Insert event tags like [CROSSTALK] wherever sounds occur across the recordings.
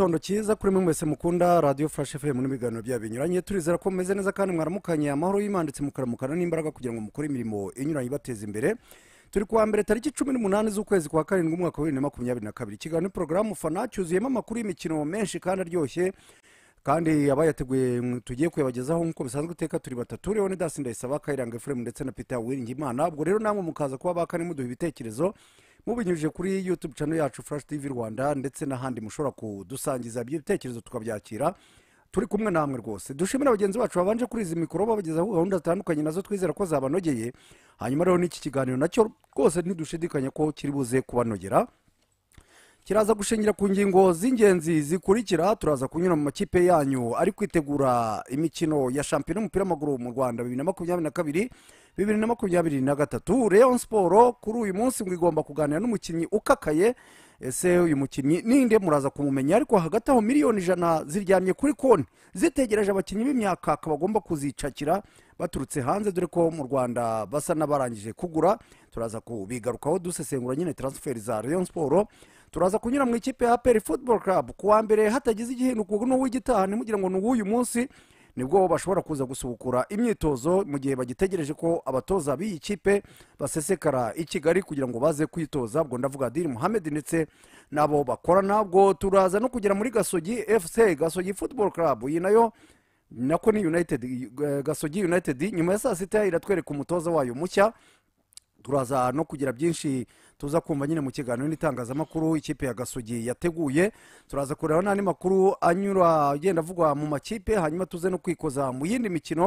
gitondo cyiza kuri mwe mwese mukunda radiyo furashi efuperi n'ibiganiro byayo binyuranye turizera ko mumeze neza kandi mwaramukanye amahoro y'imanditse mukaramukana n'imbaraga kugira ngo mukore imirimo inyuranye ibateza imbere turi kuwa mbere tariki cumi n'umunani z'ukwezi kwa karindwi umwaka wa bibiri na makumyabiri na kabiri ikiganiro porogaramu fana cyuzuyemo amakuru y'imikino menshi kandi aryoshye kandi abayateguye tugiye kuyabagezaho nk'uko bisanzwe iteka turi batatu rero ndayisaba kayiranga efuremu ndetse na peter wiringimana ubwo rero namwe mukaza kuba baka nimuduha ibitekerezo mubinyujije kuri youtube channel yacu flash tv rwanda ndetse n'ahandi mushobora kudusangiza ibitekerezo tukabyakira turi kumwe namwe rwose dushimira bagenzi bacu babanje kuri izi mikoro babagezaho gahunda zitandukanye nazo twizera ko zabanogeye hanyuma rero n'iki kiganiro nacyo rwose ntidushidikanya ko kiri buze kubanogera kiraza gushingira ku ngingo z'ingenzi zikurikira turaza kunyura mu makipe yanyu ari kwitegura imikino ya shampiyona y'umupira w'amaguru mu rwanda bibiri na makumyabiri na kabiri bibiri na makumyabiri na gatatu leon siporo kuri uyu munsi ngo igomba kuganira n'umukinnyi ukakaye ese uyu mukinnyi ninde muraza kumumenya ariko hagati aho miliyoni ijana ziryamye kuri konti zitegereje abakinnyi b'imyaka bagomba kuzicakira baturutse hanze dore ko mu rwanda basa n'abarangije kugura turaza kubigarukaho dusesengura nyine taransiferi za leon siporo turaza kunyura mu ikipe ya aperi futuboro karabu ku wa mbere hatagize igihinduka ubu ni uw'igitaha ntimugire ngo ni uw'uyu munsi nibwo bashobora kuza gusukura imyitozo mu gihe bagitegereje ko abatoza b'iyi kipe basesekara i kigali kugira ngo baze kwitoza ubwo ndavuga adiri muhammed ndetse n'abo bakora ubwo turaza no kugera muri gasogi fc gasogi football club iyi nayo nako ni united gasogi united nyuma ya saa sita iratwereka umutoza wayo mushya turaza no kugira byinshi tuza kumva nyine mu kiganiro n'itangazamakuru ikipe ya gasogi yateguye turaza kureba n'andi makuru anyura agenda avugwa mu makipe hanyuma tuze no kwikoza mu yindi mikino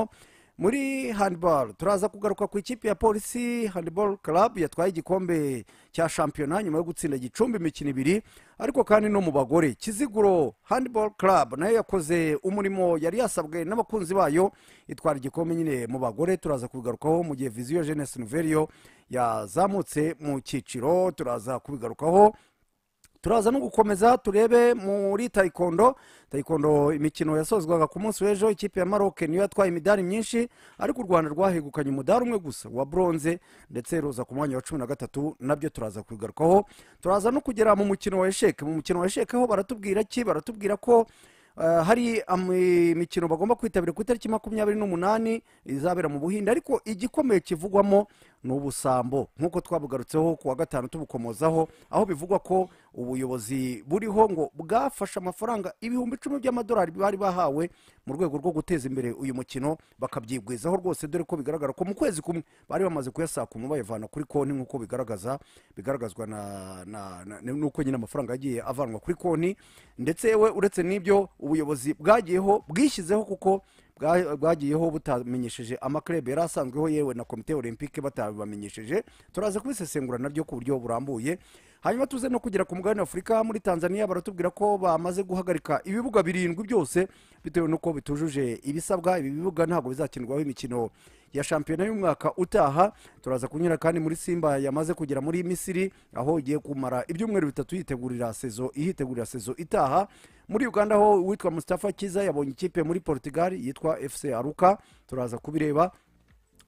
muri handiboro turaza kugaruka ku ikipe ya polisi handiboro club yatwaye igikombe cya shampiyona nyuma yo gutsinda gicumbi imikino ibiri ariko kandi no mu bagore kiziguro handiboro club nayo yakoze umurimo yari yasabwe n'abakunzi bayo itwara igikombe nyine mu bagore turaza kugarukaho mu gihe viziyo jenesi nuveriyo yazamutse mu cyiciro turaza kubigarukaho turaza no gukomeza turebe muri tayikondo tayikondo imikino yasozwaga ku munsi w'ejo ikipe ya maroke niyo yatwaye imidari myinshi ariko u rwanda rwahegukanye umudari umwe gusa wa bronze ndetse ruza ku mwanya wa cumi na gatatu nabyo turaza kubigarukaho turaza no kugera mu mukino wa esheke mu mukino wa esheke ho baratubwira ki baratubwira ko eh, hari imikino bagomba kwitabira ku itariki makumyabiri n'umunani izabera mu buhinde ariko igikomeye kivugwamo ni ubusambo nk'uko twabugarutseho ku wa gatanu tubukomozaho aho bivugwa ko ubuyobozi buriho ngo bwafashe amafaranga ibihumbi icumi by'amadolari bari bahawe mu rwego rwo guteza imbere uyu mukino bakabyigwizaho rwose dore ko bigaragara ko mu kwezi kumwe bari bamaze kuyasakuma bayavana kuri konti nk'uko bigaragaza bigaragazwa n'uko nyine amafaranga yagiye avanwa kuri konti ndetse yewe uretse n'ibyo ubuyobozi bwagiyeho bwishyizeho kuko bwagiyeho butamenyesheje amakurebe yari asanzweho yewe na komite olympique batabibamenyesheje turaza kubisesengura nabyo ku buryo burambuye hanyuma tuze no kugera ku mugabane afurika muri tanzania baratubwira ko bamaze guhagarika ibibuga birindwi byose bitewe n'uko bitujuje ibisabwa ibi bibuga ntabwo bizakinirwaho imikino ya shampiyona y'umwaka utaha turaza kunyura kandi muri simba yamaze kugera muri misiri aho igiye kumara ibyumweru bitatu yitegurira sezo ihitegurira sezo itaha muri uganda ho uwitwa mustafa kiza yabonye ikipe muri portugal yitwa fc aruka turaza kubireba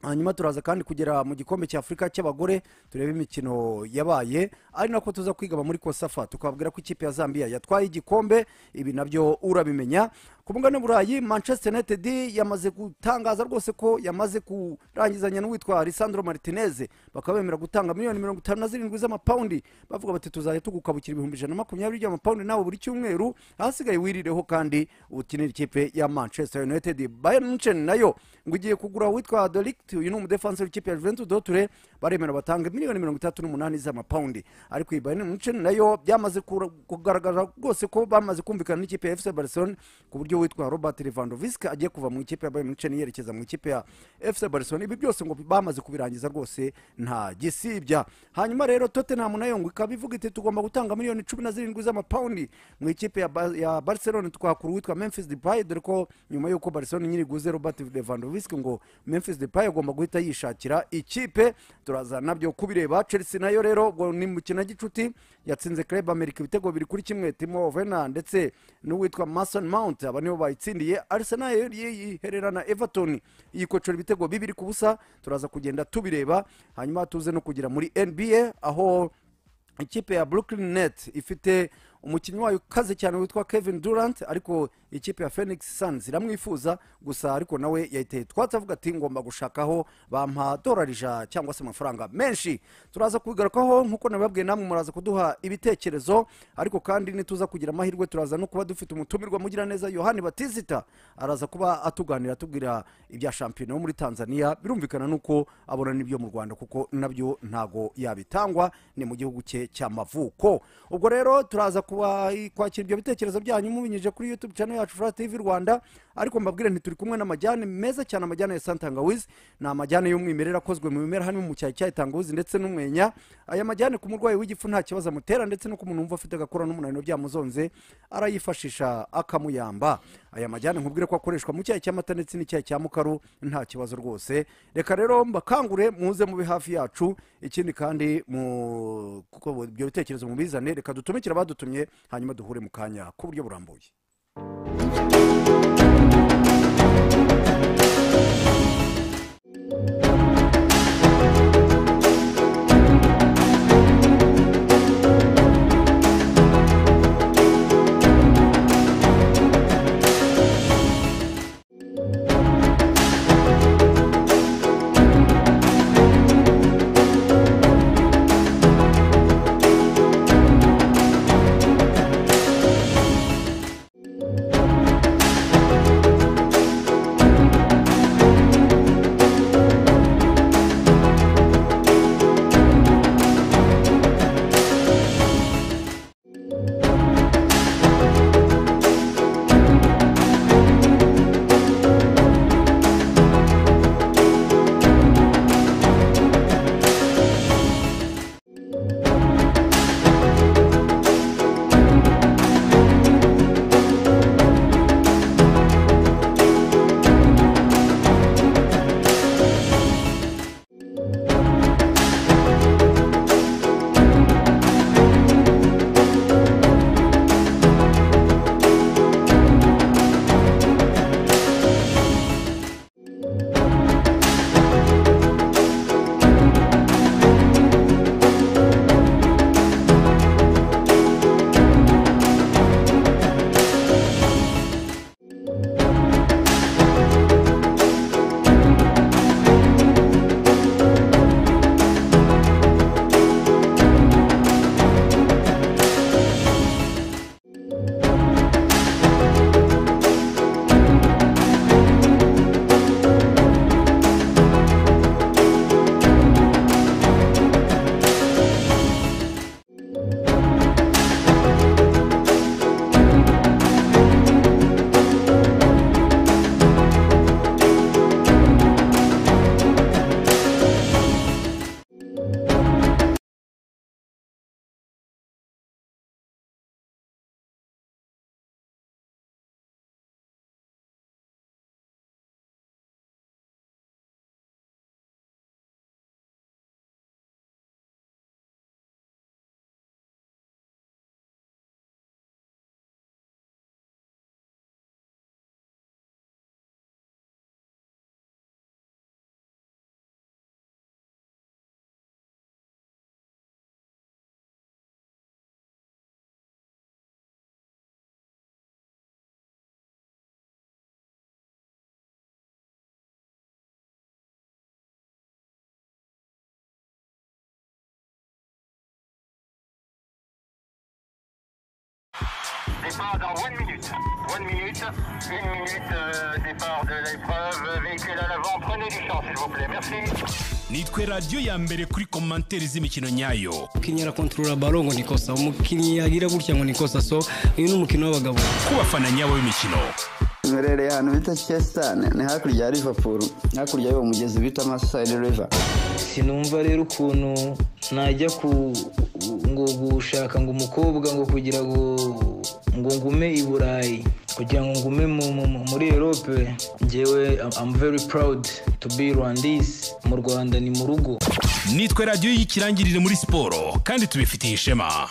hanyuma turaza kandi kugera mu gikombe cya afurika cy'abagore turebe imikino yabaye ari nako tuza kwigaba muri kosafa tukababwira ko ikipe ya zambia yatwaye igikombe ibi nabyo urabimenya ku mugabane burayi manchester united yamaze gutangaza rwose ko yamaze kurangizanya n'uwitwa lisandro martinez bakaba bemera gutanga miliyoni mirongo itanu na zirindwi z'amapawundi bavuga bati tuzajya tugukabukira ibihumbi ijana na makumyabiri by'amapawundi nawe buri cyumweru ahasigaye wirireho kandi ukinira ikipe ya manchester united bayern munchen nayo ngo ugiye kugura uwitwa delict uyu ni umudefansi w'ikipe ya juventus doture baremera batanga miliyoni mirongo itatu n'umunani z'amapawundi ariko iyi bayern munchen nayo byamaze kugaragara rwose ko bamaze kumvikana n'ikipe ya fc barcelona ku buryo uburyo witwa robert levandovski agiye kuva mu ikipe ya bayern munich yerekeza mu ikipe ya fc barcelona ibi byose ngo bamaze kubirangiza rwose nta gisibya hanyuma rero tottenham nayo ngo ikaba ivuga iti tugomba gutanga miliyoni cumi na zirindwi z'amapawundi mu ikipe ya barcelona twakuru witwa memphis depay dore ko nyuma y'uko barcelona nyiri robert levandovski ngo memphis depay agomba guhita yishakira ikipe turaza nabyo kubireba chelsea nayo rero ubwo ni mukina gicuti yatsinze club america ibitego biri kuri kimwe timo werner ndetse n'uwitwa mason mount aba nibo bayitsindiye Arsenal yiherera na everton yikocora ibitego bibiri ku busa turaza kugenda tubireba hanyuma tuze no kugera muri nba aho ikipe ya brooklyn net ifite umukinnyi wayo ukaze cyane witwa kevin durant ariko ikipe ya phoenix suns iramwifuza gusa ariko nawe yahiteye twatse avuga ati ngomba gushakaho bampa dorarija cyangwa se amafaranga menshi turaza kubigarukaho nk'uko nabibabwiye namwe muraza kuduha ibitekerezo ariko kandi ntituza kugira amahirwe turaza no kuba dufite umutumirwa mugiraneza yohani batizita araza kuba atuganira atubwira ibya shampiyona yo muri tanzania birumvikana n'uko abona n'ibyo mu rwanda kuko nabyo ntago yabitangwa ni mu gihugu cye cy'amavuko ubwo rero turaza kuba kwakira ibyo bitekerezo byanyu mubinyujije kuri youtube channel yacu fura tv rwanda ariko mbabwire nti turi kumwe n'amajyane meza cyane amajyane ya santangawizi ni amajyane y'umwimerere akozwe mu bimera harimo mu cyayi tangawizi ndetse n'umwenya aya majyane ku murwayi w'igifu nta kibazo amutera ndetse no ku muntu wumva afite agakora n'umunaniro byamuzonze arayifashisha akamuyamba aya majyane nkubwire ko akoreshwa mu cyayi cy'amata ndetse n'icyayi cya mukaru nta kibazo rwose reka rero mbakangure muze mube hafi yacu ikindi kandi kuko ibyo bitekerezo mubizane reka dutumikire abadutumye hanyuma duhure mu kanya ku buryo burambuye Départ dans 1 minute. 1 minute, 1 minute, euh, départ de l'épreuve. Véhicule à l'avant, prenez du champ s'il vous plaît. Merci. nitwe radiyo ya mbere kuri komantere z'imikino nyayo umukinnyi arakontorora baro ngo ni kosa umukinnyi yagira gutya ngo ni kosa so uyu ni umukino w'abagabo ku nyabo w'imikino mwerereye ahantu bita kikesitani ni hakurya ya liverpool hakurya y'uwo mugezi bita masayidi riva sinumva rero ukuntu najya ku ngo gushaka ngo umukobwa ngo kugira ngo ngo ngume i burayi kugira ngo ngume muri erope ngewe amu veri purawudi tu bi rwandisi mu rwanda ni mu rugo nitwe radiyo y'ikirangirire muri siporo kandi tubifitiye ishema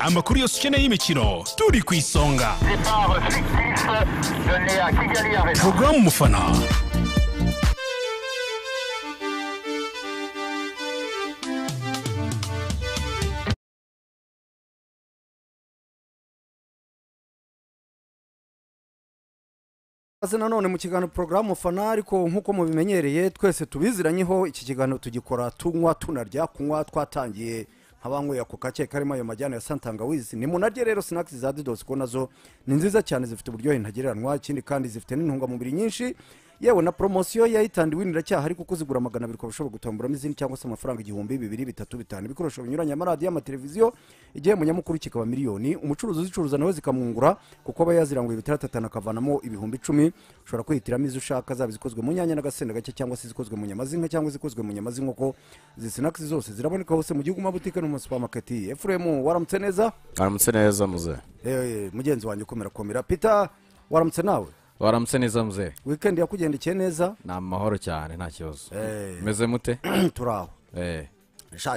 amakuru yose ukeneye y'imikino turi ku isonga porogaramu umufana ikaze nanone mu kiganiro porogaramu fana ariko nk'uko mubimenyereye twese tubiziranyeho iki kiganiro tugikora tunywa tunarya kunywa twatangiye nk'abanyweye ako kake karimo ayo majyane ya santangawizi ni munarye rero sinakisi za didosi ko nazo ni nziza cyane zifite uburyohe ntagereranywa ikindi kandi zifite n'intungamubiri nyinshi yewe na poromosiyo ya itandi wini iracyahari kuko zigura magana abiri ukaba ushobora gutomboramo izindi cyangwa se amafaranga igihumbi bibiri bitatu bitanu ibikoresho binyuranye amaradiyo amateleviziyo igihembo nyamukuru kikaba miliyoni umucuruzi uzicuruza nawe zikamwungura kuko aba yaziranguye ibitara atanu akavanamo ibihumbi icumi ushobora kwihitiramo izo ushaka zaba izikozwe mu nyanya n'agasenda gake cyangwa se izikozwe mu nyama z'inka cyangwa izikozwe mu nyama z'inkoko izi sinakisi zose ziraboneka hose mu gihugu amabutike no mu masupamaketi efuremu waramutse neza waramutse neza muze eh, mugenzi wanjye ukomera komera pita waramutse nawe waramutse neza muzehe wikendi yakugendekeye neza ni amahoro cyane nta kibazo eh. meze mute [CLEARS THROAT] turaho eh.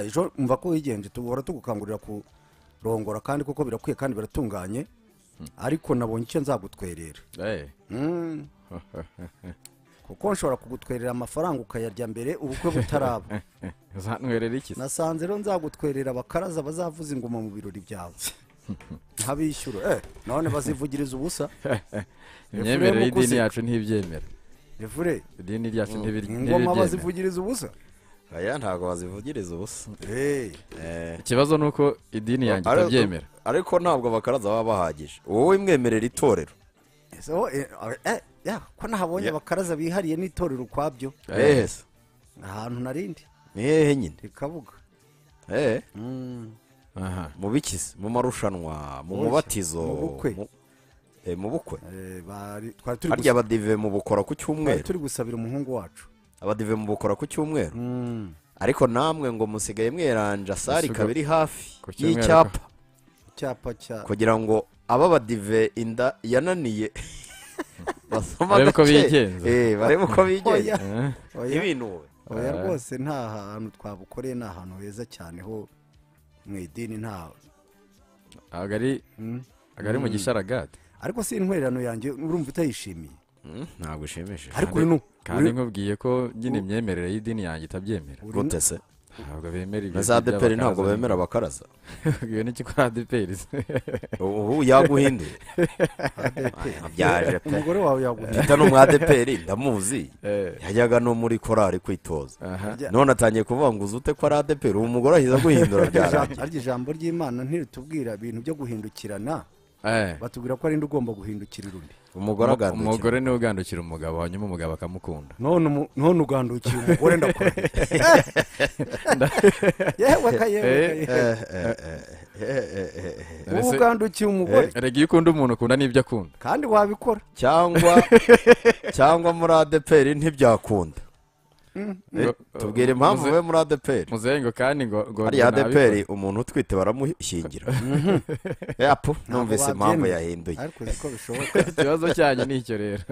ejo mva ko wigenje tuhora tugukangurira kurongora kandi kuko birakwiye kandi biratunganye hmm. ariko nabonye icyo nzagutwerera eh. hmm. [LAUGHS] kuko nshobora kugutwerera amafaranga ukayarya mbere ubukwe butaraba [LAUGHS] nasanze rero nzagutwerera abakaraza bazavuza ingoma mu birori byawe ntabishyura eee eh, none bazivugiriza ubusa [LAUGHS] imyemerere y'idini yacu ntibyemera refure idini ryacu mm, ntibiryemera ingoma bazivugiriza ubusa aya ntabwo bazivugiriza ubusa eh. Eh. ikibazo ni uko idini yanjye itabyemera ariko ntabwo bakaraza baba bahagije wowe imwemerera itorero oh, ko nahabonye abakaraza bihariye n'itorero ukwabyo ahantu narindi ni hehe nyine i kabuga mm. mu bikizi mu marushanwa mu mubatizo mu bukwe mu eh, bukwe eh, harya abadive mu bukora ku cyumweru turi gusabira umuhungu wacu abadive mu bukora ku cyumweru hmm. ariko namwe ngo musigaye mweranja sari ikaba iri hafi y'icyapa kugira ngo ababadive inda yananiye [LAUGHS] basoma agace barebe uko bigenza eh, ibintu rwose nta hantu twabukoreye ni ahantu heza cyane ho mu idini ntawe agari hmm? mu hmm. gisharagati ariko si intwererano yanjye urumva utayishimiye hmm? ntabwo ushimishije kandi nkubwiye ko nyine imyemerere y'idini yanjye itabyemera gute se ntabwo bemera ibyo za deperi ntabwo bemera abakaraza iyo [LAUGHS] ni iki kuri adeperi [LAUGHS] ubu yaguhinde byaje ah, umugore wawe yaguhinde mpita no adeperi ndamuzi [LAUGHS] eh. yajyaga no muri korari kwitoza none atangiye kuvuga ngo uzute ko ari adeperi uwo mugore ahiza guhindura byarangiye arya ijambo ry'imana ntiritubwira ibintu byo guhindukirana eh. batubwira ko ari ugomba guhindukira undi umugore agandukira umugore niwe ugandukira umugabo hanyuma umugabo akamukunda none ugandukiye umugore ndakureba yewe kayewe uba ugandukiye umugore rege iyo ukunda umuntu ukunda n'ibyo akunda kandi wabikora cyangwa muri adeperi ntibyakunda Mm. tubwire impamvu we muri adeperi muzengo kandi ngo hariya adeperi umuntu utwite baramushyingira yapu [LAUGHS] mhm. [LAUGHS] eh, numvise impamvu yahinduye [LAUGHS] ikibazo cyanyu ni icyo rero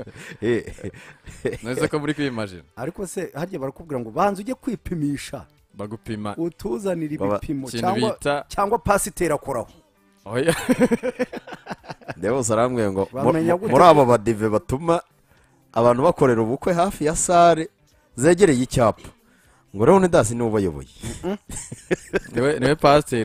ntuzi eh. ko muri kwiyimajina ariko se hajya barakubwira ngo banza ujye kwipimisha bagupima utuzanira ibipimo cyangwa pasi iterakoraho ndeba arambwiye ngo muri abo badive batuma abantu bakorera ubukwe hafi ya sare zegereye icyapa ngo urabona idasi niwe ubayoboye niwe pasiteri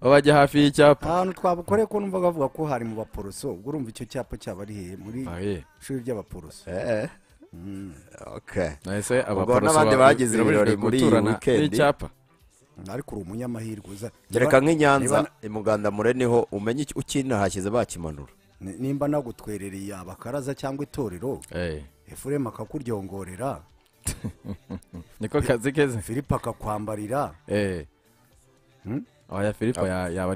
wabajya hafi y'icyapa ahantu twabukoreye ko numva bavuga ko hari mu baporoso ubwo urumva icyo cyapa cyaba ari hehe muri ah, eh. ishuri ry'abaporoso eh, eh. Mm. nahise abaporoso n'abandi bagize ibirori muri iyi wikendi ariko uri umunyamahirwe uza gereka nk'i imuganda mure niho umenye ukinahashyize bakimanura nimba nagutwerereye abakaraza cyangwa itorero efuremu akakuryongorera [LAUGHS] niko kazi keze filipo akakwambarira eee oya filipo yaba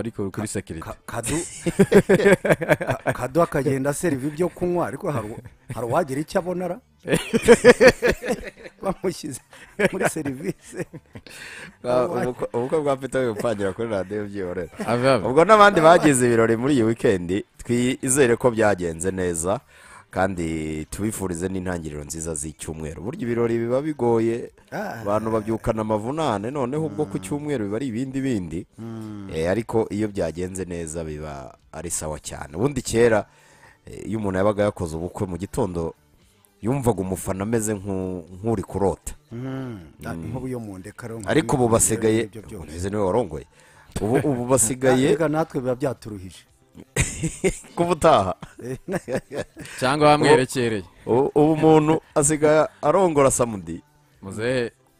ari kuri sekirite [LAUGHS] kadu akagenda seriva ibyo kunywa ariko hari uwagira icyo abonara [LAUGHS] bamushyize muri serivisi ubukwe bwa pita wipangira kuri radiyo byihorera ubwo n'abandi bagize ibirori muri iyi wikendi twizere ko byagenze neza kandi tubifurize n'intangiriro nziza z'icyumweru burya ibirori biba bigoye ah. abantu babyukana amavunane noneho ubwo ku cyumweru biba ari ibindi bindi hmm. eh, ariko iyo byagenze neza biba ari sawa cyane ubundi kera eh, iyo umuntu yabaga yakoze ubukwe mu gitondo yumvaga umufana ameze nk'uri kurota hmm. Hmm. ariko ubu basigaye warongoye ubu basigaye ah, natwe biba byaturuhije [LAUGHS] kubutaha cyangwa wamwerekereye ubu muntu asigaye arongora samudi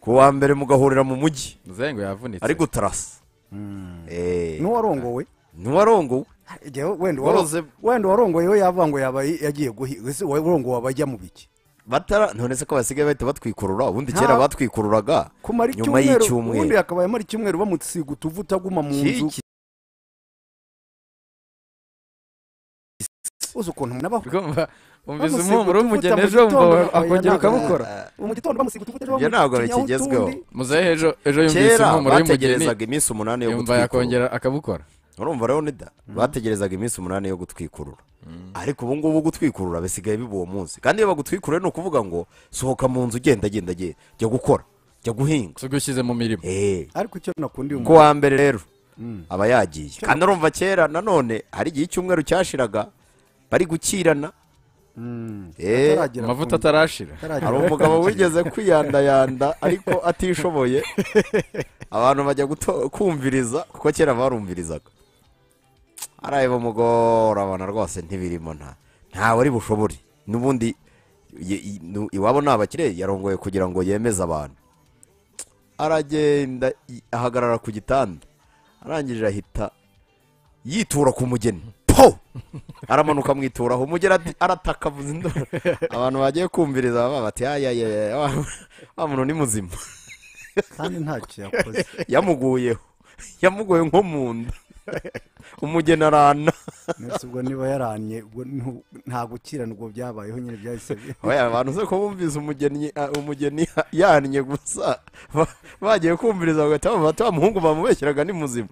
ku wa mbere mugahurira mu mujyi muzehe ngo yavunitse ari gutarasa hmm. eh. n'uwarongowe n'uwarongowe wenda uwarongoye we yavuga ngo yaba yagiye guhiga ese uwarongowe aba mu biki batara none se ko basigaye bahita batwikurura ubundi kera batwikururaga nyuma y'icyumweru ubundi yakabaye amara icyumweru bamusiga utuvuta aguma mu nzu uzi ukuntu munabaho umvise umuhumuro w'umugeni ejo akongera ukabukora mu ntabwo bikigezweho muzehe ejo ejo yumvise umuhumuro w'umugeni iminsi umunani yo gutwikura yakongera akabukora urumva rero nida mm. bategerezaga iminsi umunani yo gutwikurura mm. ariko ubu ngubu gutwikurura bisigaye biba uwo munsi kandi iyo bagutwikuriye ni ukuvuga ngo sohoka mu nzu ugenda ugenda jya gukora jya guhinga ushyize mu mirimo eh. ariko icyo nakundiye umuntu ku wa mbere rero mm. aba yagiye kandi urumva kera nanone hari igihe icyumweru cyashiraga bari gukirana hmm. eh. amavuta atarashira hari umugabo wigeze kwiyandayanda ariko atishoboye [LAUGHS] abantu bajya kumviriza kuko kera barumvirizaga arayeba umugore urabona rwose ntibirimo nta ntawe uri bushobore n'ubundi iwabo ni abakire yarongoye kugira ngo yemeze abantu aragenda ahagarara ku gitanda arangije ahita yitura ku mugeni po aramanuka amwituraho umugera arataka avuza induru abantu bagiye kumviriza baba bati wa muntu ni muzima kandi ntacyo yakoze yamuguyeho yamuguye nko mu nda umugeni arana ubwo niba yaranye nta gukiranirwa byabayeho nyine byahise abantu uzi ko bumvise umugeni yannye gusa bagiye kumviriza bagahita wa muhungu bamubeshyiraga ni muzima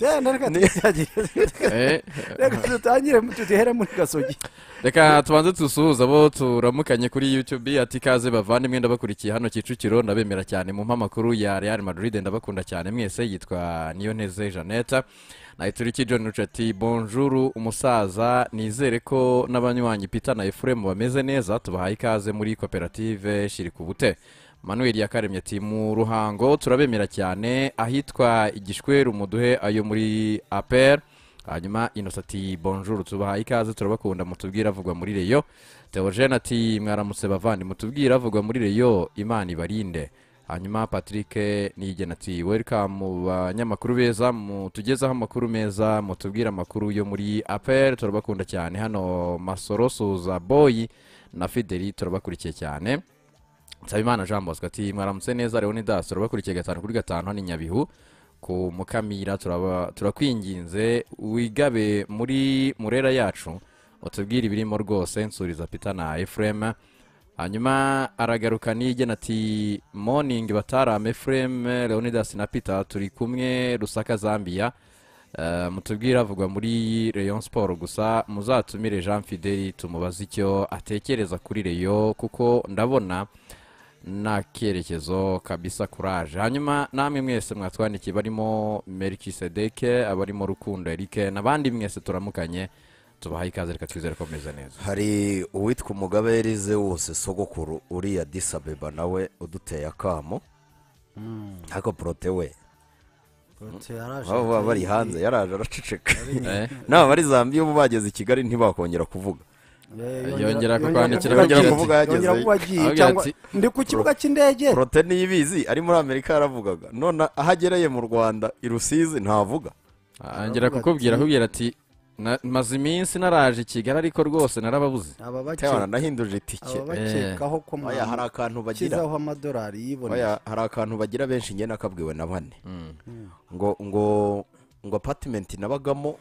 reka dutangire duhere muri gasogi reka tubanze dusuhuza abo turamukanye kuri yutubi ati ikaze bavandimwe ndabakurikiye hano kicukiro ndabemera cyane mu mpamakuru ya real madrid ndabakunda cyane mwese yitwa niyonteze jeannette nayituriki john rucati bonjuru umusaza nizere ko n'abanywanyi peter na efuremu bameze neza tubahaye ikaze muri koperative shiri ku bute manuel yakaremye ati mu ruhango turabemera cyane ahitwa igishweru muduhe ayo muri apel hanyuma inosati bonjuru tubahaye ikaze turabakunda mutubwira avugwa muri reyo teogene ati mwaramutse bavandi mutubwira avugwa muri reyo imana ibarinde hanyuma patrick ntiyigenati mu banyamakuru beza mutugezaho amakuru meza mutubwire amakuru yo muri aperi turabakunda cyane hano masoro boy na fideli turabakurikiye cyane nsabimana jean bosco ati mwaramutse neza rero ni dasi turabakurikiye gatanu kuri gatanu hano nyabihu ku mukamira turakwinginze wigabe muri murera yacu utubwire ibirimo rwose nsuriza peter na efurema hanyuma aragaruka niyigena ati moningi batarame fureme leonidas na pita turi kumwe rusaka zambia eh, mutubwire avugwa muri Rayon siporo gusa muzatumire jean fideli tumubaze icyo atekereza kuri reyo kuko ndabona nta kerekezo kabisa kuraje hanyuma namwe mwese mwatwandikiye barimo merikisedeke abarimo rukundo erike n'abandi mwese turamukanye tubaha ikaze reka twizere ko bimeze neza hari uwitwa umugabo erize wose sogokuru uriya disabeba nawe uduteye akamo hmm. ariko porote we baba bari hanze yaraje araceceka eh? [LAUGHS] naba bari zambi ubu bageze i kigali ntibakongera kuvuga eh, eh, yongera kukwandikira yongera kuvuga yagezeyo ndi ku kibuga cy'indege porote niyibizi ari muri amerika yaravugaga none aho agereye mu rwanda i rusizi ntavuga yongera ah, kukubwira akubwira ati maze iminsi naraje i kigali ariko rwose narababuze nahinduje itike bakekaho ko eh. hari akantu bagira amadolari yiboneye hari akantu bagira benshi njye nakabwiwe na bane hmm. ngo ngo ngo apatimenti nabagamo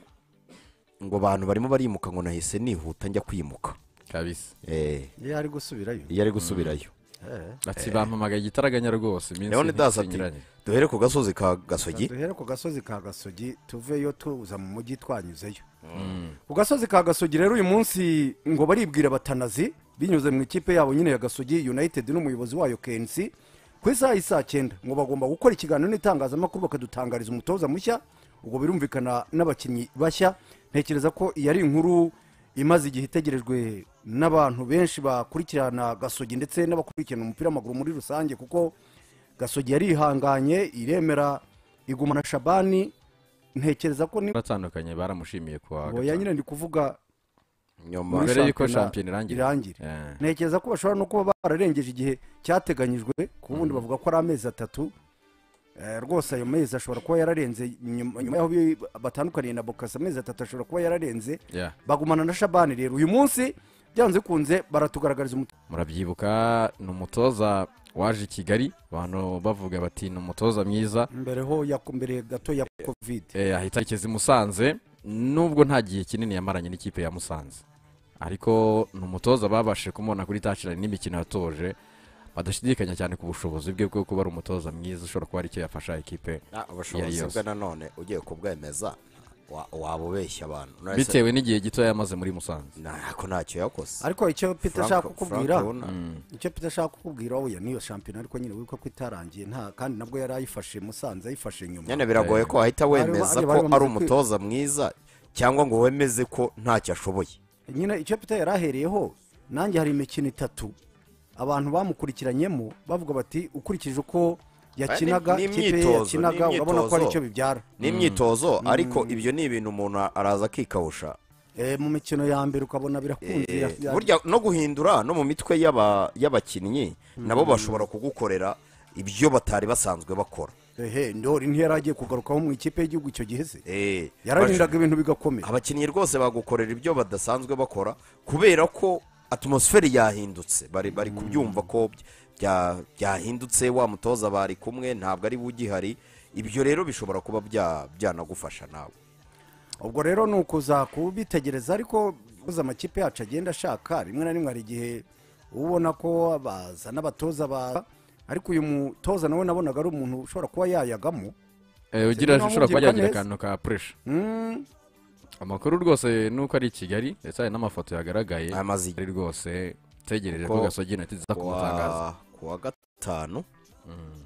ngo abantu barimo barimuka ngo nahise nihuta njya kwimuka kabisa iyo eh. ari gusubirayo iyo ari gusubirayo hmm. Eh, ati eh. bampamagaye igitaraganya rwose iminsi nk'ikinyuranye duhere ku gasozi ka gasogi duhere ku gasozi ka gasogi tuveyo tuza mu mujyi twanyuzeyo mm. ku gasozi ka gasogi rero uyu munsi ngo baribwira batanazi binyuze mu ikipe yabo nyine ya gasogi united n'umuyobozi wayo kensi ku isaha isa cyenda ngo bagomba gukora ikiganiro n'itangazamakuru bakadutangariza umutoza mushya ubwo birumvikana n'abakinnyi bashya ntekereza ko yari inkuru imaze igihe itegerejwe n'abantu benshi bakurikirana gasogi ndetse n'abakurikirana umupira w'amaguru muri rusange kuko gasogi yarihanganye iremera igumana shabani ntekereza ko niba batandukanye baramushimiye kuwa gatanu nyine ndi kuvuga nyuma mbere y'uko shampiyona irangira eh. ntekereza ko bashobora no kuba bararengeje igihe cyateganyijwe ku bundi mm. bavuga ko ari amezi atatu Eh, rwose ayo mezi ashobora kuba yararenze nyuma y'aho batandukaniye na bokasa amezi atatu ashobora kuba yararenze bagumana na shabani rero uyu munsi byanze bikunze baratugaragariza umutoza murabyibuka ni umutoza waje i kigali abantu bavuga bati ni umutoza mwiza mbereho mbere gato ya kovide eh, eh, ahita ageze i musanze nubwo nta gihe kinini yamaranye n'ikipe ya musanze ariko ni umutoza babashije kumubona kuri tashirani n'imikino yatoje badashidikanya cyane ku bushobozi bwe bwo kuba ari umutoza mwiza ushobora kuba ari icyo yafasha ikipe ubushobozi bwe nanone ugiye kubwemeza waba ubeshya abantu bitewe n'igihe gito yamaze muri musanze ntako ntacyo yakoze ariko icyo pita ashaka kukubwira mm. icyo pita ashaka kukubwira wowe niyo shampiyona ariko nyine wibuka ko itarangiye nta kandi nabwo yari ayifashe musanze ayifashe nyuma nyine biragoye ko wahita wemeza ko ari umutoza mwiza cyangwa ngo wemeze ko ntacyo ashoboye nyine icyo pita yari ahereyeho nanjye hari imikino itatu abantu bamukurikiranyemo bavuga bati ukurikije uko eh, yakinaga ikipe yakinaga urabona ko aricyo bibyara ni imyitozo mm. ariko ibyo ni ibintu umuntu araza akikawusha eh, mu mikino ya mbere ukabona birakunze eh, burya no guhindura no mu mitwe y'abakinnyi mm. nabo bashobora kugukorera ibyo batari basanzwe bakora ehe ndori ntiyari agiye kugarukaho mu ikipe y'igihugu icyo gihe se yararindaga ibintu bigakomeye abakinnyi rwose bagukorera ibyo badasanzwe bakora kubera ko atmosferi yahindutse bari bari mm. kubyumva ko byahindutse wa mutoza bari kumwe ntabwo ari we ugihari ibyo rero bishobora kuba byanagufasha nawe ubwo rero ni ukuza ariko buze amakipe yacu agenda ashaka rimwe na rimwe hari igihe ubona ko baza n'abatoza ba ariko uyu mutoza nawe nabonaga ari umuntu ushobora kuba yayagamo eh, ugira ushobora kuba yagira akantu ka puresha amakuru rwose nuko ari i kigali ndetse hari n'amafoto yagaragaye amaze igihe rwose utegereje ko gasogi intoki ziza kumutangaza ku wa gatanu mm.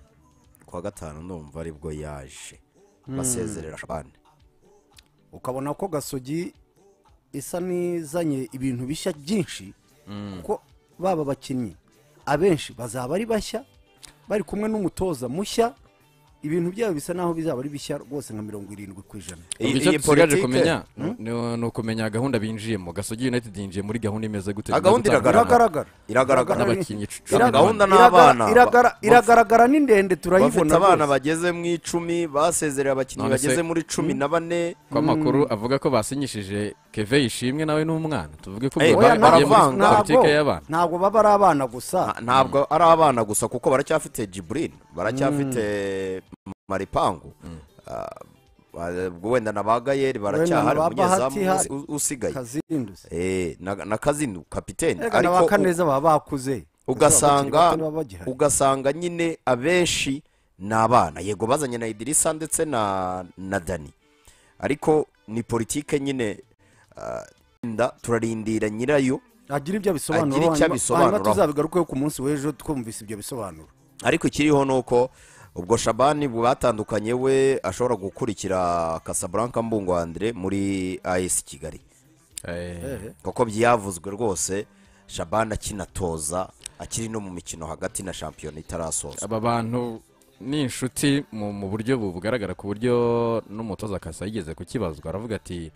ku wa gatanu ndumva aribwo yaje mm. basezerera shabani ukabona ko gasogi isa n'izanye ibintu bishya byinshi mm. kuko baba bakinnyi abenshi bazaba ari bashya bari kumwe n'umutoza mushya ibintu byabo bisa naho bizaba ari bishya rwose nka mirongo irindwi ku ijana icyo dusigaje kumenya ni ukumenya gahunda binjiyemo gasogi united yinjiye muri gahunda imeze gute gahunda iragaragara iragaragara n'abakinnyi gahunda n'abana iragaragara ni ndende turayibona abana bageze mu icumi basezerera abakinnyi bageze muri cumi na bane kwamakuru avuga ko basinyishije keve yishimwe nawe n'umwana tuvuge ko bagiye muri y'abana ntabwo baba ari abana gusa ntabwo mm. ari abana gusa kuko baracyafite jiburine baracyafite mm. maripangu mm. Ah, wenda na ba gayeri baracyahari umunyezamu usigaye eh, na kazinu kapitene ariko bakaneza baba bakuze ugasanga ugasanga nyine abenshi ni abana yego bazanye na idirisa ndetse na na dani ariko ni politike nyine turarindira nyirayo agira ibyo abisobanura hanyuma tuzabigarukeho ku munsi w'ejo twumvise ibyo bisobanuro ariko ikiriho ni uko ubwo shabani batandukanye we ashobora gukurikira kasaburanka mbungu andire muri ayesi kigali eh. kuko byavuzwe rwose shabani akinatoza akiri no mu mikino hagati na shampiyona itarasoza aba bantu ni inshuti mu buryo bugaragara ku buryo n'umutoza akasa yigeze kukibazwa aravuga ati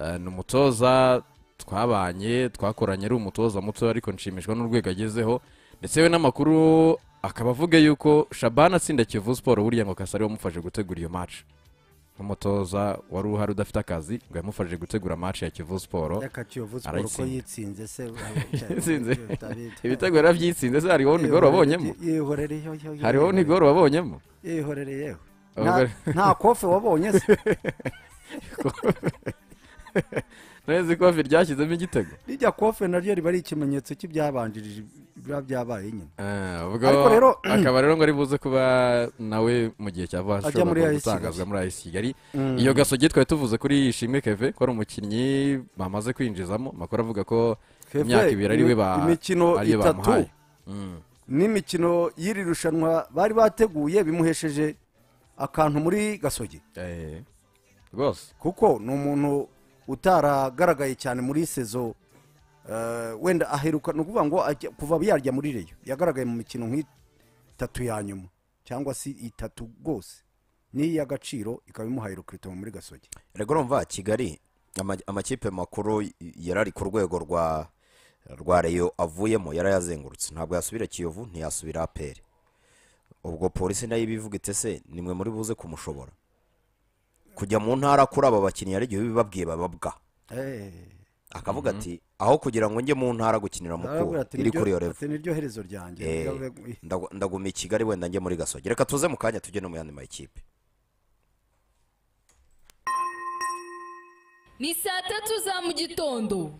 Eh, ni umutoza twabanye twakoranye ari umutoza muto ariko nshimishwa n'urwego agezeho ndetse we n'amakuru akaba avuga yuko shabana atsinda kivu siporo buriya ngo kasari wamufashe gutegura iyo match nk'umutoza wari uhari udafite akazi ngo yamufashije gutegura match ya kivu siporo ko yitsinze se [LAUGHS] ibitego yarabyitsinze se hariho nigoro wabonyemo hariho nigoro wabonyemo yihorereye nta kofe wabonye se [LAUGHS] [LAUGHS] [LAUGHS] neza kofi ryashyizemo igitego rijya kofi naryo riba ari ikimenyetso cy'ibyabanjirije biba byabaye nyine eh, [CLEARS THROAT] akaba rero ngo ari kuba nawe mu gihe cya vuba ashobora gutangazwa muri ayisi kigali mm. iyo gasogi twari tuvuze kuri ishimwe keve ko ari umukinnyi bamaze kwinjizamo makuru avuga ko imyaka ibiri ariwe bamuhaye mm. n'imikino y'iri rushanwa bari bateguye bimuhesheje akantu muri gasogi eh, rwose kuko ni umuntu utaragaragaye cyane muri sezo eh, wenda aheruka ni ukuvuga ngo kuva yarya muri reyo yagaragaye mu mikino nk'itatu ya nyuma cyangwa se itatu rwose ni iy'agaciro ikaba imuhaye rukweto muri gasogi rego kigali amakipe makuru yarari ku rwego rwa rwa reyo avuyemo yazengurutse ntabwo yasubira kiyovu ntiyasubira aperi ubwo polisi nayo ibivuga itese nimwe muri buze kumushobora kujya mu ntara kuri aba bakinnyi hari igihe bibabwiye bababwa eh. akavuga mhm. ati aho kugira ngo njye mu ntara gukinira mukuru iri kuri iyo revo niryo herezo ryanjye eh, ndaguma i kigali wenda njye muri gasogi reka tuze mu kanya tujye no mu yandi mayikipe ni saa tatu za mu gitondo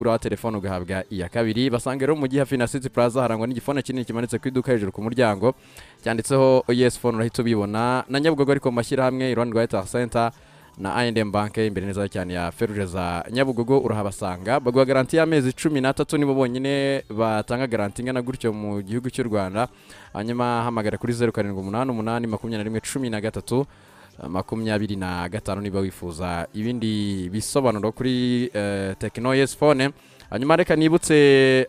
ugura telefone ugahabwa iya kabiri basanga rero mu gihe hafi na City Plaza harangwa n'igifone kinini kimanitse ku iduka hejuru ku muryango cyanditseho yes phone urahita ubibona na Nyabugogo ariko mashyirahamwe iruhande rwa Etat Center na I&M Bank imbere neza cyane ya Feruje za Nyabugogo urahabasanga baguha garanti y'amezi cumi n'atatu nibo bonyine batanga garanti ingana gutyo mu gihugu cy'u Rwanda hanyuma hamagara kuri zeru karindwi umunani umunani makumyabiri na rimwe cumi na gatatu makumyabiri na gatanu niba wifuza ibindi bisobanuro kuri eh, tekino yesi fone hanyuma reka nibutse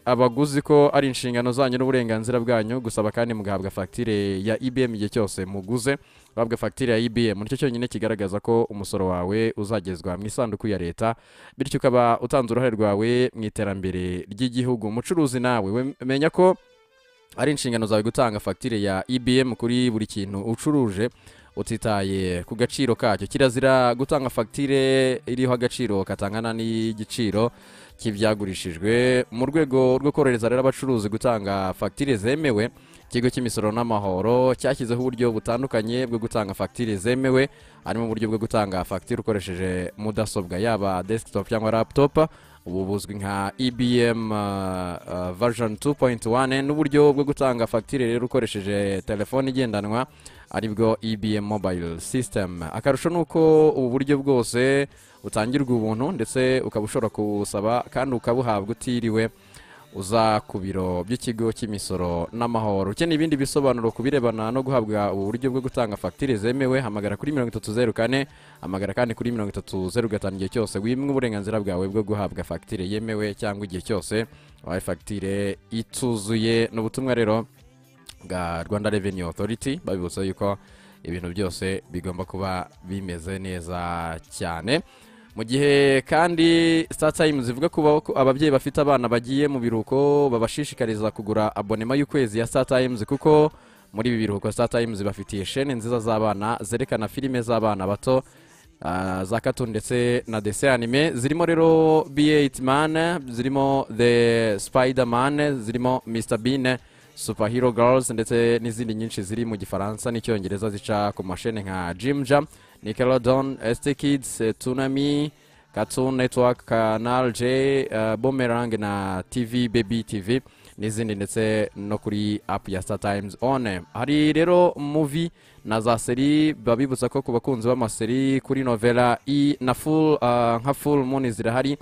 abaguzi ko ari inshingano zanyu n'uburenganzira bwanyu gusaba kandi mugahabwa fagitire ya ibm e igihe cyose muguze uhabwa fagitire ya ibm e nicyo cyonyine kigaragaza ko umusoro wawe uzagezwa mu isanduku ya leta bityo ukaba utanze uruhare rwawe mu iterambere ry'igihugu umucuruzi nawe menya ko ari inshingano zawe gutanga fagitire ya ibm e kuri buri kintu ucuruje utitaye ku gaciro kacyo kirazira gutanga fagitire iriho agaciro katangana n'igiciro cy'ibyagurishijwe mu rwego rwo korohereza rero abacuruzi gutanga fagitire zemewe ikigo cy'imisoro n'amahoro cyashyizeho uburyo butandukanye bwo gutanga fagitire zemewe harimo uburyo bwo gutanga fagitire ukoresheje mudasobwa yaba desktop cyangwa laptop ubu buzwi nka ibm e uh, uh, version 2.1 n'uburyo bwo gutanga fagitire rero ukoresheje telefone igendanwa aribwo IBM e Mobile System akarusho ni uko ubu buryo bwose butangirwa ubuntu ndetse ukaba ushobora kuwusaba kandi ukabuhabwa utiriwe uza ku biro by'ikigo cy'imisoro n'amahoro ukeneye ibindi bisobanuro ku birebana no guhabwa ubu buryo bwo gutanga fagitire zemewe hamagara kuri mirongo itatu zeru kane hamagara kandi kuri mirongo itatu zeru gatanu igihe cyose wimwe uburenganzira bwawe bwo guhabwa fagitire yemewe cyangwa igihe cyose wabaye fagitire ituzuye ni ubutumwa rero bwa rwanda reveni otoriti babibutsa yuko ibintu byose bigomba kuba bimeze neza cyane mu gihe kandi sitatayimuzi ivuga ko ababyeyi bafite abana bagiye mu biruhuko babashishikariza kugura abonema y'ukwezi ya sitatayimuzi kuko muri ibi biruhuko sitatayimuzi bafitiye shene nziza z'abana zerekana filime z'abana bato ah, za kato ndetse na dese anime zirimo rero b8 man zirimo the spider man zirimo mr bean superhero girls ndetse n'izindi nyinshi ziri mu gifaransa n'icyongereza zica ku mashene nka jimja nickelodeon st kids eh, tunami cartoon network canal j eh, bomerang na tv baby tv n'izindi ndetse no kuri App ya star times on hari rero muvi na za seri babibutsa ko ku bakunzi b'amaseri kuri novela i na full eh, nka full moon zirahari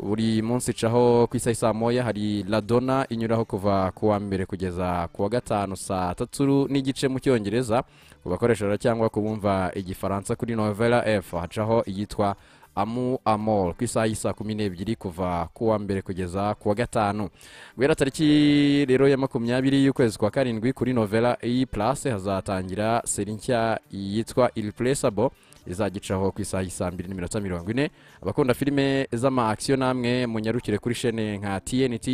buri munsi icaho ku isaha saa moya hari radona inyuraho kuva ku wa mbere kugeza ku wa gatanu saa tatu n'igice mu cyongereza ku bakoresha cyangwa ku bumva igifaransa kuri novera efu hacaho iyitwa amu amol ku isaha y'isa kumi n'ebyiri kuva ku wa mbere kugeza ku wa gatanu guhera tariki rero ya makumyabiri y'ukwezi kwa karindwi kuri novera iyi e purase hazatangira seri nshya yitwa iripuresabo izagicaho ku isaha saa mbiri n'iminota mirongo ine abakunda filime z'ama akisiyo namwe munyarukire kuri shene nka TNT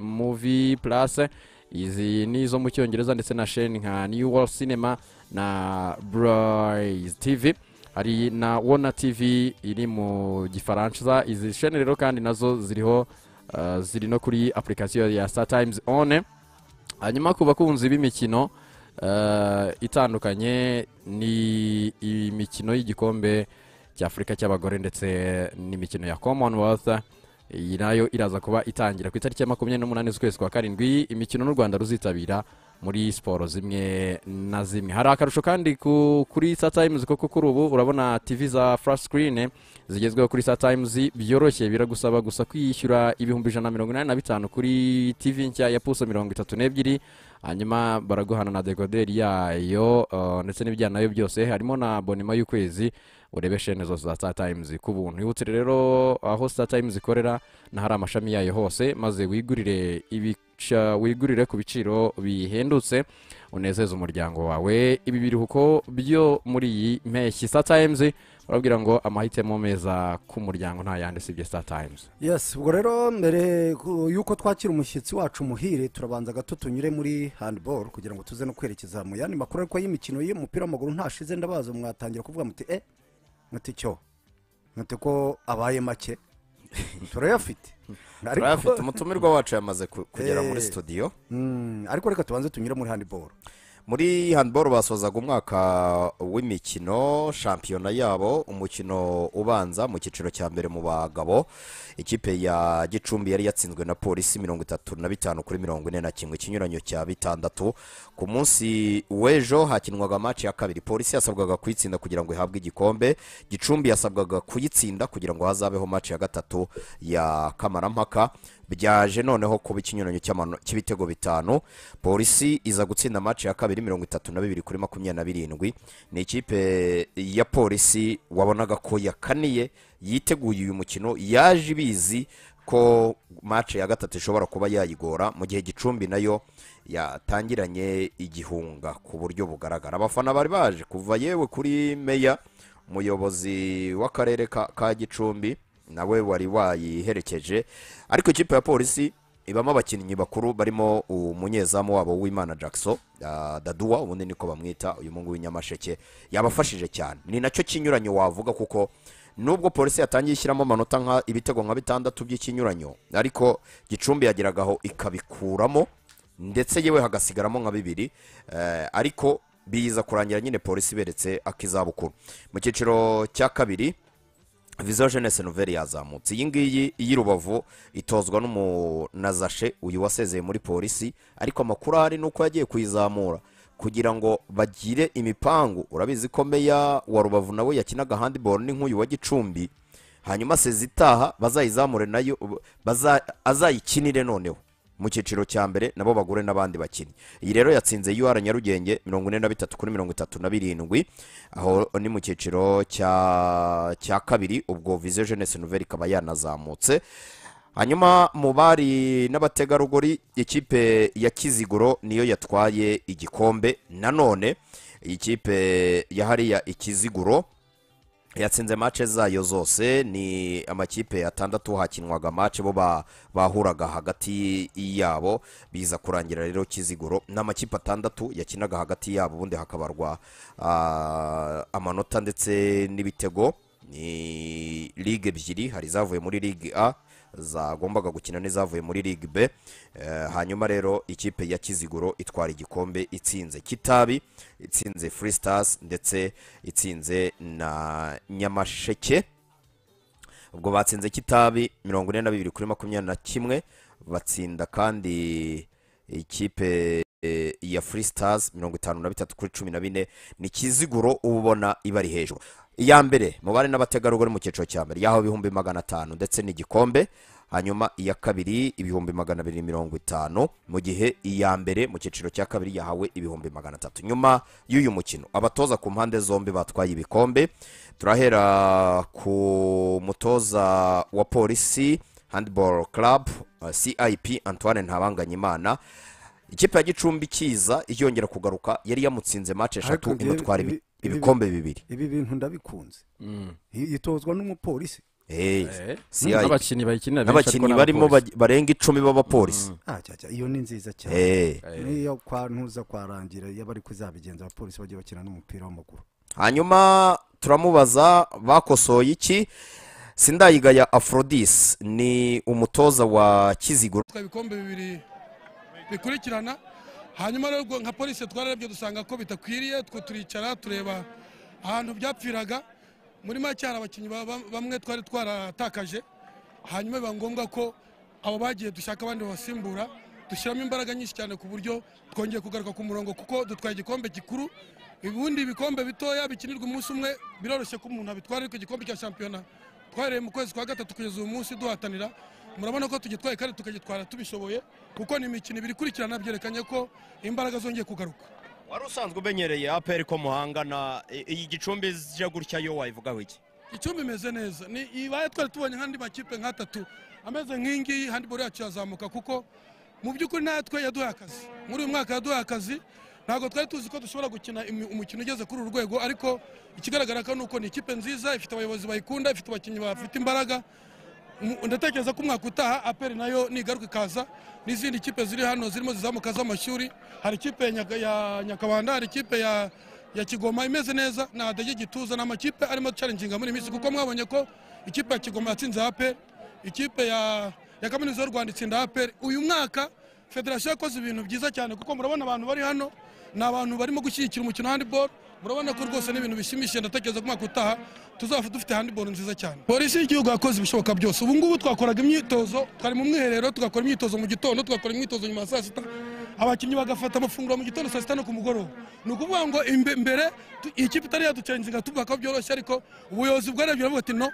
muvi purase izi ni izo mu cyongereza ndetse na shene nka new world cinema na burayizi tivi hari na wona tivi iri mu gifaransa izi shene rero kandi nazo ziriho eh, ziri no kuri apurikasiyo ya star times one hanyuma ku bakunzi b'imikino Eh, itandukanye ni imikino y'igikombe cy'afurika cy'abagore ndetse n'imikino ya commonwealth iyi nayo iraza kuba itangira ku itariki ya makumyabiri n'umunani z'ukwezi kwa karindwi imikino n'u rwanda ruzitabira muri siporo zimwe na zimwe hari akarusho kandi kuri saa tayimuzi kuko kuri ubu urabona TV za furashi sikirini zigezweho kuri saa tayimuzi byoroshye biragusaba gusa kwishyura ibihumbi ijana na mirongo inani na bitanu kuri TV nshya ya puso mirongo itatu n'ebyiri hanyuma baraguhana na dekoderi yayo uh, ndetse n'ibijyana nayo byose harimo na bonima y'ukwezi urebe shene za star times ku buntu wibutse rero aho star times ikorera n'ahari amashami yayo hose maze wigurire wigurire ku biciro bihendutse unezeze umuryango wawe ibi biruhuko byo muri iyi mpeshyi star times urabwira ngo amahitemo meza k'umuryango ntayandi usibye sita tayimuzi yesi ubwo rero mbere y'uko twakira umushyitsi wacu muhire turabanza gato tunyure muri handiboro kugira ngo tuze no kwerekeza mu yandi makuru ariko y'imikino y'umupira w'amaguru ntashize ndabaza mwatangira kuvuga muti e muti cyo muti ko abaye make [LAUGHS] turayafite turayafite umutumirwa wacu yamaze kugera muri eh. studio hmm, ariko reka tubanze tunyure muri handiboro muri handball basozaga umwaka w'imikino shampiyona yabo umukino ubanza mu cyiciro cya mbere mu bagabo ikipe ya gicumbi yari yatsinzwe na polisi mirongo itatu na bitanu kuri mirongo ine na kimwe ikinyuranyo cya bitandatu ku munsi w'ejo hakinwaga match ya kabiri polisi yasabwaga kuyitsinda kugira ngo ihabwe igikombe gicumbi yasabwaga kuyitsinda kugira ngo hazabeho match ya gatatu ya kamarampaka byaje noneho kuba ikinyuranyo cy'ibitego bitanu polisi iza gutsinda match ya kabiri mirongo itatu na bibiri kuri makumyabiri na birindwi ni ikipe ya polisi wabonaga ko yakaniye yiteguye uyu mukino yaje ibizi ko match ya gatatu ishobora kuba yayigora mu gihe gicumbi nayo yatangiranye igihunga ku buryo bugaragara abafana bari baje kuva yewe kuri meya umuyobozi w'akarere ka gicumbi nawe wari wayiherekeje ariko ikipe ya polisi ibamo abakinnyi bakuru barimo umunyezamu wabo w'imana jackson daduwa ubundi niko bamwita uyu mungu w'inyamasheke yabafashije cyane ni nacyo kinyuranyo wavuga kuko nubwo polisi yatangiye ishyiramo amanota nka ibitego nka bitandatu by'ikinyuranyo ariko gicumbi yageragaho ikabikuramo ndetse yewe hagasigaramo nka bibiri eh, ariko biza kurangira nyine polisi iberetse ak'izabukuru mu cyiciro cya kabiri vizo jenese nouvelle yazamutse iyi ngiyi iy'urubavu itozwa n'umunazashe uyu wasezeye muri polisi ariko amakuru ahari ni uko yagiye kuyizamura kugira ngo bagire imipangu urabizi ko meya wa rubavu nawe yakinaga handiboro ni nk'uyu wa gicumbi hanyuma itaha bazayizamure nayo azayikinire noneho mu cyiciro cya mbere nabo bagore n'abandi bakinnyi iyi rero yatsinze ur nyarugenge mirongo ine na bitatu kuri mirongo itatu na birindwi aho ni mu cyiciro cya kabiri ubwo vize jeunesse nouvelle ikaba yanazamutse hanyuma mu bari n'abategarugori ikipe ya kiziguro niyo yatwaye igikombe nanone ikipe ya hariya ikiziguro yatsinze match zayo zose ni amakipe atandatu hakinwaga match bo bahuraga hagati yabo biza kurangira rero kiziguro ni amakipe atandatu yakinaga hagati yabo ubundi hakabarwa ah, amanota ndetse n'ibitego ni ligue ebyiri hari izavuye muri ligue a zagombaga gukina n'izavuye muri ligue b eh, hanyuma rero ikipe ya kiziguro itwara igikombe itsinze kitabi itsinze free stars ndetse itsinze na nyamasheke ubwo batsinze kitabi mirongo ine na bibiri kuri makumyabiri na kimwe batsinda kandi ikipe eh, ya free stars mirongo itanu na bitatu kuri cumi na bine ni kiziguro uba ubona ibari hejuru iya mbere mubare bari n'abategarugori mu cyiciro cya mbere yaho ibihumbi magana atanu ndetse n'igikombe hanyuma iya kabiri ibihumbi magana abiri mirongo itanu mu gihe iya mbere mu cyiciro cya kabiri yahawe ibihumbi magana atatu nyuma y'uyu mukino abatoza ku mpande zombi batwaye ibikombe turahera ku mutoza wa polisi handball club eh, cip antoine ntabanganyimana ikipe ya gicumbi kiza yongera kugaruka yari yamutsinze mace eshatu imutwara ibikombe bibiri ibi bintu ndabikunze yitozwa mm. n'umupolisi eh? n'abakinnyi barimo barenga icumi b'abapolisi mm. ah, iyo ni nziza cyane eh. Eh. niyo ntuza kwarangira iyo bari kuzabigenza abapolisi bagiye bakina n'umupira w'amaguru hanyuma turamubaza bakosoye iki sindayigaya afrodis ni umutoza wa kiziguro ibikombe bibiri bikurikirana hanyuma rero nka polisi twararabye dusanga ko bitakwiriye twe turicara tureba ahantu byapfiraga muri make hari abakinnyi bamwe twari twaratakaje hanyuma biba ngombwa ko abo bagiye dushaka abandi babasimbura dushyiramo imbaraga nyinshi cyane ku buryo twongeye kugaruka ku murongo kuko dutwaye igikombe gikuru ubundi ibikombe bitoya bikinirwa umunsi umwe biroroshye ko umuntu abitwara ariko igikombe cya shampiyona twahereye mu kwezi kwa gatatu kugeza uyu munsi duhatanira murabona ko tugitwaye kandi tukagitwara tubishoboye kuko ni imikino ibiri ikurikirana byerekanye ko imbaraga zongeye kugaruka wari usanzwe umenyereye aperi ko muhangana iyi gicumbi ije gutya yo wayivugaho iki gicumbi imeze neza ibaye twari tubonye nk'andi makipe nk'atatu ameze nk'ingiyi handiboro yacu yazamuka kuko mu by'ukuri natwe yaduhaye akazi muri uyu mwaka yaduhaye akazi ntabwo twari tuzi ko dushobora gukina umukino ugeze kuri uru rwego ariko ikigaragara ko ni uko ni ikipe nziza ifite abayobozi bayikunda ifite abakinnyi bafite imbaraga ndatekereza ko umwaka utaha aperi nayo nigaruka ikaza n'izindi kipe ziri hano zirimo zizamuka z'amashuri hari ikipe ya nyakabanda hari ikipe ya kigoma imeze neza na adage gituza ni amakipe arimo carenjinga muri minsi kuko mwabonye ko ikipe ya kigoma yatsinze aperi ikipe ya kaminuza y'u rwanda itsinda aperi uyu mwaka federasiyo yakoze ibintu byiza cyane kuko murabona abantu bari hano ni abantu barimo gushyigikira umukino wa handiboro murabona ko rwose n'ibintu bishimishije ndatekereza ko umwaka utaha tuzaba dufite handiboro nziza cyane polisi y'igihugu yakoze ibishoboka byose ubu ngubu twakoraga imyitozo twari mu mwiherero tugakora imyitozo mu gitondo tugakora imyitozo nyuma ya saa sita abakinnyi bagafata amafunguro mu gitondo saa sita no ku mugoroba ni ukuvuga ngo imbere ikipe kipe itari yaducenzinga tubaka byoroshye ariko ubuyobozi bwarebye baravuga ati no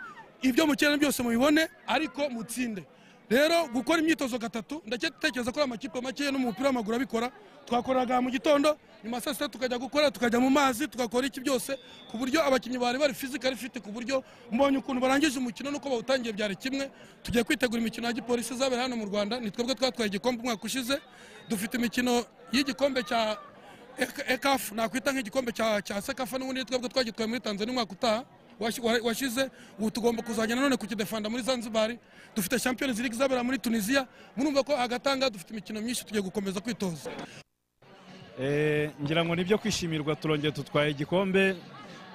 ibyo mukenera byose mubibone ariko mutsinde rero gukora imyitozo gatatu ndacyatekereza ko amakipe make no w'amaguru abikora twakoraga mu gitondo nyuma saa sita tukajya gukora tukajya mu mazi tugakora iki byose ku buryo abakinnyi bari bari fizika rifite ku buryo mbonye ukuntu barangije umukino nuko bawutangiye byari kimwe tugiye kwitegura imikino ya gipolisi izabera hano mu rwanda ni twebwe twatwaye igikombe umwaka ushize dufite imikino y'igikombe cya ekafu e-, e-, e-, nakwita nk'igikombe cya sekafa n'ubundi twebwe twagitwaye muri tanzania umwaka utaha washize ubu tugomba kuzajya nanone kukidefanda muri zanzibari dufite champions league zabera muri tunisiya murumva ko agatanga dufite imikino myinshi tugiye gukomeza kwitoza eh, ngira ngo nibyo kwishimirwa turongeye tutwaye igikombe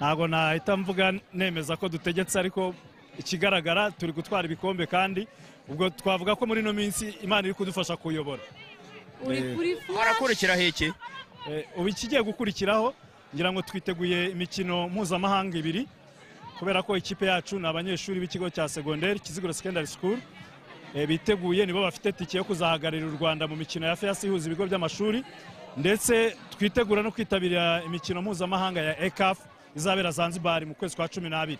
ntabwo nahita mvuga nemeza ko dutegetse ariko ikigaragara turi gutwara ibikombe kandi ubwo twavuga ko muri ino minsi imana iri kudufasha kuyobora harakurikira eh, heke eh, ubu ikigiye gukurikiraho ngira ngo twiteguye imikino mpuzamahanga ibiri kubera ko ikipe yacu ni abanyeshuri b'ikigo cya segonderi kiziguro secondary school eh, biteguye nibo bafite tike yo kuzahagararira u rwanda mu mikino ya feyasi ihuza ibigo by'amashuri ndetse twitegura no kwitabira imikino mpuzamahanga ya ecaf izabera zanzibari mu kwezi kwa cumi n'abiri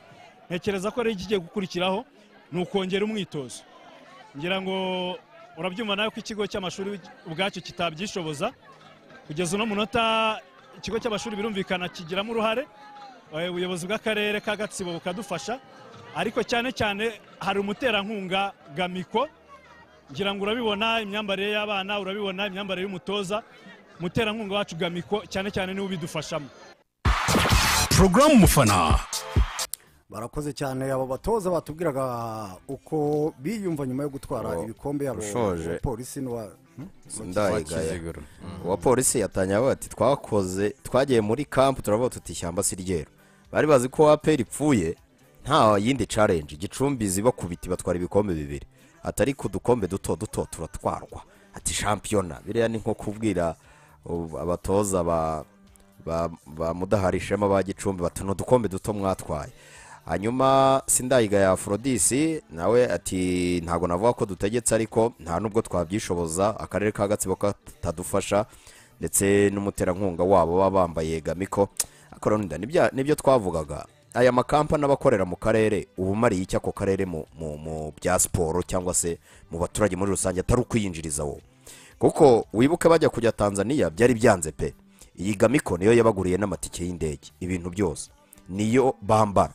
ntekereza ko rero ikigiye gukurikiraho ni ukongera umwitozo ngira ngo urabyumva nawe ko ikigo cy'amashuri ubwacyo kitabyishoboza kugeza uno munota ikigo cy'amashuri birumvikana kigiramo uruhare ubuyobozi bw'akarere ka gatsibo bukadufasha ariko cyane cyane hari umuterankunga gamiko ngira ngo urabibona imyambarire y'abana urabibona imyambarire y'umutoza umuterankunga wacu gamiko cyane cyane niwe ubidufashamo porogaramu mufana barakoze cyane abo batoza batubwiraga uko biyumva nyuma yo gutwara ibikombe yabo polisi uwa hmm? polisi yatangira ati twakoze twagiye muri kampu turavuga tuti ishyamba si ryeru bari bazi ko waperi ipfuye nta yindi challenge igicumbi ziba ku biti batwara ibikombe bibiri atari ku dukombe duto duto turatwarwa ati shampiyona biriya ni nko kubwira abatoza ba ba mudahari ishema ba gicumbi batuno udukombe duto mwatwaye hanyuma sindayiga ya aforodisi nawe ati ntabwo navuga ko dutegetse ariko nta n'ubwo twabyishoboza akarere ka gatsibo katadufasha ndetse n'umuterankunga wabo baba bambaye gamiko koronida nibyo twavugaga aya makampa n’abakorera mu karere uba umariye iki ako karere mu bya siporo cyangwa se mu baturage muri rusange atari ukwiyinjiriza wo kuko wibuke bajya kujya tanzania byari byanze pe iyi gamiko niyo yabaguriye n'amatike y'indege ibintu byose niyo bambara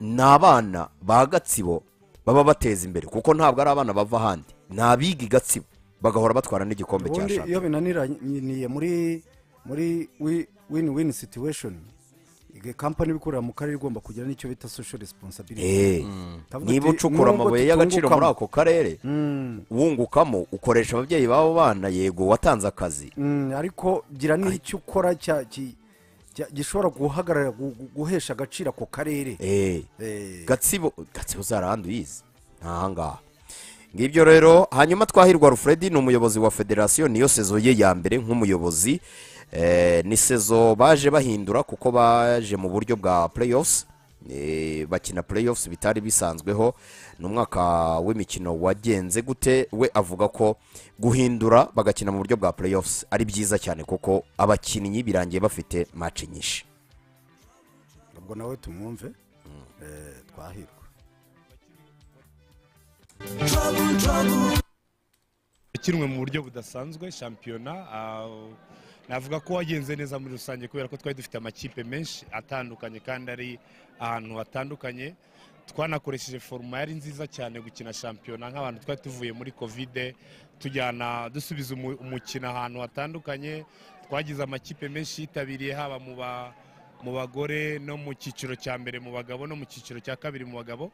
ni abana ba gatsibo baba bateza imbere kuko ntabwo ari abana bava ahandi ni abiga gatsibo bagahora batwara n'igikombe cya shampiyona iyo binaniraniye muri wini wini situwesheni kampani ibikorera mu karere igomba kugira n'icyo bita social responsibility eh, hmm. niba ucukura amabuye y'agaciro muri ako karere hmm. wungukamo ukoresha ababyeyi b'abo bana yego watanze akazi hmm, ariko gira n'icyo ukora gishobora guhagarara guhesha agaciro ako karere eh. Eh. gatsibo gatsibo zarahandi uyizi ngibyo rero hanyuma twahirwa rufuredi ni umuyobozi wa federasiyo niyo sezo ye ya mbere nk'umuyobozi Eh, ni sezo baje bahindura kuko baje mu buryo bwa playoffs eh, bakina playoffs bitari bisanzweho ni umwaka w'imikino wagenze gute we avuga ko guhindura bagakina mu buryo bwa playoffs ari byiza cyane kuko abakinnyi birangiye bafite match nyinshi ubwo nawe tumwumve eh, twahirwa ikinwe mu buryo budasanzwe shampiyona ah, navuga ko wagenze neza muri rusange kubera ko twari dufite amakipe menshi atandukanye kandi ari ahantu hatandukanye twanakoresheje foruma yari nziza cyane gukina shampiyona nk'abantu twari tuvuye muri kovide tujyana dusubiza umukino ahantu hatandukanye twagize amakipe menshi yitabiriye haba mu bagore no mu cyiciro cya mbere mu bagabo no mu cyiciro cya kabiri mu bagabo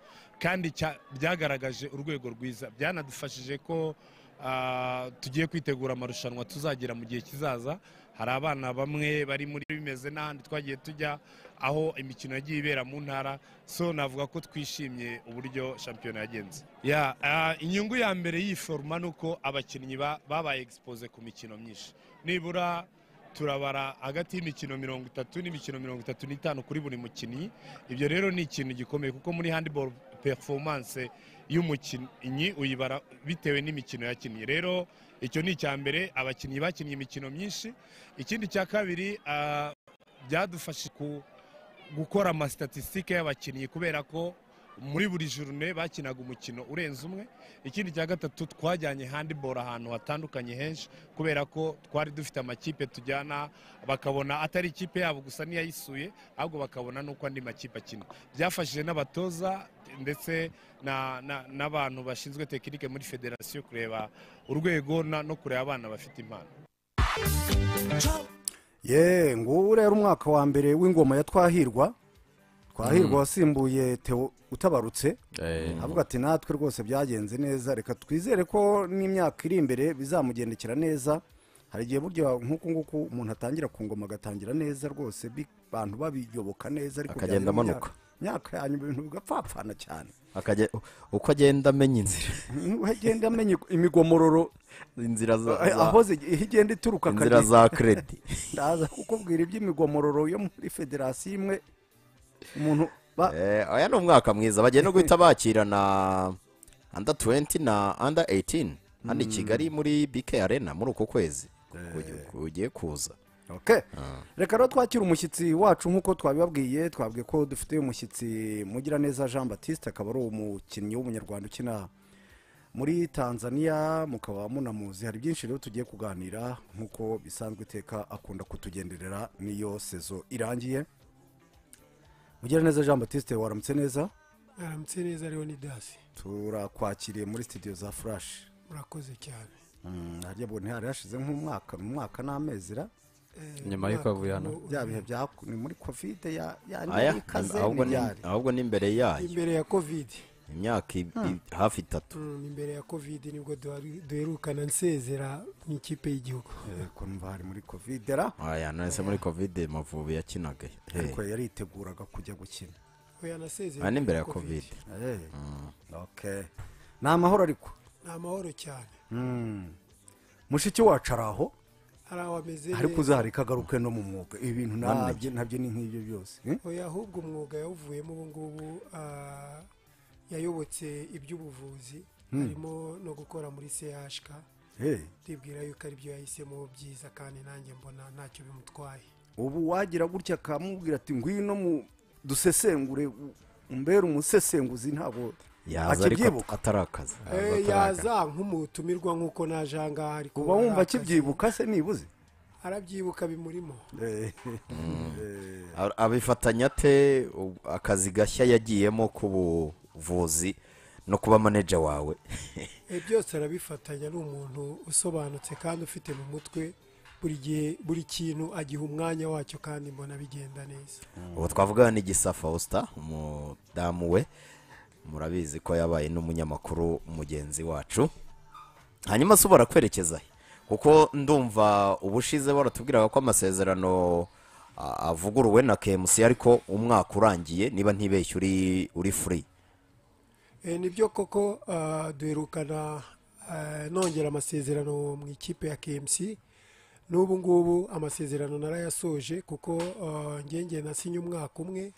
kandi byagaragaje urwego rwiza byanadufashije ko ah, tugiye kwitegura amarushanwa tuzagira mu gihe kizaza hari abana bamwe bari muri bimeze n'ahandi twagiye tujya aho imikino yagiye ibera mu ntara so navuga ko twishimye uburyo shampiyona yagenze ah, inyungu ya mbere y'iyi foruma ni uko abakinnyi babaye egisipoze ku mikino myinshi nibura turabara hagati y'imikino mirongo itatu n'imikino mirongo itatu n'itanu kuri buri mukinnyi ibyo rero ni ikintu gikomeye kuko muri handiboro performance y'umukinnyi uyibara bitewe n'imikino yakiniye rero icyo ni icya mbere abakinnyi bakinnye imikino myinshi ikindi cya kabiri ah, byadufashe gukora amasitatisitike y'abakinnyi kubera ko muri buri jurune bakinaga umukino urenze umwe ikindi cya gatatu twajyanye handiboro ahantu hatandukanye henshi kubera ko twari dufite amakipe tujyana bakabona atari ikipe yabo gusa n'iyayisuye ahubwo bakabona n'uko andi makipe akina byafashije n'abatoza ndetse n'abantu bashinzwe tekinike muri federasiyo kureba urwego no kureba abana bafite impano Ye ngubu rero umwaka wa mbere w'ingoma ya twahirwa twahirwa mm. wasimbuye teo utabarutse eh. avuga ati natwe rwose byagenze neza reka twizere ko n'imyaka iri imbere bizamugendekera neza hari igihe burya nk'uku nguku umuntu atangira ku ngoma agatangira neza rwose abantu babiyoboka neza ariko akagenda amanuka imyaka yanyu ibintu bigapfapfana cyane uko agenda amenya inzira [LAUGHS] agenda amenya imigomororo inzira za eh, aho igenda ituruka inzira za keredi [LAUGHS] ndaza kukubwira iby'imigomororo yo muri federasi imwe umuntu aya eh, ni umwaka mwiza bagiye no guhita bakira na anda tuwenti na anda eyitini hano i hmm. kigali muri bike arena muri uku kwezi kugiye eh. kuza ah. reka rero twakira umushyitsi wacu nk'uko twabibabwiye twabwiye ko dufite umushyitsi mugiraneza jean batiste akaba ari umukinnyi w'umunyarwanda ukina muri tanzania mukaba munamuzi hari byinshi rero tugiye kuganira nk'uko bisanzwe iteka akunda kutugenderera n'iyo sezo irangiye mugiraneza jean batiste waramutse neza waramutse neza ariho ni turakwakiriye muri sitidiyo za furashi murakoze cyane hmm, harya bo ntihari hashize nk'umwaka mu mwaka n'amezira eh, nyuma y'uko avuye hano bya bihe bya ni muri kovide ya ikaze ahubwo ni imbere yayo imbere ya kovide imyaka ah. hafi itatu mm, imbere ya kovide nibwo duherukana nsezera mu ikipe y'igihugu ko numva hari muri kovide ra nahise muri kovide eh. mavubi yakinaga eh. ariko yariteguraga kujya gukina aha ni imbere ya kovide eh. mm. ni amahoro ariko ni amahoro cyane hmm. mushiki wacu ari aho ariko uzahari kagaruke no mu mwuga ibintu ntabyo ni nk'ibyo byose ahubwo umwuga yawuvuyemo ubu ngubu ah, yayobotse iby'ubuvuzi hmm. harimo no gukora muri chk ribwira yuko aribyo yahisemo byiza kandi nanjye mbona ntacyo bimutwaye ubu wagira gutya akamubwira ati ngwino mu dusesengure umbere umusesenguzi ntabwo yaza eh, atarakaza yaza nk'umutumirwa nk'uko naje aha ngaha ariko uba wumva akibyibuka se nibuze arabyibuka bimurimo eh. Hmm. Eh. abifatanya ate akazi gashya yagiyemo k'ubu ubuvuzi no kuba manager wawe eh, byose arabifatanya ni umuntu usobanutse kandi ufite mu mutwe buri gihe buri kintu agiha umwanya wacyo kandi mbona bigenda neza mm. ubu twavugana n'igisa fausita umudamu we murabizi ko yabaye n'umunyamakuru mugenzi wacu hanyuma se kwerekeza kuko ndumva ubushize baratubwiraga ko amasezerano avuguruwe na kemusi ariko umwaka urangiye niba ntibeshye uri furi Eh, nibyo koko ah, duherukana eh, nongera amasezerano mu ikipe ya KMC n'ubu ngubu amasezerano narayasoje kuko ah, ngenge nasinye umwaka umwe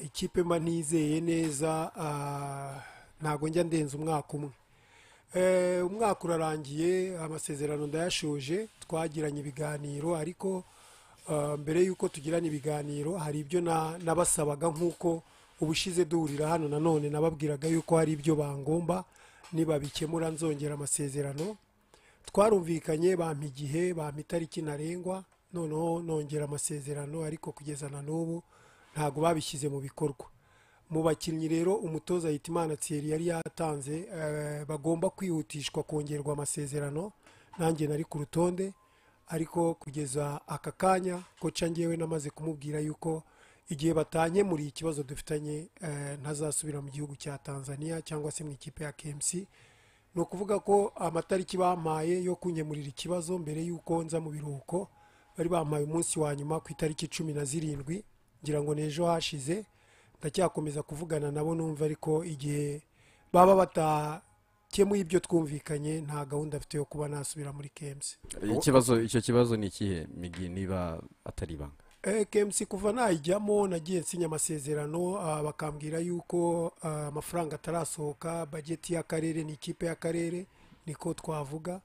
ikipe mba ntizeye neza ah, ntabwo njya ndenze umwaka umwe eh, umwaka urarangiye amasezerano ndayashoje twagiranye ibiganiro ariko mbere y'uko tugirana ibiganiro hari ibyo nabasabaga nk'uko ubushize duhurira hano nanone nababwiraga yuko hari ibyo bangomba nibabikemura nzongera amasezerano twarumvikanye bampa igihe bampa itariki ntarengwa noneho nongera amasezerano ariko kugeza na n'ubu ntabwo babishyize mu bikorwa mu bakinnyi rero umutoza Hitimana Thierry yari yatanze eh, bagomba kwihutishwa kongerwa amasezerano nanjye nari ku rutonde ariko kugeza aka kanya koca ngewe namaze kumubwira yuko igihe batanyemuriye ikibazo dufitanye eh, ntazasubira mu gihugu cya tanzania cyangwa se mu ikipe ya kmc ni ukuvuga ko amatariki bampaye yo kunyemurira ikibazo mbere y'uko nza mu biruhuko bari bampaye umunsi wa nyuma ku itariki cumi na zirindwi ngira ngo ni ejo hashize ndacyakomeza kuvugana nabo numva ariko igihe baba batakemuye ibyo twumvikanye nta gahunda afite yo kuba nasubira muri kemsi icyo kibazo ni ikihe migi niba atari ibanga Eh, kmc kuva nayijyamo nagiye nsinya amasezerano ah, bakambwira yuko ah, amafaranga atarasohoka bageti y'akarere ni ikipe y'akarere niko twavuga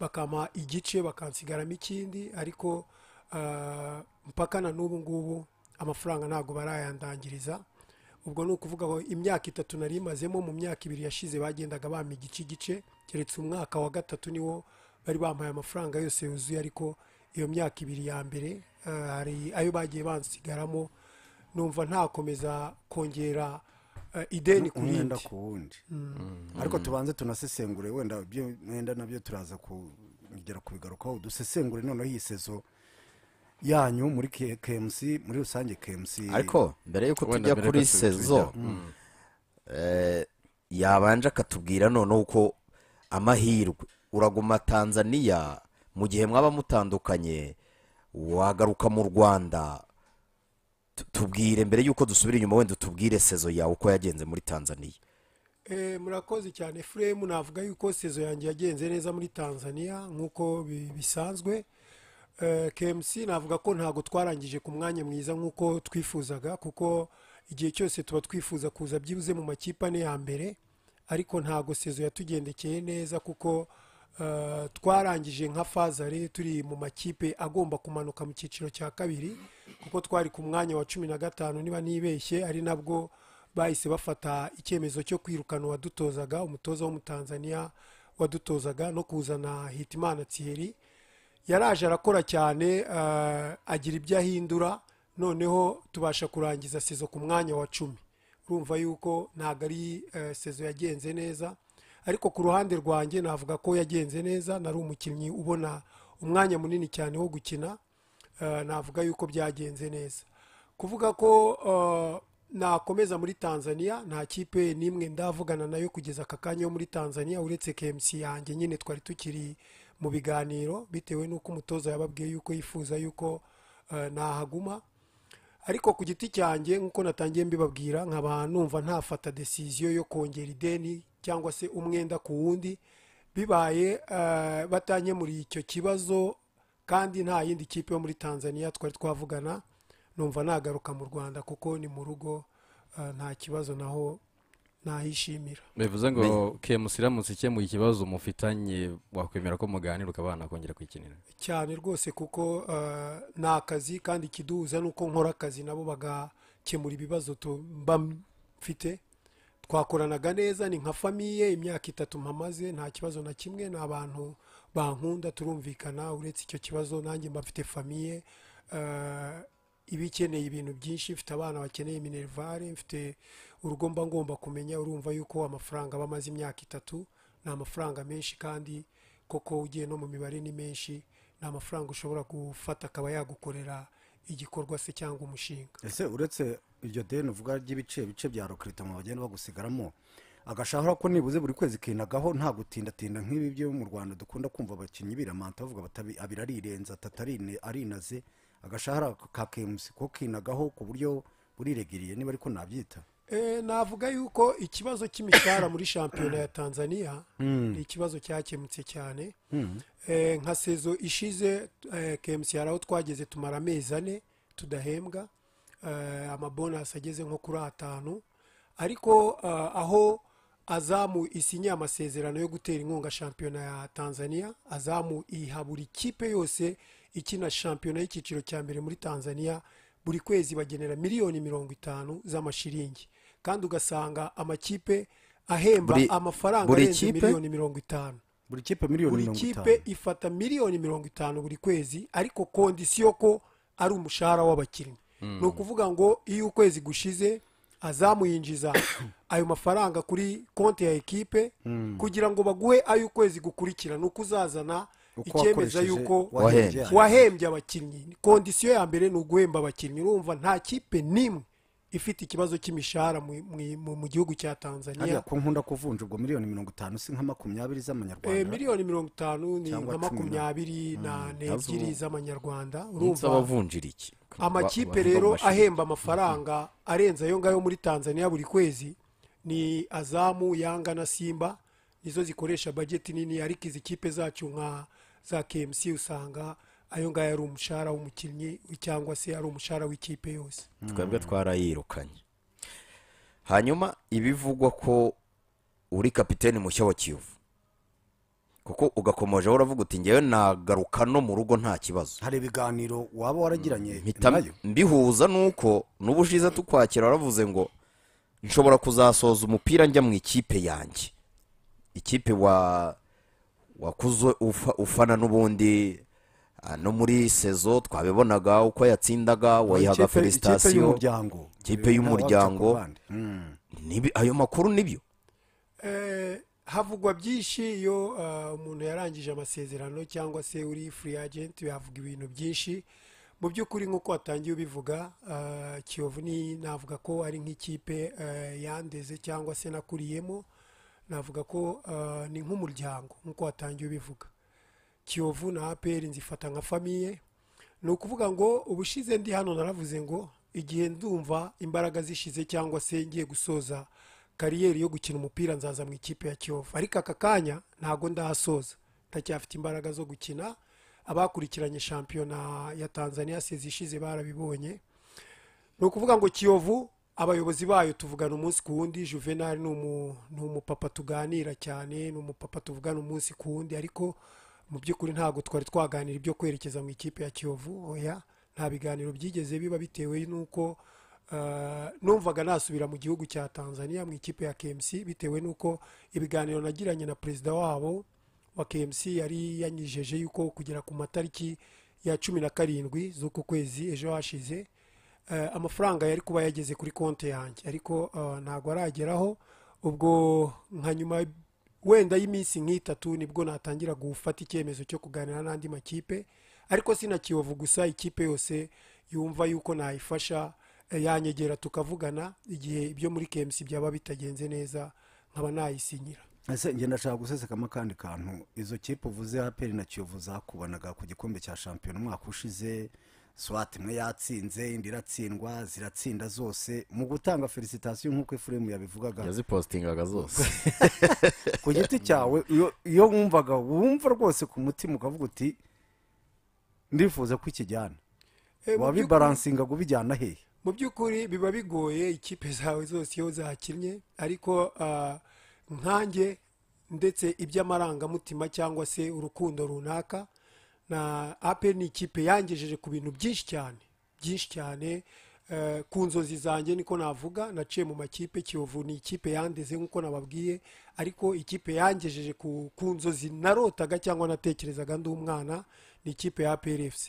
bakama igice bakansigaramo ikindi ariko ah, mpaka na n'ubu ngubu amafaranga ntabwo barayandangiriza ubwo ni ukuvuga ngo imyaka itatu nari imazemo mu myaka ibiri yashize bagendaga bampa igice igice keretse umwaka wa gatatu niwo bari bambaye amafaranga yose yuzuye ariko iyo myaka ibiri ya mbere eh, hari ayo bagiye bansigaramo numva ntakomeza kongera eh, ideni ku yindi ku wundi mm. Mm. ariko mm. tubanze tunasesengure wenda ibyo mwenda nabyo turaza kugera kubigarukaho dusesengure noneho iyi sezo yanyu muri kmc muri rusange kmc ariko mbere yuko tujya kuri sezo eh, yabanje akatubwira noneho uko amahirwe uraguma tanzania mu gihe mwaba mutandukanye wagaruka mu rwanda tubwire mbere y'uko dusubira inyuma wenda tubwire sezo yawe uko yagenze muri tanzania eh, murakoze cyane furemu navuga yuko sezo yanjye yagenze neza muri tanzania nk'uko bisanzwe eh, kmc navuga ko ntabwo twarangije ku mwanya mwiza nk'uko twifuzaga kuko igihe cyose tuba twifuza kuza byibuze mu makipe ane ya mbere ariko ntabwo sezo yatugendekeye neza kuko Eh, twarangije nka fazare turi mu makipe agomba kumanuka mu cyiciro cya kabiri kuko twari ku mwanya wa cumi na gatanu niba nibeshye ari nabwo bahise bafata icyemezo cyo kwirukana uwadutozaga umutoza w'umutanzaniya wadutozaga no kuzana hitimana tsiyeri yaraje arakora cyane eh, agira ibyo ahindura noneho tubasha kurangiza sezo ku mwanya wa cumi urumva yuko ntabwo ari eh, sezo yagenze neza ariko ku ruhande rwanjye navuga ko yagenze neza nari umukinnyi ubona umwanya munini cyane wo gukina eh, navuga yuko byagenze neza kuvuga ko eh, nakomeza muri tanzania nta kipe n'imwe ndavugana nayo kugeza aka kanya yo muri tanzania uretse kmc yanjye nyine twari tukiri mu biganiro bitewe n'uko umutoza yababwiye yuko yifuza yuko eh, nahaguma ariko ku giti cyanjye nk'uko natangiye mbibabwira nkaba numva ntafata desiziyo yo kongera ideni cyangwa se umwenda ku wundi bibaye eh, batanye muri icyo kibazo kandi nta yindi kipe yo muri tanzania twari twavugana numva nagaruka mu rwanda kuko ni mu rugo eh, nta kibazo naho nahishimira bivuze ngo kemusi iramutse ikemuye ikibazo mufitanye wakwemera ko muganira ukabana kongera kwikinira cyane rwose kuko eh, ni akazi kandi kiduhuza uko nkora akazi nabo bagakemura ibibazo mba mfite twakoranaga neza ni nka famiye imyaka itatu mpamaze nta kibazo na kimwe ni abantu bankunda turumvikana uretse icyo kibazo nanjye mba mfite famiye eh, iba ikeneye ibintu byinshi mfite abana bakeneye minerivare mfite urugomba ngomba kumenya urumva yuko amafaranga aba amaze imyaka itatu ni amafaranga menshi kandi koko ugiye no mu mibare ni menshi ni amafaranga ushobora gufata akaba yagukorera igikorwa se cyangwa umushinga ese uretse iryo deni uvuga ry'ibice bice bya rokiritoma bagenda bagusigaramo agashahara ko nibuze buri kwezi kinagaho nta gutindatinda nk'ibi byo mu rwanda dukunda kumva abakinnyi biramanta bavuga bati abiri arirenza atatu arinaze agashahara ka kemusi ko kinagaho ku buryo buriregiriye niba ariko nabyita eh, navuga yuko ikibazo cy'imishahara muri shampiyona ya tanzania hmm. ni ikibazo cyakemutse cyane hmm. eh, nka sezo ishize eh, kemusi hari aho twageze tumara amezi ane tudahembwa Eh, amabonasi ageze nko kuri atanu ariko eh, aho azamu isinya amasezerano yo gutera inkunga shampiyona ya tanzania azamu iha buri kipe yose ikina shampiyona y'icyiciro cya mbere muri tanzania buri kwezi bagenera miliyoni mirongo itanu z'amashiringi kandi ugasanga amakipe ahemba amafaranga arenze miliyoni mirongo itanu buri kipe miliyoni mirongo itanu buri kipe ifata miliyoni mirongo itanu buri kwezi ariko kondisiyo ko ari umushahara w'abakinnyi Mm. ni ukuvuga ngo iyo ukwezi gushize azamuyinjiza [COUGHS] ayo mafaranga kuri konti ya ekipe mm. kugira ngo baguhe ayo ukwezi gukurikira ni uko uzazana icyemeza yuko wahembye abakinnyi kondisiyo ya mbere ni uguhemba abakinnyi urumva nta kipe n'imwe ifite ikibazo cy'imishahara mu gihugu cya tanzania ko nkunda kuvunja ubwo miliyoni mirongo itanu si nka makumyabiri z'amanyarwanda eh, miliyoni mirongo itanu ni nka makumyabiri mm. n'ebyiri z'amanyarwanda urumva iki amakipe rero ahemba amafaranga arenze ayo ngayo muri tanzania buri kwezi ni azamu yanga na simba nizo zikoresha bajeti nini ariko izi kipe zacu nka za kmc usanga ayo ngayo ari umushahara w'umukinnyi cyangwa se ari umushahara w'ikipe yose twebwe twarayirukanye hanyuma ibivugwa ko uri kapitene mushya wa kiyovu kuko ugakomeje uravuga uti ngewe nagaruka no mu rugo nta kibazo hari ibiganiro waba waragiranye mm, nayo mbihuza nuko n'ubu ushize tukwakira waravuze ngo nshobora kuzasoza umupira njya mu ikipe yanjye ikipe wa wakuze ufana n'ubundi ah, no muri sezo twabibonaga uko yatsindaga wayihaga felisitasiyo ikipe y'umuryango mm. ayo makuru nibyo eh, havugwa byinshi iyo uh, umuntu yarangije amasezerano cyangwa se uri furi agenti yavuga ibintu byinshi mu by'ukuri nk'uko watangiye ubivuga uh, kiyovu ni navuga ko ari nk'ikipe uh, yandeze cyangwa se nakuriyemo navuga ko ni nk'umuryango nk'uko watangiye ubivuga kiyovu na aperi nzifata nka famiye ni ukuvuga ngo ubushize ndi hano naravuze ngo igihe ndumva imbaraga zishize cyangwa se ngiye gusoza kariyeri yo gukina umupira nzaza mu ikipe ya kiyovu ariko aka kanya ntabwo ndahasoza ndacyafite imbaraga zo gukina abakurikiranye shampiyona ya tanzania sezi ishize barabibonye ni ukuvuga ngo kiyovu abayobozi bayo tuvugana umunsi ku wundi juvenal ni umupapa tuganira cyane ni umupapa tuvugana umunsi ku wundi ariko mu by'ukuri ntabwo twari twaganira ibyo kwerekeza mu ikipe ya kiyovu oya nta biganiro byigeze biba bitewe n'uko Eh, numvaga nasubira mu gihugu cya tanzania mu ikipe ya kmc bitewe n'uko ibiganiro nagiranye na perezida wabo wa kmc yari yanyijeje yuko kugera ku matariki ya cumi na karindwi z'uku kwezi ejo hashize eh, amafaranga yari kuba yageze kuri konti yanjye ariko eh, ntabwo arageraho ubwo nka nyuma wenda y'iminsi nk'itatu nibwo natangira gufata icyemezo cyo kuganira n'andi makipe ariko sinakiyovu gusa ikipe yose yumva yuko nayifasha yanyegera tukavugana igihe ibyo muri kemusi byaba bitagenze neza nkaba nayisinyira ese ngenda nashaka gusesekamo akandi kantu izo kipe uvuze haperi na kiyovu zakubanaga ku gikombe cya shampiyona umwaka ushize swat imwe yatsinze indi iratsindwa ziratsinda zose mu gutanga felicitasiyo nk'uko efuremu yabivugaga yazipositingaga zose [LAUGHS] ku giti cyawe iyo wumvaga wumva rwose ku mutima ukavuga uti ndifuza ko ikijyana eh, wabibaransinga ubijyana hehe mu by'ukuri biba bigoye ikipe zawe zose iyo zakinnye ariko ah, nkanjye ndetse iby'amarangamutima cyangwa se urukundo runaka na ape ni ikipe yangejeje ku bintu byinshi cyane byinshi cyane eh, ku nzozi zanjye niko navuga naciye mu makipe kiyovu ni ikipe yandeze nk'uko nababwiye ariko ikipe yangejeje ku nzozi narotaga cyangwa natekerezaga ndi umwana ni ikipe ya plfc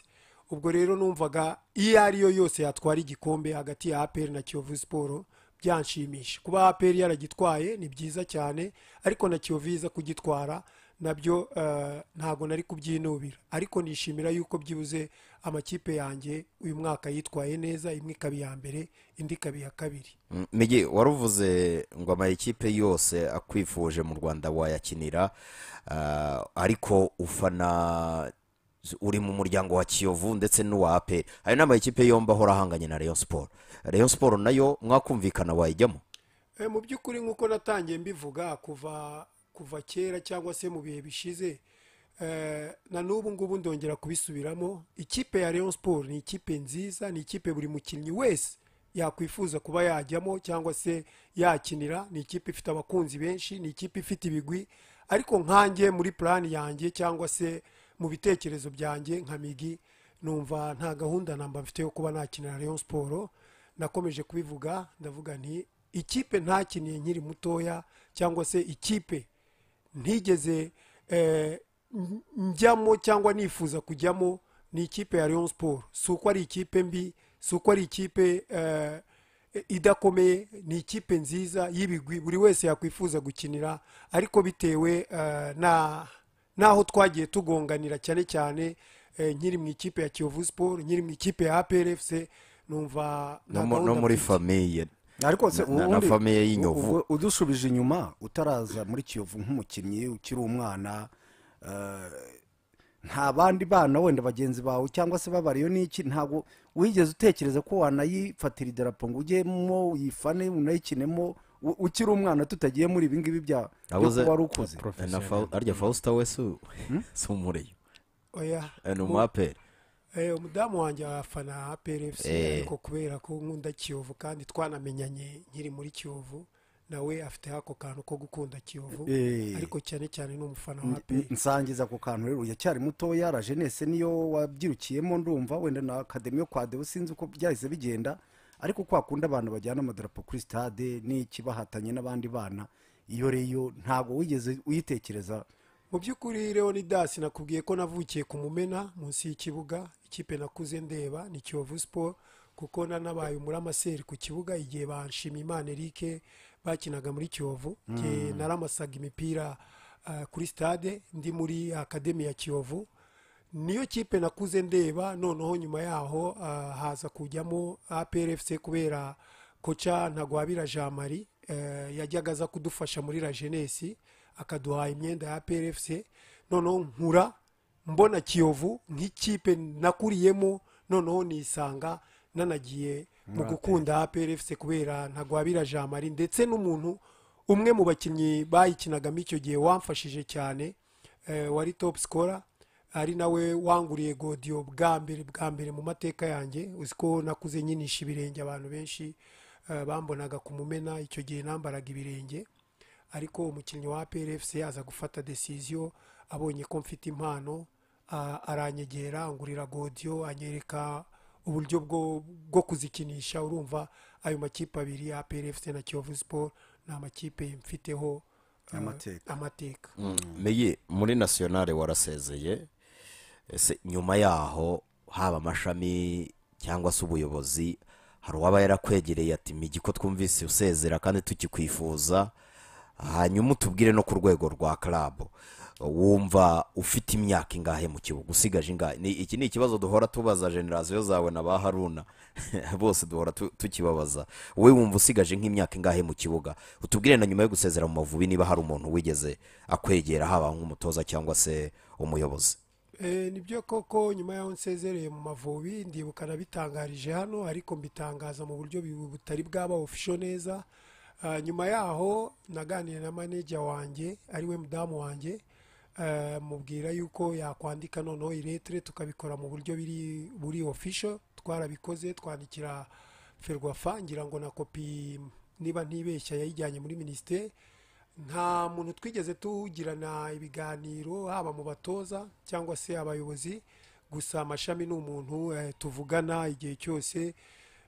ubwo rero numvaga iyo yo yose yatwara igikombe hagati ya aperi na kiyovu siporo byanshimisha kuba aperi yaragitwaye ni byiza cyane ariko na kiyovu iza kugitwara nabyo eh, ntabwo nari kubyinubira ariko nishimira yuko byibuze amakipe yanjye uyu mwaka yitwaye neza imwe ikaba iya mbere indi ikaba iya kabiri mm, migi waruvuze ngo amakipe yose akwifuje mu rwanda wayakinira eh, ariko ufana uri mu muryango wa kiyovu ndetse n'uwa aperi hari n'amakipe yombi ahora ahanganye na Rayon siporo Rayon siporo nayo mwakumvikana wayijyamo eh, mu by'ukuri nk'uko natangiye mbivuga kuva kuva kera cyangwa se mu bihe bishize eh, na n'ubu ngubu ndongera kubisubiramo ikipe ya Rayon siporo ni ikipe nziza ni ikipe buri mukinnyi wese yakwifuza kuba yajyamo cyangwa se yakinira ni ikipe ifite abakunzi benshi ni ikipe ifite ibigwi ariko nkanjye muri purani yanjye cyangwa se mu bitekerezo byanjye nka migi numva nta gahunda namba mfite yo kuba nakinira Rayon siporo nakomeje kubivuga ndavuga nti ikipe ntakiniye nkiri mutoya cyangwa se ikipe ntigeze eh, njyamo cyangwa nifuza kujyamo ni ikipe ya Rayon siporo si uko ari ikipe mbi si uko ari ikipe eh, idakomeye ni ikipe nziza y'ibigwi buri wese yakwifuza gukinira ariko bitewe eh, na n'aho twagiye tugonganira cyane cyane eh, nkiri mu ikipe ya kiyovu siporo nkiri mu ikipe ya APRFC numva no muri famiye ariko se na famiye y'inyovu udusubije inyuma utaraza muri kiyovu nk'umukinnyi ukiri umwana eh, nta bandi bana wenda bagenzi bawe cyangwa se babariyo n'iki ntabwo wigeze utekereza ko wanayifatira idarapo ngo ujyemo uyifane unayikinemo ukiri umwana tutagiye muri ibi ngibi bya kuba wari arya faustin we si umureyo ni umwaperi eh, umudamu wanjye wafana aperi efuse eh. ariko kubera ko nkunda kiyovu kandi twanamenyanye nkiri muri kiyovu nawe afite ako kantu ko gukunda kiyovu eh. ariko cyane cyane ni umufana wa pe nsangiza ako kantu rero yacyari mutoya la jeunesse niyo wabyirukiyemo ndumva wenda na akademi yo kwa debu sinzi uko byahise bigenda ariko kwa kundi abantu bajyana amadarapo kuri sitade n'iki bahatanye n'abandi bana iyo reyo ntabwo wigeze uyitekereza mu by'ukuri leonidas nakubwiye ko navukiye ku mumena munsi y'ikibuga ikipe nakuze ndeba ni kiyovu siporo kuko nanabaye umuramaseri ku kibuga igihe banshima imana erike bakinaga muri kiyovu mm. naramasaga imipira ah, kuri stade ndi muri akademi ya kiyovu niyo kipe nakuze ndeba noneho nyuma yaho ah, haza kujyamo APRFC kubera koca ntagwabira jean marie eh, yajyaga aza kudufasha muri la jenesi akaduha imyenda ya APRFC noneho nkura mbona kiyovu nk'ikipe nakuriyemo noneho nisanga nanagiye mu gukunda APRFC kubera ntagwabira jean marie ndetse n'umuntu umwe mu bakinnyi bayikinagamo icyo gihe wamfashije cyane eh, wari top scorer ari nawe wanguriye godiyo bwa mbere bwa mbere mu mateka yanjye uzi ko nakuze nyinisha ibirenge abantu benshi eh, bambonaga kumumena icyo gihe nambaraga ibirenge ariko umukinnyi wa plfc yaza gufata desiziyo abonye ko mfite impano ah, aranyegera angurira godiyo anyereka uburyo bwo kuzikinisha urumva ayo makipe abiri ya plfc na kiyovu siporo ni amakipe mfiteho eh, amateka mm. meye muri nasiyonale warasezeye nyuma yaho haba amashami cyangwa se ubuyobozi hari uwaba yarakwegereye ati migi ko twumvise usezera kandi tukikwifuza hanyuma utubwire no ku rwego rwa karabo wumva ufite imyaka ingahe mu kibuga usigaje ingahe iki ni ikibazo duhora tubaza generasiyo zawe na ba haruna [LAUGHS] bose duhora tukibabaza wowe wumva usigaje nk'imyaka ingahe mu kibuga utubwire na nyuma yo gusezera mu mavubi niba hari umuntu wigeze akwegera haba nk'umutoza cyangwa se umuyobozi Eh, nibyo koko nyuma y'aho nsezereye mu mavubi ndibuka nabitangarije hano ariko mbitangaza mu buryo butari bwaba ofisho neza eh, nyuma yaho naganiriye na maneja wanjye ariwe mudamu wanjye eh, mubwira yuko yakwandika noneho iretire tukabikora mu buryo biri buri ofisho twarabikoze twandikira ferwafa ngira ngo na kopi niba ntibeshya yayijyanye muri minisiteri nta muntu twigeze tugirana ibiganiro haba mu batoza cyangwa se abayobozi gusa amashami ni umuntu eh, tuvugana igihe cyose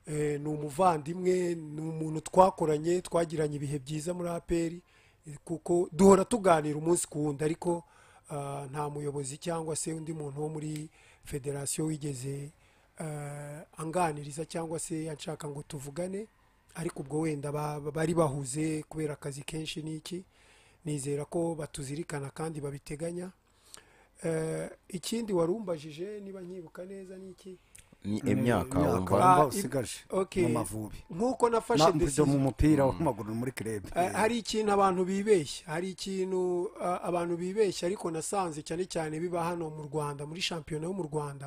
eh, ni umuvandimwe ni umuntu twakoranye twagiranye ibihe byiza muri aperi eh, kuko duhora tuganira umunsi ku wundi ariko ah, nta muyobozi cyangwa se undi muntu wo muri federasiyo wigeze anganiriza cyangwa se ashaka ngo tuvugane ariko ubwo wenda bari bahuze kubera akazi kenshi n'iki nizera ko batuzirikana kandi babiteganya eh, ikindi wari umbajije niba nyibuka neza n'iki ni imyaka wumva ah, usigaje mu mavubi nk'uko nafashe ndetse mu mupira mm. w'amaguru muri kerebe eh, hari ikintu abantu bibeshya hari ikintu eh, abantu bibeshya ariko nasanze cyane cyane biba hano mu rwanda muri shampiyona yo mu rwanda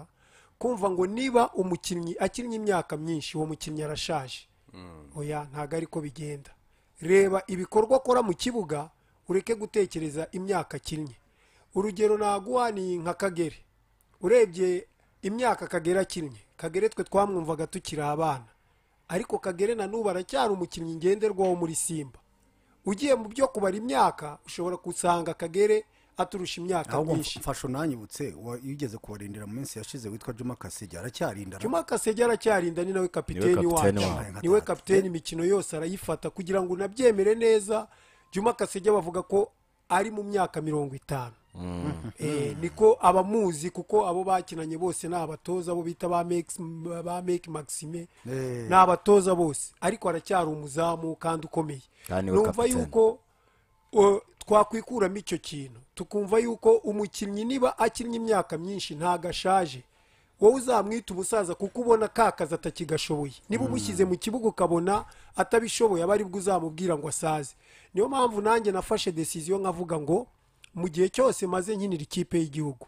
kumva ngo niba umukinnyi akinnye imyaka myinshi uwo mukinnyi arashaje Mm. oya ntabwo ariko bigenda reba ibikorwa akora mu kibuga ureke gutekereza imyaka akinnye urugero naguha ni nka kagere urebye imyaka kagere akinnye kagere twe twamwumvaga tukiri abana ariko kagere na n'ubu aracyari umukinnyi ngenderwaho muri simba ugiye mu byo kubara imyaka ushobora gusanga kagere aturusha imyaka myinshi mfashe unanyibutse iyo ugeze kubarindira mu minsi yashize witwa juma kasege aracyarinda juma kasege aracyarinda ni nawe kapiteni wacu niwe kapiteni imikino yose arayifata kugira ngo unabyemere neza juma kasege bavuga ko ari mu myaka mirongo itanu mm. eh, niko abamuzi kuko abo bakinanye bose ni abatoza abo bita ba meki maxime eh. ni abatoza bose ariko aracyari umuzamu kandi ukomeye numva yuko twakwikuramo icyo kintu tukumva yuko umukinnyi niba akinnye imyaka myinshi ntabwo ashaje wowe uzamwita umusaza kuko ubona ka kazi atakigashoboye niba hmm. umushyize mu kibuga ukabona atabishoboye aba aribwo uzamubwira ngo asaze niyo mpamvu nanjye nafashe desiziyo nkavuga ngo mu gihe cyose maze nkinira ikipe y'igihugu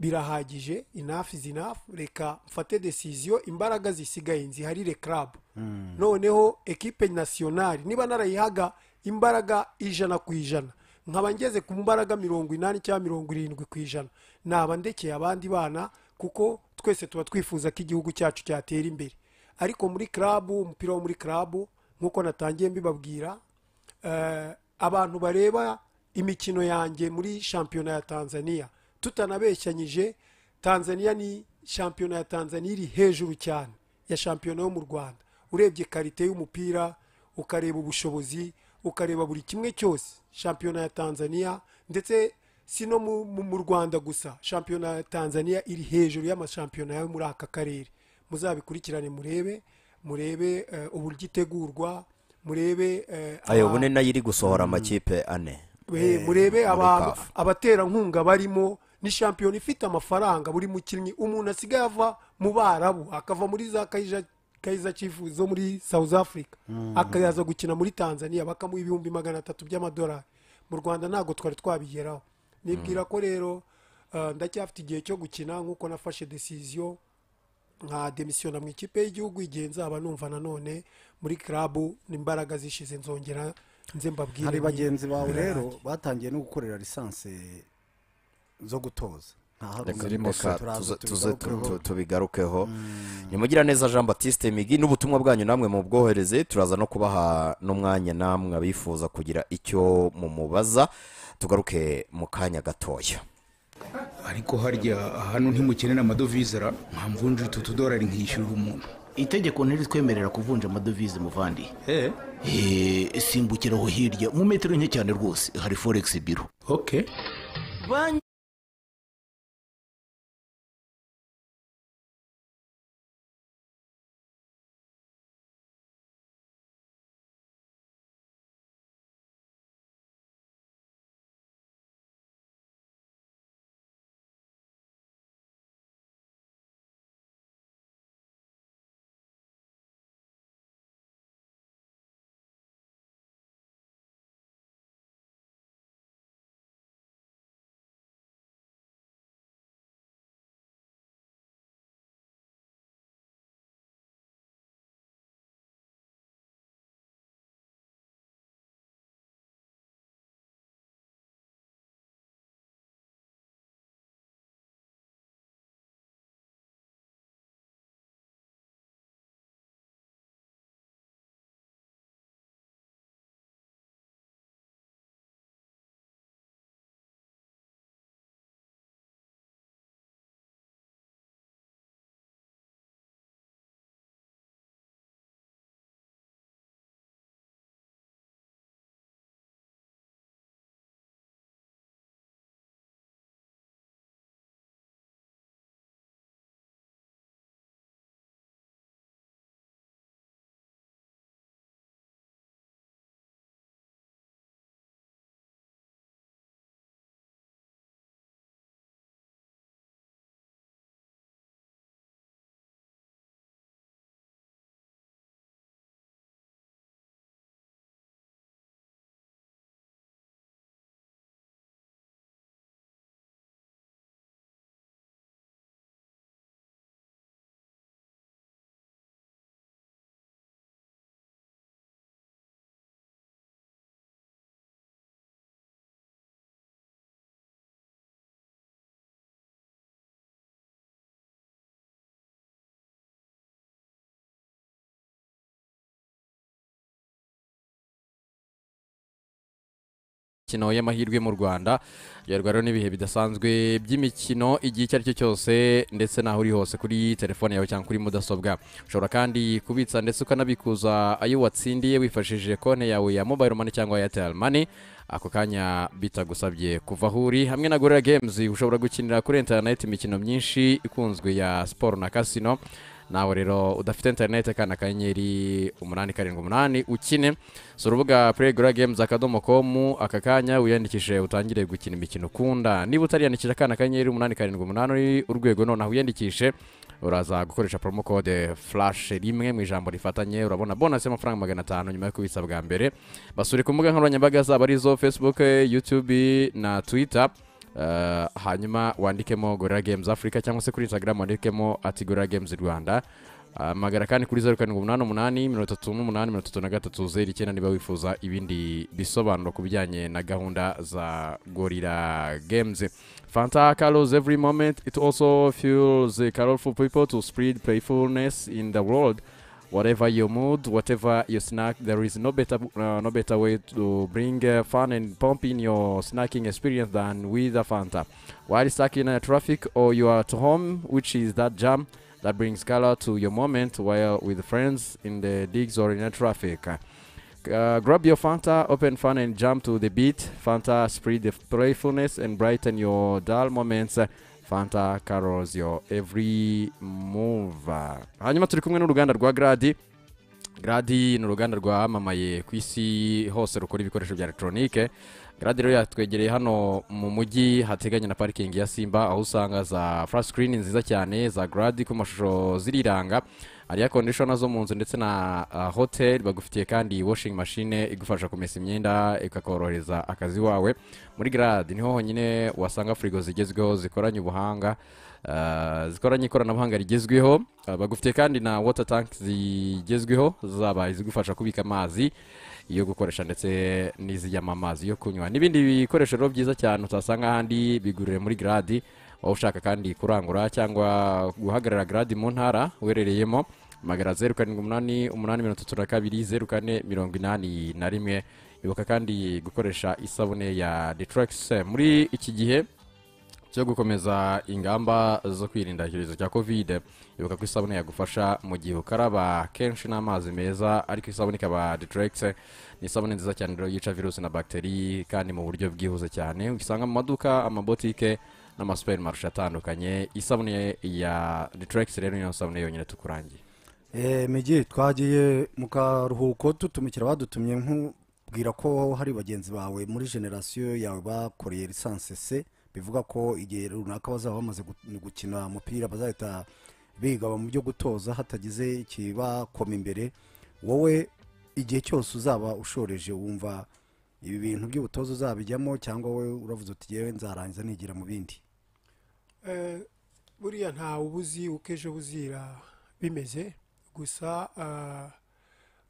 birahagije inafu izi inafu reka mfate desiziyo imbaraga zisigaye nziharire karabu hmm. noneho ekipe nasiyonari niba narayihaga imbaraga ijana ku ijana nkaba ngeze ku mbaraga mirongo inani cyangwa mirongo irindwi ku ijana naba ndekeye abandi bana kuko twese tuba twifuza ko igihugu cyacu cyatera imbere ariko muri karabu umupira wo muri karabu nk'uko natangiye mbibabwira eh, abantu bareba imikino yanjye muri shampiyona ya tanzania tutanabeshyanyije tanzania ni shampiyona ya tanzania iri hejuru cyane ya shampiyona yo mu rwanda urebye karite y'umupira ukareba ubushobozi ukareba buri kimwe cyose shampiyona ya tanzania ndetse si no mu rwanda gusa shampiyona ya tanzania iri hejuru y'amashampiyona yo muri aka karere muzabikurikirane murebe murebe eh, uburyo itegurwa murebe eh, ayo bune nayo iri gusohora amakipe ane murebe eh, abaterankunga barimo ni shampiyona ifite amafaranga buri mukinnyi umuntu asigaye ava mu barabu akava muri za kayija kayiza chifu zo muri south africa mm. akayaza gukina muri tanzania bakamuha ibihumbi magana atatu by'amadolari mu rwanda ntabwo twari twabigeraho nibwira mm. ko rero uh, ndacyafite igihe cyo gukina nk'uko nafashe desiziyo nka demisiyona mu ikipe y'igihugu igihe nzaba numva nanone muri karabu n'imbaraga zishize nzongera nze mbabwire hari bagenzi bawe rero batangiye no gukorera lisansi zo gutoza zirimo tuze tubigarukeho hmm. ni mugiraneza jean batiste migi n'ubutumwa bwanyu namwe mu bwohereze turaza no kubaha n'umwanya namwe abifuza kugira icyo mumubaza tugaruke mu kanya gatoya ariko harya hano ntimukenera amadovize ra mpamvunje utu tudorari nkishyurira umuntu itegeko ntiritwemerera kuvunja amadovize muvandi eh, simbukiraho hirya mu metero nke cyane rwose hari foregisi biro imikino y'amahirwe mu Rwanda gerwa rero n'ibihe bidasanzwe by'imikino igihe icyo ari cyo cyose ndetse naho uri hose kuri telefone yawe cyangwa kuri mudasobwa ushobora kandi kubitsa ndetse ukanabikuza ayo watsindiye wifashishije konti yawe ya mobile money cyangwa airtel money ako kanya bitagusabye kuva aho uri hamwe na gorira games ushobora gukinira kuri interineti imikino myinshi ikunzwe ya siporo na kasino nawe rero udafite interineti kana akanyenyeri umunani karindwi umunani ukine si urubuga pureyigura gemuzi akadomo komu aka kanya wiyandikishe utangire gukina imikino ukunda niba utariyandikisha akana akanyenyeri umunani karindwi umunani urwego noneho wiyandikishe uraza gukoresha promo code flash rimwe mu ijambo rifatanye urabona bonasi y'amafaranga magana atanu nyuma yo kubitsa bwa mbere basure ku mbuga nkoranyambaga zabo arizo facebook youtube na twitter Eh, hanyuma wandikemo gorira gemuzi afurika cyangwa se kuri instagram wandikemo ati gorira gemuzi rwanda eh, magara kandi kuri zeru karindwi umunani umunani mirongo itatu n'umunani mirongo itatu na gatatu zeru icyenda niba wifuza ibindi bisobanuro ku bijyanye na gahunda za gorira gemuzi fanta carols every moment it also fuels the for people to spread playfulness in the world whatever your mood, whatever your snack, there is no better uh, no better way to bring uh, fun and pump in your snacking experience than with a Fanta. While stuck in a uh, traffic or you are at home, which is that jam that brings color to your moment while with friends in the digs or in a traffic. Uh, grab your Fanta, open fun and jump to the beat. Fanta spread the playfulness and brighten your dull moments fanta karozio evuri muva hanyuma turi kumwe n'uruganda rwa garadi garadi ni uruganda rwamamaye ku isi hose rukora ibikoresho bya elegitoronike garadi rero yatwegereye hano mu mujyi hateganye na parikingi ya simba aho usanga za furashi sikirini nziza cyane za garadi ku mashusho ziriranga ariya kondishona zo mu nzu ndetse na ah, hoteli bagufitiye kandi washing machine igufasha kumesa imyenda ikakorohereza akazi wawe muri garade niho honyine wasanga firigo zigezweho zikoranye ubuhanga ah, zikoranye ikoranabuhanga rigezweho ah, bagufitiye kandi na water tank zigezweho zaba izigufasha kubika amazi iyo gukoresha ndetse n'izijyamo amazi yo kunywa n'ibindi bikoresho rero byiza cyane utasanga ahandi bigurire muri garadi waba ushaka kandi kurangura cyangwa guhagarara garadi mu ntara uherereyemo magana zeru karindwi umunani umunani mirongo itatu na kabiri zeru kane mirongo inani na rimwe ibuka kandi gukoresha isabune ya detox muri iki gihe cyo gukomeza ingamba zo kwirinda icyorezo cya kovide ibuka ko isabune yagufasha mu gihe ukaraba kenshi n'amazi meza ariko isabune ikaba detox ni isabune nziza cyane rero yica virusi na bagiteri kandi mu buryo bwihuse cyane usanga mu maduka amabotike n'amasuperi marusha atandukanye isabune ya detox rero niyo sabune yonyine tukurangiye Eh, migi twagiye mu karuhuko dutumikira badutumye nkubwira ko hari bagenzi bawe muri generasiyo yawe bakoreye lisansi se bivuga ko igihe runaka bazaba bamaze gukina umupira bazahita biga mu byo gutoza hatagize ikibakoma imbere wowe igihe cyose uzaba ushoreje wumva ibi bintu by'ubutoza uzabijyamo cyangwa we uravuze uti yewe nzarangiza nigira mu bindi eh, buriya nta ubuzi uzi uko ejo buzira bimeze gusa ah,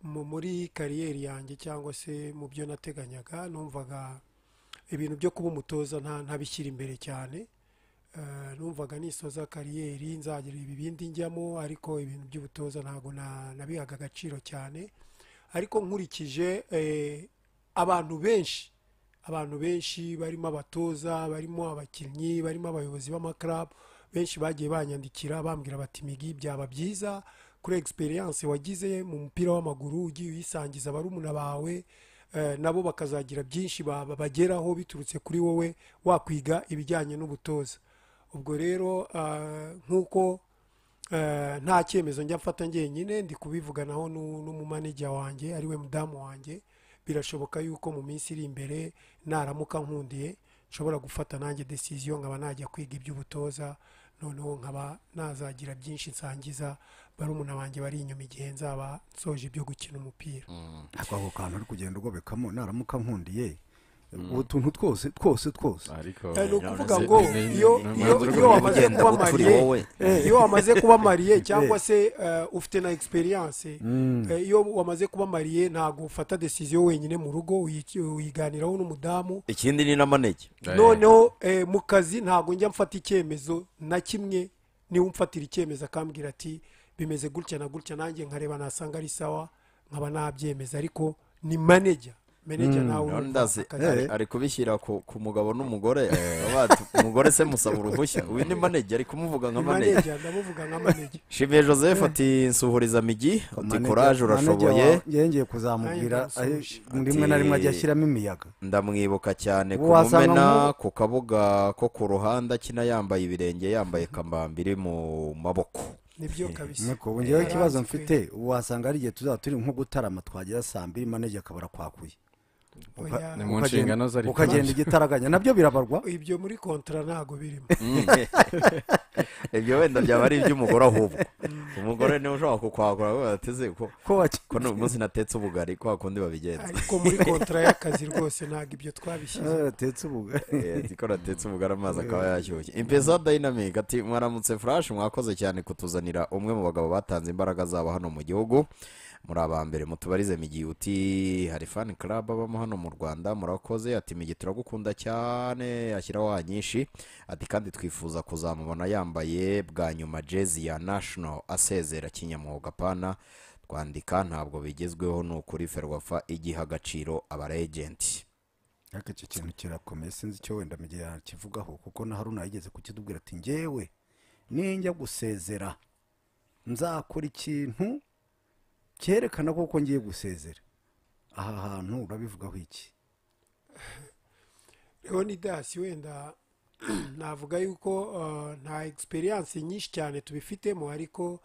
muri kariyeri yanjye cyangwa se mu byo nateganyaga numvaga ibintu byo kuba umutoza ntabishyira imbere cyane ah, numvaga nisoza kariyeri nzagira ibindi njyamo ariko ibintu by'ubutoza ntabwo nabihaga agaciro cyane ariko nkurikije eh, abantu benshi abantu benshi barimo abatoza barimo abakinnyi barimo abayobozi b'amakarabu benshi bagiye banyandikira bambwira bati migi byaba byiza kuri egisperiyanse wagize mu mupira w'amaguru ugiye uyisangiza barumuna bawe eh, nabo bakazagira byinshi bageraho biturutse kuri wowe wakwiga ibijyanye n'ubutoza ubwo rero eh, nk'uko eh, nta cyemezo njya mfata njyenyine ndi kubivuganaho n'umumanijya wanjye ariwe mudamu wanjye birashoboka yuko mu minsi iri imbere naramuka nkundiye nshobora gufata nanjye decision nkaba najya kwiga iby'ubutoza noneho nkaba nazagira byinshi nsangiza barumuna banjye bari inyuma igihe nzaba nsoje ibyo gukina umupira mm. ariko ako kantu ari kugenda ugobekamo naramuka nkundiye mm. utuntu twose twose twose eh, ni ukuvuga ngo iyo wamaze kuba mariye [LAUGHS] eh. cyangwa se eh, ufite na egisperiyanse mm. iyo wamaze kuba mariye ntabwo ufata desiziyo wenyine mu rugo uyiganiraho n'umudamu ikindi ni n'amanege noneho mu kazi ntabwo njya mfata icyemezo na kimwe niwe umfatira icyemezo akambwira ati bimeze gutya na gutya nanjye nkareba nasanga ari sawa nkaba nabyemeza ariko ni manager meneja hmm. nawe ari kubishyira ku mugabo n'umugore eh. Eh, umugore se musaba uruhushya uyu ni maneja ari kumuvuga nka maneja shime joseph eh. ati nsuhuriza migi ati koraje urashoboye yongeye kuzamubwira rimwe na rimwe ajya ashyiramo imiyaga ndamwibuka cyane ku mumena ku kabuga ko ku ruhande akina yambaye ibirenge yambaye kambambiri mu maboko nibyo kabisa ngewe ikibazo mfite wasanga ari igihe tuzaba turi nko gutarama twagera saa mbiri manege akaba kwakuye. mu nshingano ze ariko ukagenda igitaraganya nabyo birabarwa [LAUGHS] ibyo muri kontara ntabwo birimo mm. [LAUGHS] ibyo wenda byaba ari iby'umugore ahubwo mm. umugore niwe ushobora kukwagura we wateze ko uyu munsi natetse ubugari kwa kundi babigenza ariko muri kontara y'akazi rwose ntabwo ibyo twabishyize natetse eh, ubugari [LAUGHS] eh, ko natetse ubugari amazi eh. akaba yashyushye impeza dayinamike ati mwaramutse furashi mwakoze cyane kutuzanira umwe mu bagabo batanze imbaraga zabo hano mu gihugu muri aba mbere mutubarize migi uti hari fani club abamo hano mu rwanda murakoze ati migi turagukunda cyane ashyiraho nyinshi ati kandi twifuza kuzamubona yambaye bwa nyuma jezi ya national asezera kinyamwuga pana twandika ntabwo bigezweho ni ukuri ferwafa igiha agaciro abarejenti ariko icyo kintu kirakomeye sinzi icyo wenda mu gihe yakivugaho kuko na haruna yigeze kukidubwira ati ngewe ninjya gusezera nzakora ikintu cyerekana koko ngiye gusezera aha hantu urabivugaho iki leonidas wenda [CLEARS THROAT] navuga yuko uh, nta egisperiyanse nyinshi cyane tubifitemo ariko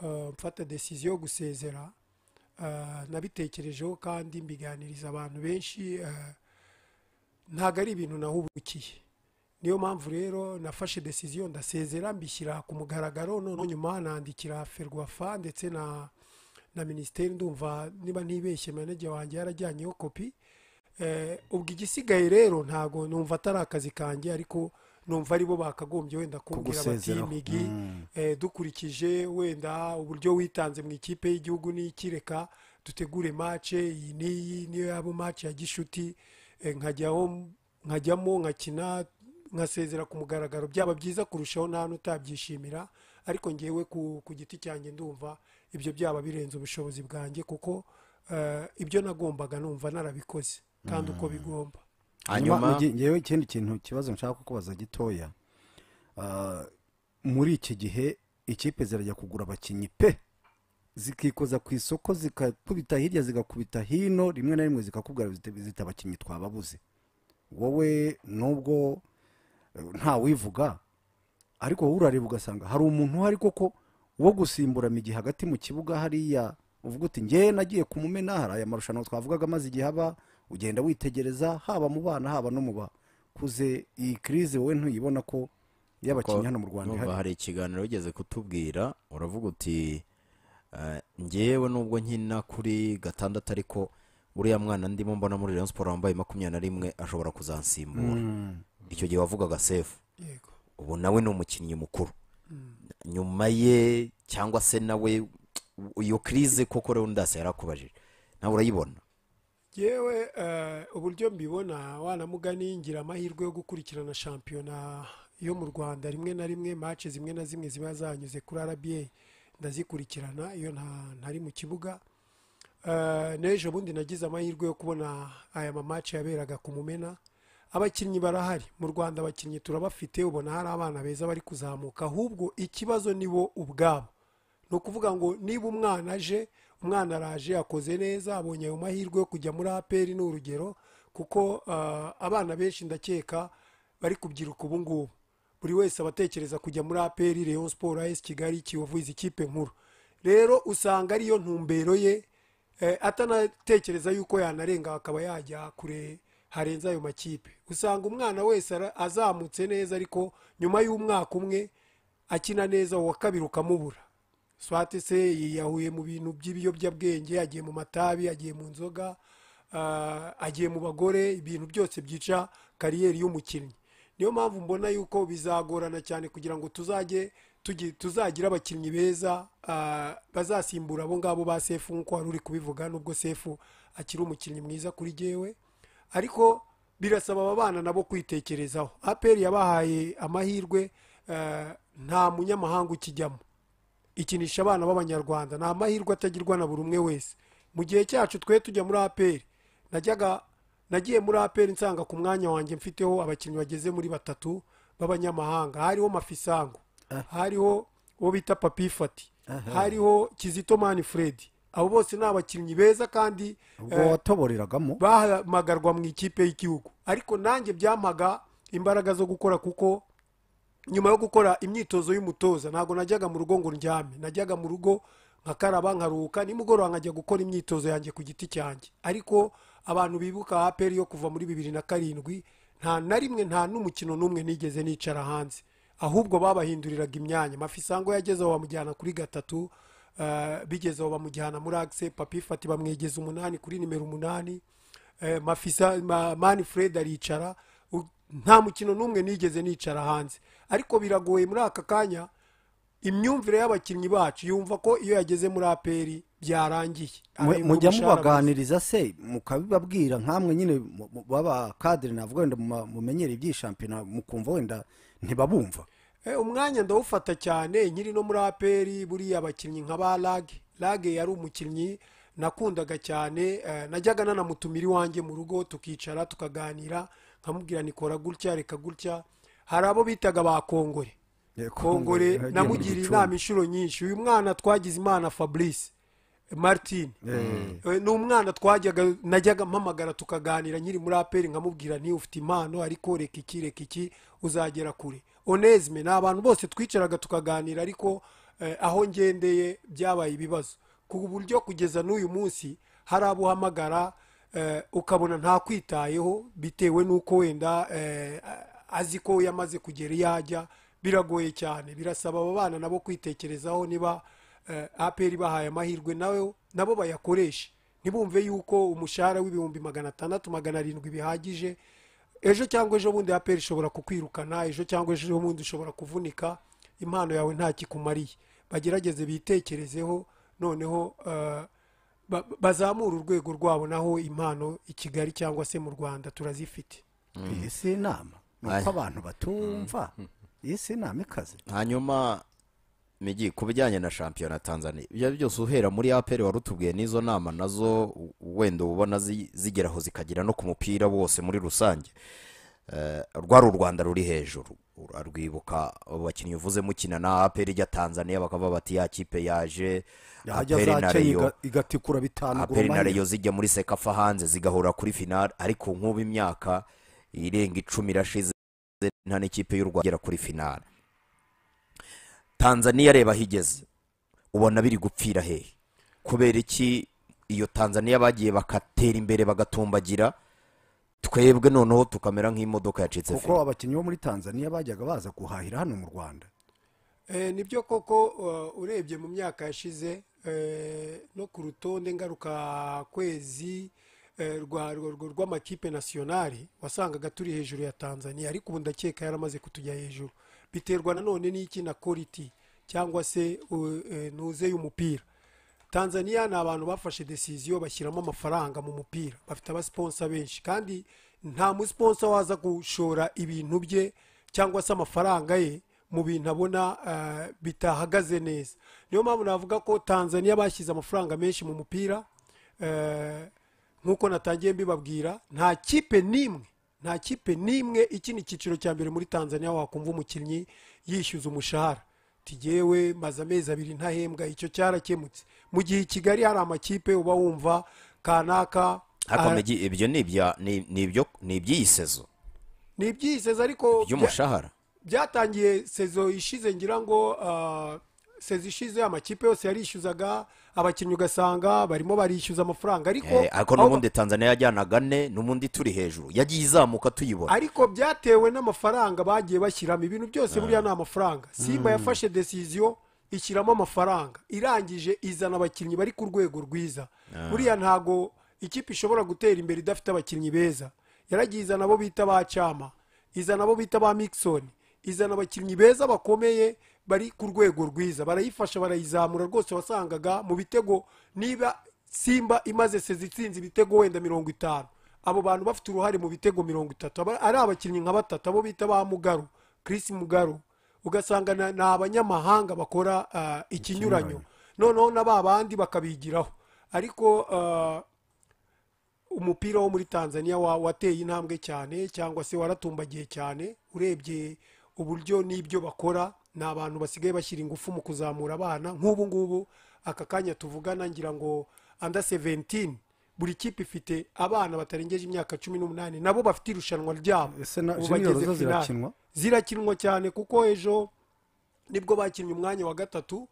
uh, mfata desiziyo yo gusezera uh, nabitekerejeho kandi mbiganiriza abantu benshi ntabwo ari ibintu nahubukiye niyo mpamvu rero nafashe desiziyo ndasezera mbishyira ku mugaragaro noneho nyuma nandikira ferwafa ndetse na na minisiteri ndumva niba ntibeshye manege wanjye yarajyanyeho kopi eh, ubwo igisigaye rero ntabwo numva atari akazi kanjye ariko numva aribo bakagombye wenda kubwira bati mm. eh, dukurikije wenda uburyo witanze mu ikipe y'igihugu n'ikireka dutegure mace iyi n'iyi niyo yaba mace ya gishuti eh, nkajyamo nkakina nkasezera ku mugaragaro byaba byiza kurushaho nta n'utabyishimira ariko ngewe ku giti cyanjye ndumva ibyo byaba birenze ubushobozi bwanjye kuko eh, ibyo nagombaga numva narabikoze kandi uko mm. bigomba hanyuma ngewe ikindi kintu kibazo nshaka kukubaza gitoya eh, muri iki gihe ikipe zirajya kugura abakinnyi pe zikikoza ku isoko zikakubita hirya zigakubita hino rimwe na rimwe zikakubwira zita abakinnyi twababuze wowe nubwo eh, nta wivuga ariko wowe urareba ugasanga hari umuntu uhari koko wo gusimbura mu hagati mu kibuga hariya uvuga uti ngewe nagiye kumumena hari aya marushanwa twavugaga amaze igihe aba ugenda witegereza haba mu bana haba no mu bakuze iyi kirize wowe ntuyibona ko y'abakinnyi hano mu rwanda ihari hari ikiganiro ugeze kutubwira uravuga uti eh, ngewe nubwo nkina kuri gatandatu ariko buriya mwana ndimo mbona muri Rayon siporo wambaye makumyabiri na rimwe ashobora kuzansimbura hmm. icyo gihe wavugaga sefu ubu nawe ni umukinnyi mukuru hmm. nyuma ye cyangwa se nawe iyo kirize koko rero ndasa yarakubajije nawe urayibona yewe eh, uburyo mbibona wanamugani ngira amahirwe yo gukurikirana shampiyona yo mu rwanda rimwe na rimwe mace zimwe na zimwe ziba zanyuze kuri rba ndazikurikirana iyo ntari mu kibuga eh, n'ejo bundi nagize amahirwe yo kubona aya mamace yaberaga kumumena abakinnyi barahari mu rwanda abakinnyi turabafite ubona hari abana beza bari kuzamuka ahubwo ikibazo ni bo ubwabo ni ukuvuga ngo niba umwana aje umwana araje akoze neza abonye ayo mahirwe yo kujya muri aperi ni urugero kuko ah, abana benshi ndakeka bari kubyiruka ubu buri wese abatekereza kujya muri aperi Rayon siporo esi kigali kiyovu izi kipe nkuru rero usanga ariyo ntumbero ye eh, atanatekereza yuko yanarenga akaba yajya kure harenze ayo makipe usanga umwana wese azamutse neza ariko nyuma y'umwaka umwe akina neza uwa kabiri ukamubura swate se yiyahuye mu bintu by'ibiyobyabwenge agiye mu matabi agiye mu nzoga ah, agiye mu bagore ibintu byose byica kariyeri y'umukinnyi niyo mpamvu mbona yuko bizagorana cyane kugira ngo tuzajye tuzagira abakinnyi beza ah, bazasimbura abo ngabo ba sefu nk'uko wari uri kubivuga nubwo sefu akiri umukinnyi mwiza kuri gewe ariko birasaba aba bana nabo kwitekerezaho aperi yabahaye amahirwe eh, nta munyamahanga ukijyamo ikinisha abana b'abanyarwanda ni amahirwe atagirwa na buri umwe wese mu gihe cyacu twe tujya muri aperi najyaga nagiye muri aperi nsanga ku mwanya wanjye mfiteho abakinnyi bageze muri batatu b'abanyamahanga hariho mafisango ah. hariho uwo bita papifati hariho kizito mani furedi abo bose ni abakinnyi beza kandi watoboreragamo eh, bahamagarwa mu ikipe y'igihugu ariko nanjye byampaga imbaraga zo gukora kuko nyuma yo gukora imyitozo y'umutoza ntabwo najyaga mu rugo ngo ndyame najyaga mu rugo nkakaraba nkaruhuka nimugoroba nkajya gukora imyitozo yanjye ku giti cyanjye ariko abantu bibuka aperi yo kuva muri bibiri na karindwi nta na rimwe nta n'umukino n'umwe nigeze nicara hanze ahubwo babahinduriraga imyanya mafisango yagezeho bamujyana kuri gatatu Eh, bigeze aho bamujyana muri akise papifati bamwegeza umunani kuri nimero umunani eh, mafisa mani fred aricara nta mukino n'umwe nigeze nicara hanze ariko biragoye muri aka kanya imyumvire y'abakinnyi bacu yumva ko iyo yageze muri aperi byarangiye mujya mubaganiriza se mukabibabwira nk'amwe nyine baba kadire navuga wenda mumenyere shampiyona mukumva wenda ntibabumva Eh, umwanya ndawufata cyane nyiri no muri aperi buriya abakinnyi nka ba lage lage yari umukinnyi nakundaga cyane eh, najyaga nanamutumira iwanjye mu rugo tukicara tukaganira nkamubwira nikora gutya reka gutya hari abo bitaga ba kongore kongore namugiriye inama inshuro nyinshi uyu mwana twagize imana fabrice eh, martin ni umwana twajyaga najyaga mpamagara tukaganira nyiri muri aperi nkamubwira nti ufite impano ariko reka iki reka iki uzagera kure onesime ni abantu bose twicaraga tukaganira ariko eh, aho ngendeye byabaye ibibazo ku buryo kugeza n'uyu munsi hari abo uhamagara eh, ukabona ntakwitayeho bitewe n'uko wenda eh, azi ko yamaze kugera iyo ajya biragoye cyane birasaba aba bana nabo kwitekerezaho niba aperi bahaye amahirwe nawe nabo bayakoreshe ntibumve yuko umushahara w'ibihumbi magana atandatu magana arindwi bihagije ejo cyangwa ejo bundi aperi ishobora kukwirukana ejo cyangwa ejo bundi ushobora kuvunika impano yawe nta kikumariye bagerageze bitekerezeho noneho eh, bazamura urwego rwabo naho impano i kigali cyangwa se mu rwanda turazifite mm. iyi si inama ni uko abantu batumva mm. iyi si inama ikaze hanyuma migi ku bijyanye na shampiyona tanzania ibyo byose uhera muri aperi wari utubwiye n'izo nama nazo wenda ubona zigeraho zikagira no ku mupira wose muri rusange eh, rwari u rwanda ruri hejuru arwibuka abakinnyi uvuze mukina na aperi ijya tanzania bakaba bati ya kipe yaje aperi na reyo igatikura bitanu aperi na reyo zijya muri sekafa hanze zigahura kuri finale ariko nk'ubu imyaka irenga icumi irashize nta n'ikipe y'u rwanda igera kuri finale tanzaniya reba aho ubona biri gupfira hehe kubera iki iyo tanzaniya bagiye bakatera imbere bagatumbagira twebwe noneho tukamera nk'imodoka yacitse feri kuko abakinnyi bo muri Tanzania bajyaga baza guhahira hano mu rwanda eh, nibyo koko uh, urebye mu myaka yashize eh, no ku rutonde kwezi eh, rw'amakipe nasiyonari wasangaga turi hejuru ya tanzaniya ariko ubu ndakeka yaramaze kutujya hejuru biterwa nanone n'iki na koriti cyangwa se e, ntuze y'umupira tanzania ni abantu bafashe desiziyo bashyiramo amafaranga mu mupira bafite abasiponsa benshi kandi nta musiponsa waza gushora ibintu bye cyangwa se amafaranga ye mu bintu abona e, bitahagaze neza niyo mpamvu navuga ko tanzania bashyize amafaranga menshi mu mupira e, nk'uko natangiye mbibabwira nta kipe n'imwe nta kipe n'imwe ikina icyiciro cya mbere muri tanzania wakumva umukinnyi yishyuza umushahara tugewe maze amezi abiri ntahembwa icyo cyarakemutse mu gihe i kigali hari amakipe uba wumva kanaka ah, ibyo ni iby'iyi sezo ni iby'iyi sezo ariko by'umushahara byatangiye sezo ishize ngira ngo ah, sezi ishize amakipe yose yarishyuzaga abakinnyi ugasanga barimo barishyuza amafaranga ariko eh, ariko n'ubundi tanzania yajyanaga ane n'ubundi turi hejuru yagiye izamuka tuyibona ariko byatewe n'amafaranga bagiye bashyiramo ibintu byose eh. buriya ni amafaranga simba hmm. yafashe desiziyo ishyiramo amafaranga irangije izana abakinnyi bari ku rwego rwiza eh. buriya ntago ikipe ishobora gutera imbere idafite abakinnyi beza yaragiye izana abo bita ba cyama izana abo bita ba mikisoni izana abakinnyi beza bakomeye bari ku rwego rwiza barayifasha barayizamura rwose wasangaga mu bitego niba simba imaze sezi itsinze ibitego wenda mirongo itanu abo bantu bafite uruhare mu bitego mirongo itatu ari abakinnyi nka batatu abo bita ba mugaru Chris Mugaru ugasanga ni abanyamahanga bakora uh, ikinyuranyo noneho na ba bandi bakabigiraho ariko uh, umupira wo muri tanzania wateye intambwe cyane cyangwa se waratumbagiye cyane urebye uburyo n'ibyo bakora ni abantu basigaye bashyira ingufu mu kuzamura abana nk'ubu ngubu aka kanya tuvugana ngira ngo anda seventini buri kipe ifite abana batarengeje imyaka cumi n'umunani nabo bafite irushanwa ryabo ubu bageze finali zirakinwa cyane kuko ejo nibwo bakinnye umwanya wa gatatu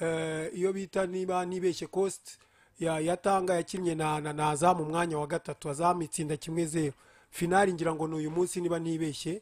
eh, iyo bita niba nibeshye kositi yatanga yakinnye na na azamu umwanya wa gatatu azamu itsinda kimwe zeru finali ngira ngo ni uyu munsi niba nibeshye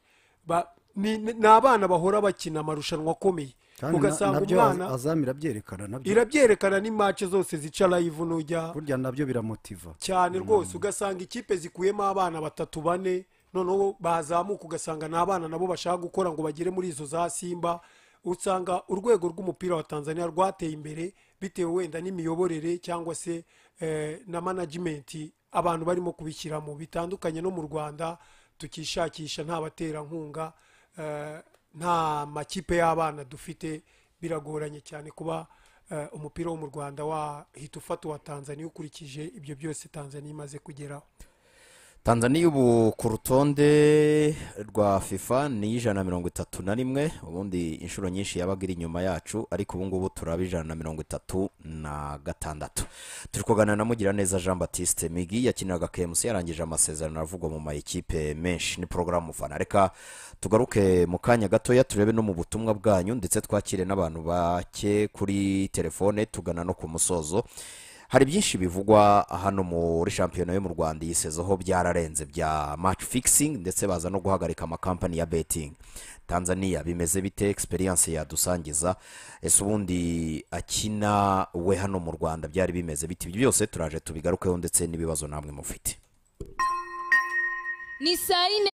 ni abana bahora bakina amarushanwa akomeye ugasanga umwana azamu irabyerekana nabyo irabyerekana n'imace zose zica layivu nujya burya nabyo biramotiva cyane mm. rwose ugasanga ikipe zikuyemo abana batatu bane noneho bazamuka ugasanga ni abana nabo bashaka gukora ngo bagere muri izo za simba usanga urwego rw'umupira wa tanzania rwateye imbere bitewe wenda n'imiyoborere cyangwa se eh, na management abantu barimo kubishyiramo bitandukanye no mu rwanda tukishakisha nta baterankunga Eh, nta makipe y'abana dufite biragoranye cyane kuba eh, umupira wo mu rwanda wahita ufata uwa tanzania ukurikije ibyo byose tanzania imaze kugeraho tanzania ubu ku rutonde rwa fifa ni ijana na mirongo itatu na rimwe ubundi inshuro nyinshi yabaga iri inyuma yacu ariko ubu ngubu turaba ijana na mirongo itatu na gatandatu turi kuganira na mugiraneza jean batiste migi yakiniraga kemusi yarangije amasezerano aravugwa mu mayikipe menshi ni porogaramu fana reka tugaruke mu kanya gatoya turebe no mu butumwa bwanyu ndetse twakire n'abantu bake kuri telefone tugana no ku musozo hari byinshi bivugwa hano muri shampiyona yo mu rwanda iyi sezo byararenze bya match fixing ndetse baza no guhagarika amakampani ya betingi tanzania bimeze bite experience yadusangiza ese ubundi akina we hano mu rwanda byari bimeze biti ibyo byose turaje tubigarukeho ndetse n'ibibazo namwe mufite ni saa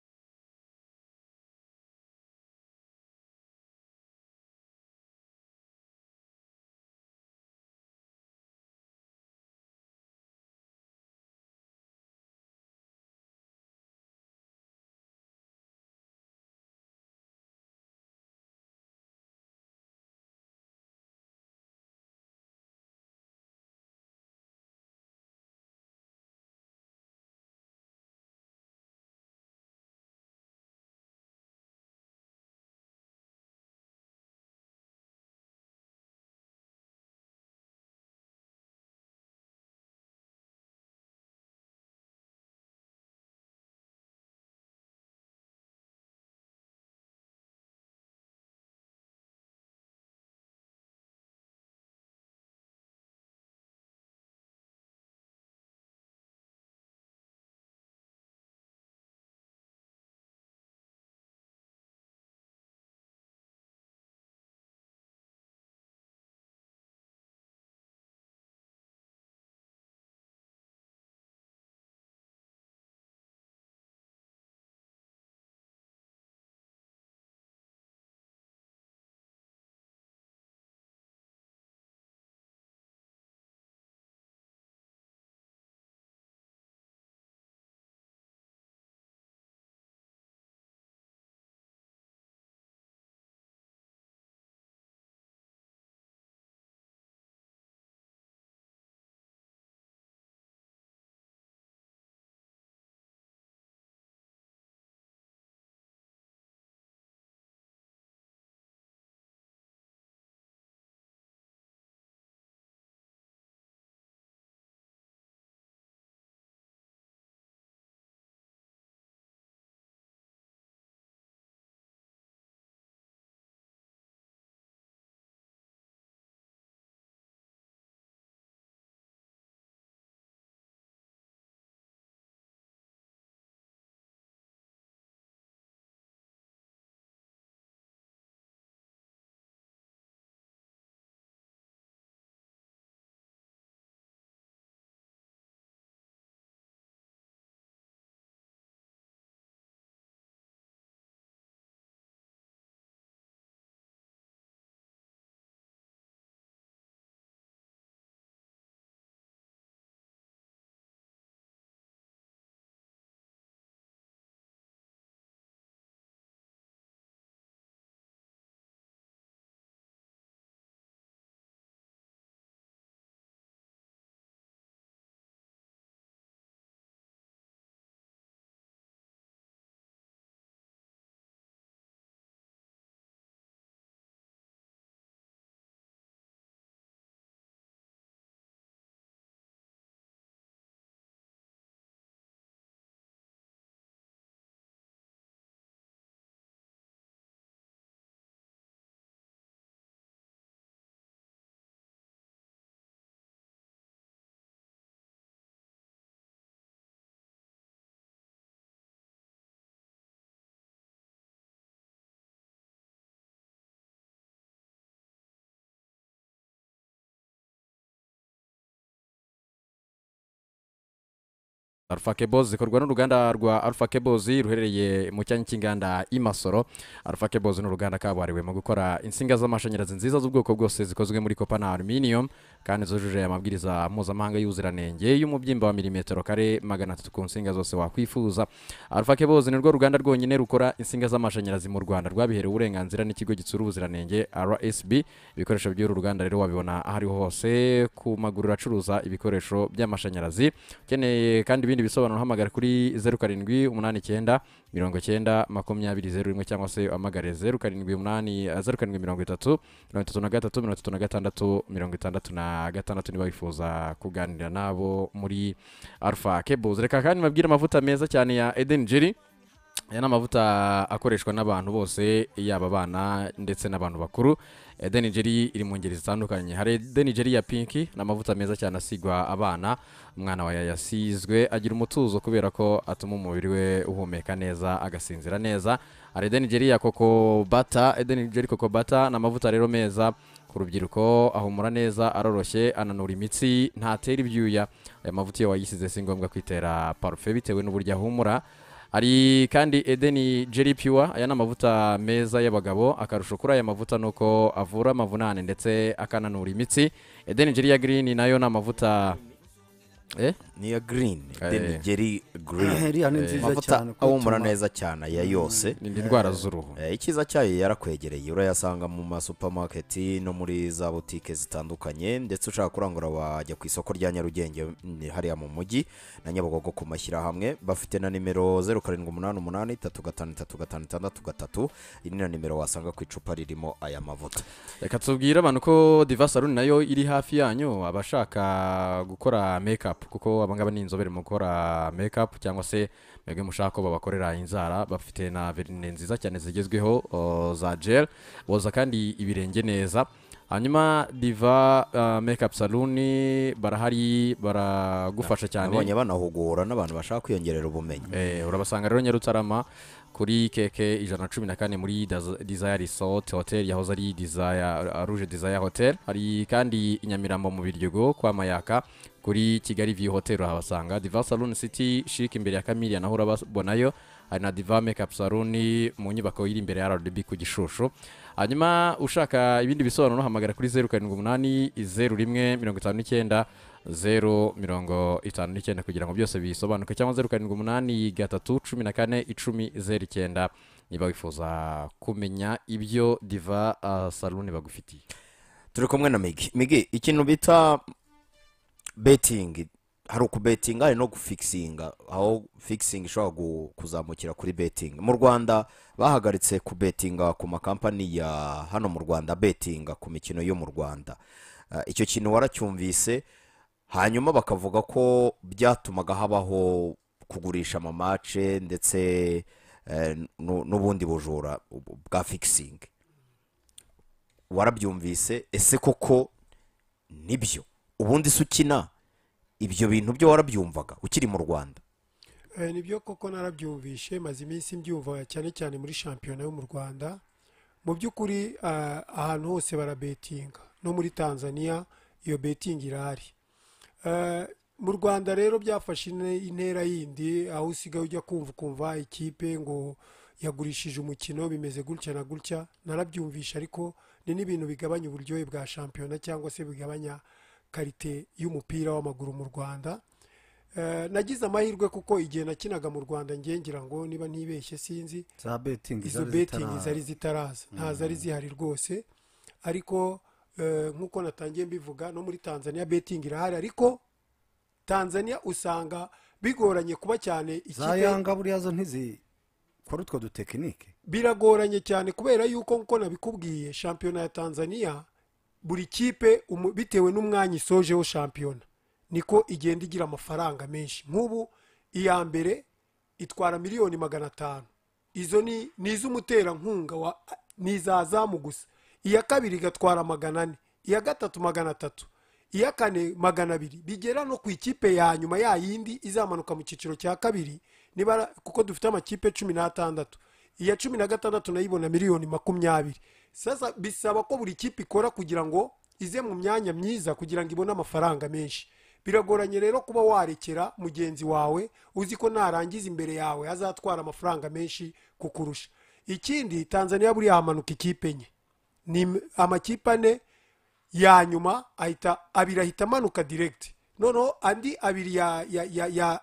Alpha Cables zikorwa n'uruganda rwa Alpha Kebozi ruherereye mu cyanyi cy'inganda i Masoro. Alpha Cables ni uruganda kabuhariwe mu gukora insinga z'amashanyarazi nziza z'ubwoko bwose zikozwe muri copper na aluminium kandi zujuje mabwiriza mpuzamahanga y'ubuziranenge y'umubyimba wa milimetero kare magana atatu ku nsinga zose wakwifuza alpha kebozi nirwo ruganda rwonyine rukora insinga z'amashanyarazi mu rwanda rwabiherewe uburenganzira n'ikigo gitsura ubuziranenge rsb ibikoresho by'uru ruganda rero wabibona aho ariho hose ku maguru acuruza ibikoresho by'amashanyarazi ukeneye kandi ibindi bisobanuro hamagara kuri zeru karindwi umunani icyenda mirongo icyenda makumyabiri zeru rimwe cyangwa se uhamagare zeru karindwi umunani eh, zeru karindwi mirongo itatu mirongo itatu na gatatu mirongo itatu na gatandatu mirongo itandatu na gatandatu niba wifuza kuganira nabo muri alpha cables reka kandi mbabwire amavuta meza cyane ya eden jerry aya ni amavuta akoreshwa n'abantu bose yaba abana ndetse n'abantu bakuru Eden eh, Gel iri mu ngeri zitandukanye hari Eden Gel ya pinki ni amavuta meza cyane asigwa abana umwana wa yasizwe agira umutuzo kubera ko atuma umubiri we uhumeka neza agasinzira neza hari Eden ya koko bata Eden eh, Gel koko bata ni amavuta rero meza ku rubyiruko ahumura neza aroroshye ananura imitsi ntatera ibyuya aya mavuta iyo wayisize si ngombwa kwitera parufe bitewe n'uburyo ahumura hari kandi edeni jeri piwa aya ni amavuta meza y'abagabo akarusho kuri aya mavuta ni uko avura amavunane ndetse akananura imitsi edeni jeri ya girini nayo ni amavuta Eh? niya Green denigeri girini amavuta ahumura neza cyane aya yose ni indwara z'uruhu eh, icyiza cyayo yarakwegereye urayasanga mu masupamaketi no muri za butike zitandukanye ndetse ushaka kurangura wajya ku isoko rya nyarugenge hariya mu mujyi na nyabugogo ku mashyirahamwe bafite na nimero zeru karindwi umunani umunani itatu gatanu itatu gatanu itandatu gatatu iyi ni na nimero wasanga ku icupa ririmo aya mavuta reka tubwire abantu ko diva nayo iri hafi yanyu abashaka gukora mekapu kuko abangaba ni inzobere mu gukora mekapu cyangwa se mwebwe mushaka ko babakorera inzara bafite na verine nziza cyane zigezweho za gel boza kandi ibirenge neza hanyuma diva mekapu saluni barahari baragufasha cyane nabonye banahugura n'abantu bashaka kwiyongerera ubumenyi eh, urabasanga rero nyarutarama kuri keke ijana na cumi na kane muri desire resort hotel yahoze ari desire rouge desire hotel hari kandi i nyamirambo mu biryogo kwa mayaka kuri kigali view hotel uhabasanga diva salon city chic imbere ya kamilia naho urababonayo hari na diva makeup salon mu nyubako iri imbere ya rdb ku gishushu hanyuma ushaka ibindi bisobanuro hamagara kuri zeru karindwi umunani zeru rimwe mirongo itanu n'icyenda zeru mirongo itanu n'icyenda kugira ngo byose bisobanuke cyangwa zeru karindwi umunani gatatu cumi na kane icumi zeru icyenda niba wifuza kumenya ibyo diva uh, salon bagufitiye turi kumwe na migi migi ikintu bita betingi hari ukubetinga hari no gufikisinga aho fikisingi ishobora kuzamukira kuri betingi mu rwanda bahagaritse kubetinga ku makampani ya hano mu rwanda betinga ku mikino yo mu rwanda eh, icyo kintu waracyumvise hanyuma bakavuga ko byatumaga habaho kugurisha amamace ndetse eh, n'ubundi bujura bwa fikisingi warabyumvise ese koko nibyo ubundi se ukina ibyo bintu byo warabyumvaga ukiri mu rwanda eh, nibyo koko narabyumvishe maze iminsi mbyumva cyane cyane muri shampiyona yo mu rwanda mu by'ukuri eh, ahantu hose barabetinga no muri tanzania iyo betingi irahari eh, mu rwanda rero byafashe intera yindi aho usigaye ujya kumva ukumva ikipe ngo yagurishije umukino bimeze gutya na gutya narabyumvisha ariko ni n'ibintu bigabanya uburyohe bwa shampiyona cyangwa se bigabanya karite y'umupira w'amaguru mu rwanda eh, nagize amahirwe kuko igihe nakinaga mu rwanda ngengira ngo niba ntibeshye sinzi izo betingi zari zitaraza nta mm. zari zihari rwose ariko eh, nk'uko natangiye mbivuga no muri tanzania betingi irahari ariko tanzania usanga bigoranye kuba cyane ikipe yanga buriya zo ntizikora utwo dutekinike biragoye cyane kubera yuko nkuko nabikubwiye shampiyona ya tanzania buri kipe bitewe n'umwanya isojeho shampiyona niko igenda igira amafaranga menshi nk'ubu iya mbere itwara miliyoni magana atanu izo ni iz'umuterankunga ni izazamu gusa iya kabiri igatwara magana ane iya gatatu magana atatu iya kane magana abiri bigera no ku ikipe ya nyuma ya yindi izamanuka mu cyiciro cya kabiri kuko dufite amakipe cumi n'atandatu iya cumi na gatandatu nayo ibona miliyoni makumyabiri sasa bisaba ko buri kipe ikora kugira ngo ize mu myanya myiza kugira ngo ibone amafaranga menshi biragoranye rero kuba warekera mugenzi wawe uzi ko narangiza imbere yawe azatwara amafaranga menshi kukurusha ikindi tanzania buriya hamanuka ikipe enye ni amakipe ane ya nyuma ahita abiri ahita amanuka diregiti noneho andi abiri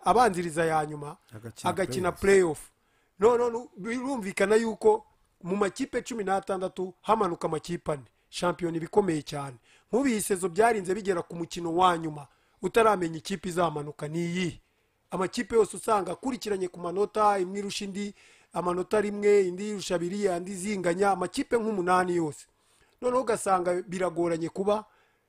abanziriza ya nyuma agakina pureyi ofu noneho birumvikana yuko mu makipe cumi n'atandatu hamanuka amakipe ane shampiyona ibikomeye cyane nk'ubihisezo byarinze bigera ku mukino wa nyuma utaramenya ikipe izamanuka niyi amakipe yose usanga akurikiranye ku manota imwe irusha indi amanota rimwe indi irusha abiri andi izinganya amakipe nk'umunani yose noneho ugasanga biragoranye kuba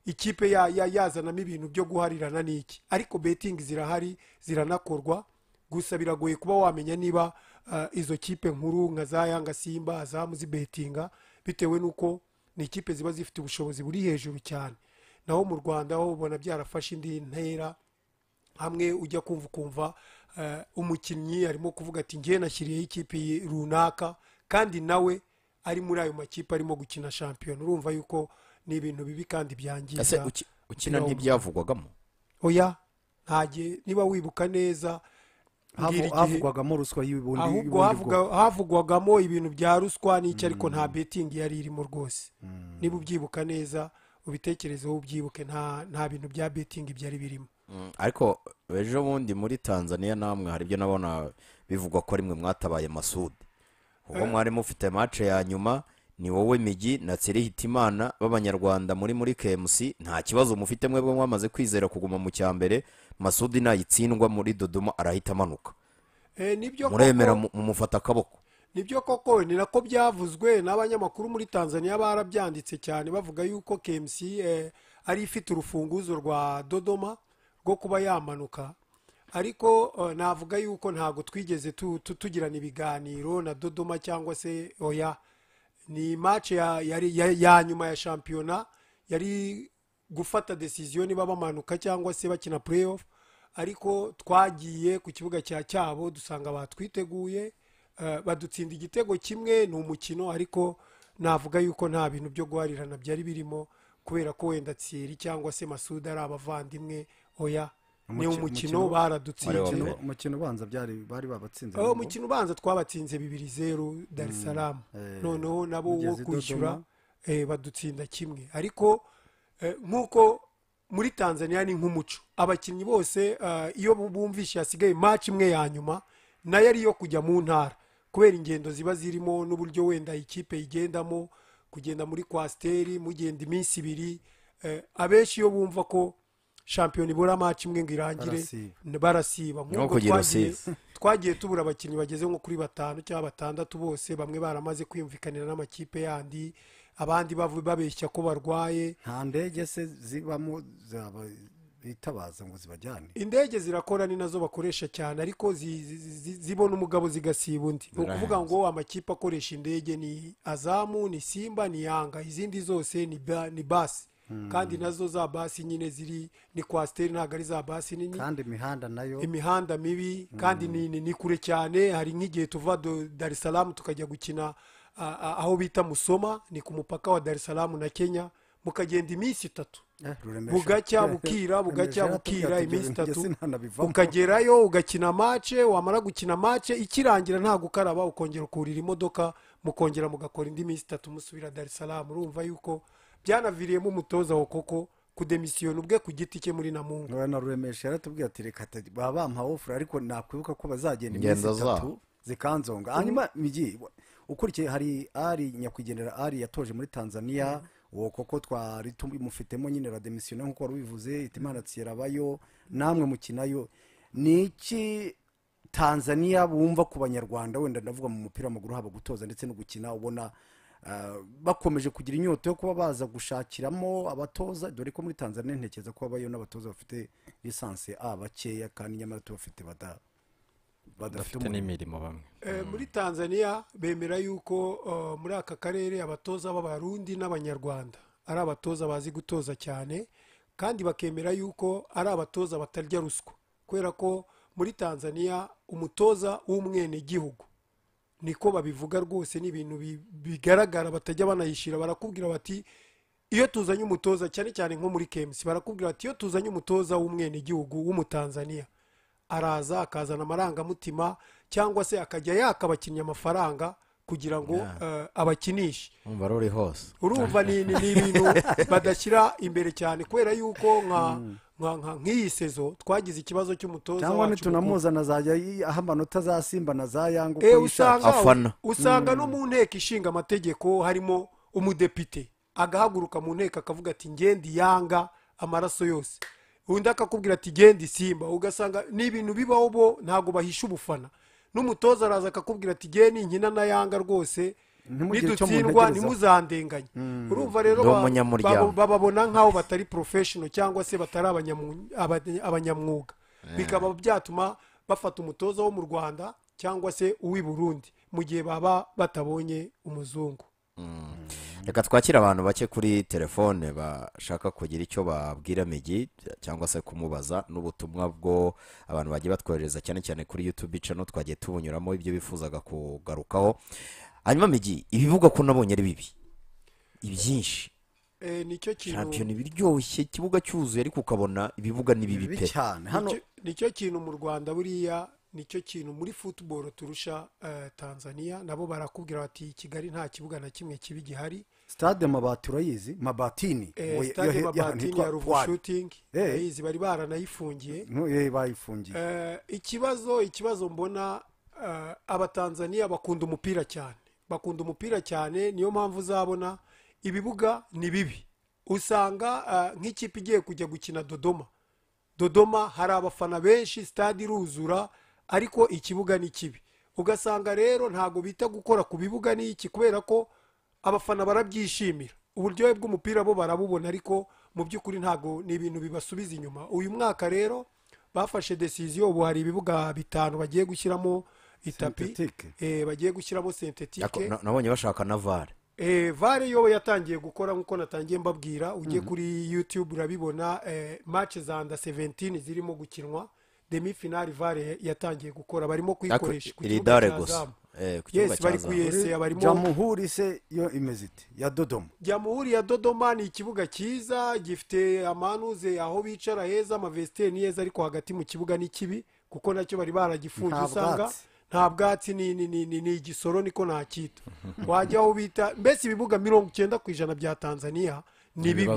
ikipe yazanamo ibintu byo guharirana n'iki ariko betingi zirahari ziranakorwa gusa biragoye kuba wamenya niba Uh, izo kipe nkuru nka za yanga simba azamu zibetinga bitewe n'uko ni ikipe ziba zifite ubushobozi buri hejuru cyane naho mu rwanda ho ubona byarafashe indi ntera hamwe ujya kumva ukumva uh, umukinnyi arimo kuvuga ati ngewe nashyiriyeho ikipe runaka kandi nawe ari muri ayo makipe arimo gukina shampiyona urumva yuko ni ibintu bibi kandi byangiza ukina ntibyavugwagamo oya ntagihe niba wibuka neza havugwagamo ruswa y'ubundi ahubwo havugwagamo ibintu bya ruswa n'icyo ariko nta mm. betingi yari irimo rwose mm. niba ubyibuka neza ubitekerezeho ubyibuke nta bintu bya betingi byari birimo mm. ariko ejo bundi muri tanzania namwe hari ibyo nabona bivugwa ko rimwe mwatabaye masudi ubwo eh. mwari ufite mace ya nyuma ni wowe migi na hitimana b'abanyarwanda muri muri kemusi nta kibazo mufite mwebwe mwamaze kwizera kuguma mu cya mbere masudi nayitsindwa muri dodoma arahita amanuka eh, muremera mumufata akaboko nibyo koko ni nako byavuzwe n'abanyamakuru muri tanzania barabyanditse cyane bavuga yuko kemusi eh, ari ifite urufunguzo rwa dodoma rwo kuba yamanuka ariko eh, navuga yuko ntabwo twigeze tugirana ibiganiro na dodoma cyangwa se oya ni mace ya nyuma ya shampiyona yari gufata desiziyo niba bamanuka cyangwa se bakina pureyi ariko twagiye ku kibuga cya cyabo dusanga batwiteguye eh, badutsinda igitego kimwe ni umukino ariko navuga yuko nta bintu byo guharirana byari birimo kubera ko wenda tsiri cyangwa se masuda ari abavandimwe oya ni umukino baradutsinze umukino ubanza bari babatsinze umukino oh, ubanza twabatsinze bibiri zeru darisaramu mm, eh, noneho nabo wo kwishyura eh, badutsinda kimwe ariko eh, nk'uko muri tanzania ni nk'umuco abakinnyi bose iyo bumvishe hasigaye maci imwe ya nyuma nayo ari iyo kujya mu ntara kubera ingendo ziba zirimo n'uburyo wenda ikipe igendamo kugenda muri kwasiteri mugenda iminsi ibiri abenshi iyo bumva ko shampiyona ibura maci imwe ngo irangire barasiba nk'uko [LAUGHS] twagiye tubura abakinnyi bageze nko kuri batanu cyangwa batandatu bose bamwe baramaze kwiyumvikanira n'amakipe yandi abandi babeshya ko barwaye nta ndege se zibamo bitabaza ngo zibajyane indege zirakora ni nazo bakoresha cyane ariko zibona umugabo zigasiba undi ni ukuvuga ngo amakipe akoresha indege ni azamu ni simba ni yanga izindi zose ni basi Hmm. kandi nazo za basi nyine ziri ni kwasiteri ntabwo ari za basi nini kandi imihanda nayo imihanda mibi hmm. kandi ni kure cyane hari nk'igihe tuva dari salamu tukajya gukina aho bita musoma ni ku mupaka wa dari salamu na kenya mukagenda iminsi itatu eh, bugacya bukira bugacya bukira iminsi itatu ukagerayo ugakina mace wamara gukina mace ikirangira nta gukaraba ukongera ukurira imodoka mukongera mugakora indi minsi itatu musubira dari salamu urumva yuko byanaviriyemo umutoza wa koko kudemisiyo ubwe ku giti cye muri namungu na ruremesha yaratubwiye ati reka baba bampaha ofura ariko nakwibuka ko bazagenda iminsi itatu zikanzonga hanyuma migi ukurikiye hari ari nyakwigendera ari yatoje muri tanzania uwo koko twari tumufitemo nyine rademisiyo nk'uko wari ubivuze itimana tsirabayo namwe mukinayo ni iki tanzania bumva ku banyarwanda wenda ndavuga mu mupira w'amaguru haba gutoza ndetse no gukina ubona bakomeje kugira inyota yo kuba baza gushakiramo abatoza dore ko muri tanzania ntekereza ko habayo n'abatoza bafite lisansi a bakeya kandi nyamara tubafite badafite n'imirimo bamwe eh, mm. muri tanzania bemera yuko eh, muri aka karere abatoza b'abarundi n'abanyarwanda ari abatoza bazi gutoza cyane kandi bakemera yuko ari abatoza batarya ruswa kubera ko muri tanzania umutoza w'umwenegihugu niko babivuga rwose ni ibintu bigaragara batajya banayishyira barakubwira bati iyo tuzanye umutoza cyane cyane nko muri kemusi barakubwira bati iyo tuzanye umutoza w'umwenegihugu w'umutanzaniya araza akazana amarangamutima cyangwa se akajya yaka abakinnyi amafaranga kugira ngo eh, abakinishe urumva ruri hose urumva ni ibintu [LAUGHS] badashyira imbere cyane kubera yuko mm. nka nk'iyi sezo twagize ikibazo cy'umutoza cyangwa nitunamuzana azajya aho amanota za simba na za yangu eh, afana usanga no mm. mu nteko ishinga amategeko harimo umudepite agahaguruka mu nteko akavuga ati ngendi yanga amaraso yose undi akakubwira ati ngendi simba ugasanga ni ibintu bibaho bo ntabwo bahisha ubufana n'umutoza araza akakubwira ati geni inkina na yanga rwose nidutsindwa ntimuzandenganye hmm. urumva rero bababona nk'aho batari porofeshono cyangwa se batari abanyamwuga eh. bikaba byatuma bafata umutoza wo mu rwanda cyangwa se uw'i burundi mu gihe baba batabonye umuzungu Mm. reka twakire abantu bake kuri telefone bashaka kugira icyo babwira migi cyangwa se kumubaza n'ubutumwa bwo abantu bagiye batwohereza cyane cyane kuri yutube cano twagiye tubunyuramo ibyo bifuzaga kugarukaho hanyuma migi ibibuga ko nabonye ari bibi ibyinshi eh, shampiyona ibiryoshye ikibuga cyuzuye ariko ukabona ibibuga ni bibi pe nicyo kintu mu rwanda buriya nicyo kintu muri futuboro turusha eh, tanzania nabo barakubwira bati kigali nta kibuga na kimwe kibi gihari sitade mabati urayizi mabatini eh, sitade mabatini ya ruvu shutingi urayizi eh. bari baranayifungiye bayifungiye ikibazo ikibazo mbona abatanzania bakunda umupira cyane bakunda umupira cyane niyo mpamvu uzabona ibibuga ni bibi usanga nk'ikipe igiye kujya gukina dodoma dodoma hari abafana benshi sitade iruzura ariko ikibuga ni kibi ugasanga rero ntabwo bita gukora ku bibuga n'iki kubera ko abafana barabyishimira uburyohe bw'umupira bo barabubona ariko mu by'ukuri ntabwo ni ibintu bibasubiza inyuma uyu mwaka rero bafashe desiziyo ubu hari ibibuga bitanu bagiye gushyiramo itapi eh, bagiye gushyiramo sentetike nabonye bashaka na vare eh, vare yo yatangiye gukora nk'uko natangiye mbabwira ujye mhm. kuri yutube urabibona eh, mace za nda seventini zirimo gukinwa demi vare yatangiye gukora barimo kuyikoresha ku kibuga cya zamu eh, yesi bari kuyesera barimo jamuhuri se yo imeze iti ya dodoma jamuhuri ya dodoma ni ikibuga cyiza gifite amanuze aho bicara heza amavesiteri ni heza ariko hagati mu kibuga ni kibi kuko nacyo bari baragifunze usanga nta bwatsi ni igisoro niko ntacyita wajya aho bita mbese ibibuga mirongo icyenda ku ijana bya tanzania ni bibi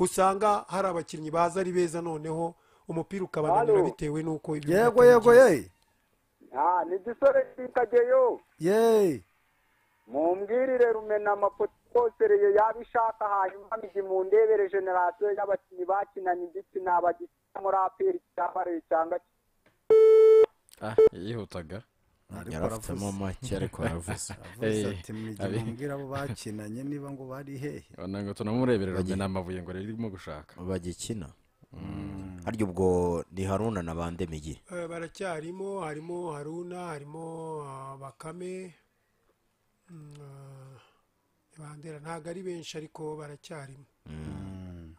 usanga hari abakinnyi baza ari beza noneho umupira ukabananira bitewe n'uko ibyo yego yego yeee ni igisore kitageyo yeee mumbwirire rumena amafotosereye yaba ishaka hanyuma migi mu ndebere generasiyo y'abakinnyi bakinanye igitsina bagitsina muri aperi cyangwa rero cyangwa ah, yihutaga yarafitemo make ariko aravuze ati mumbwira abo bakinanye niba ngo bari hehe ngo tunamureberera rumena amabuye ngo ririmo gushaka bagikina harya mm. ubwo ni haruna na bandemiye eh, baracyarimo harimo haruna harimo ah, bakame mm, ah, bandera ntabwo ari benshi ariko baracyarimo mm.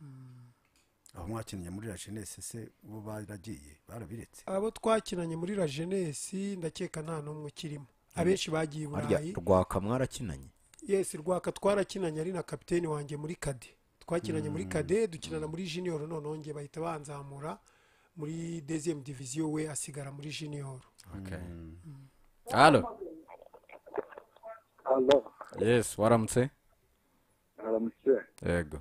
abo mwakinanye muri la jenesi se bo baragiye barabiretse abo twakinanye muri la jenesi ndakeka nta n'umwe ukirimo abenshi bagiye i burayi rwaka mwarakinanye yesi rwaka twarakinanye ari na kapitene wanjye muri kade twakinanye muri hmm. kade dukinana muri jiniyoro noneho nge bahita banzamura muri deziyemu diviziyo we asigara muri jiniyoro hmm. hmm. hano yesi waramutse waramutse yego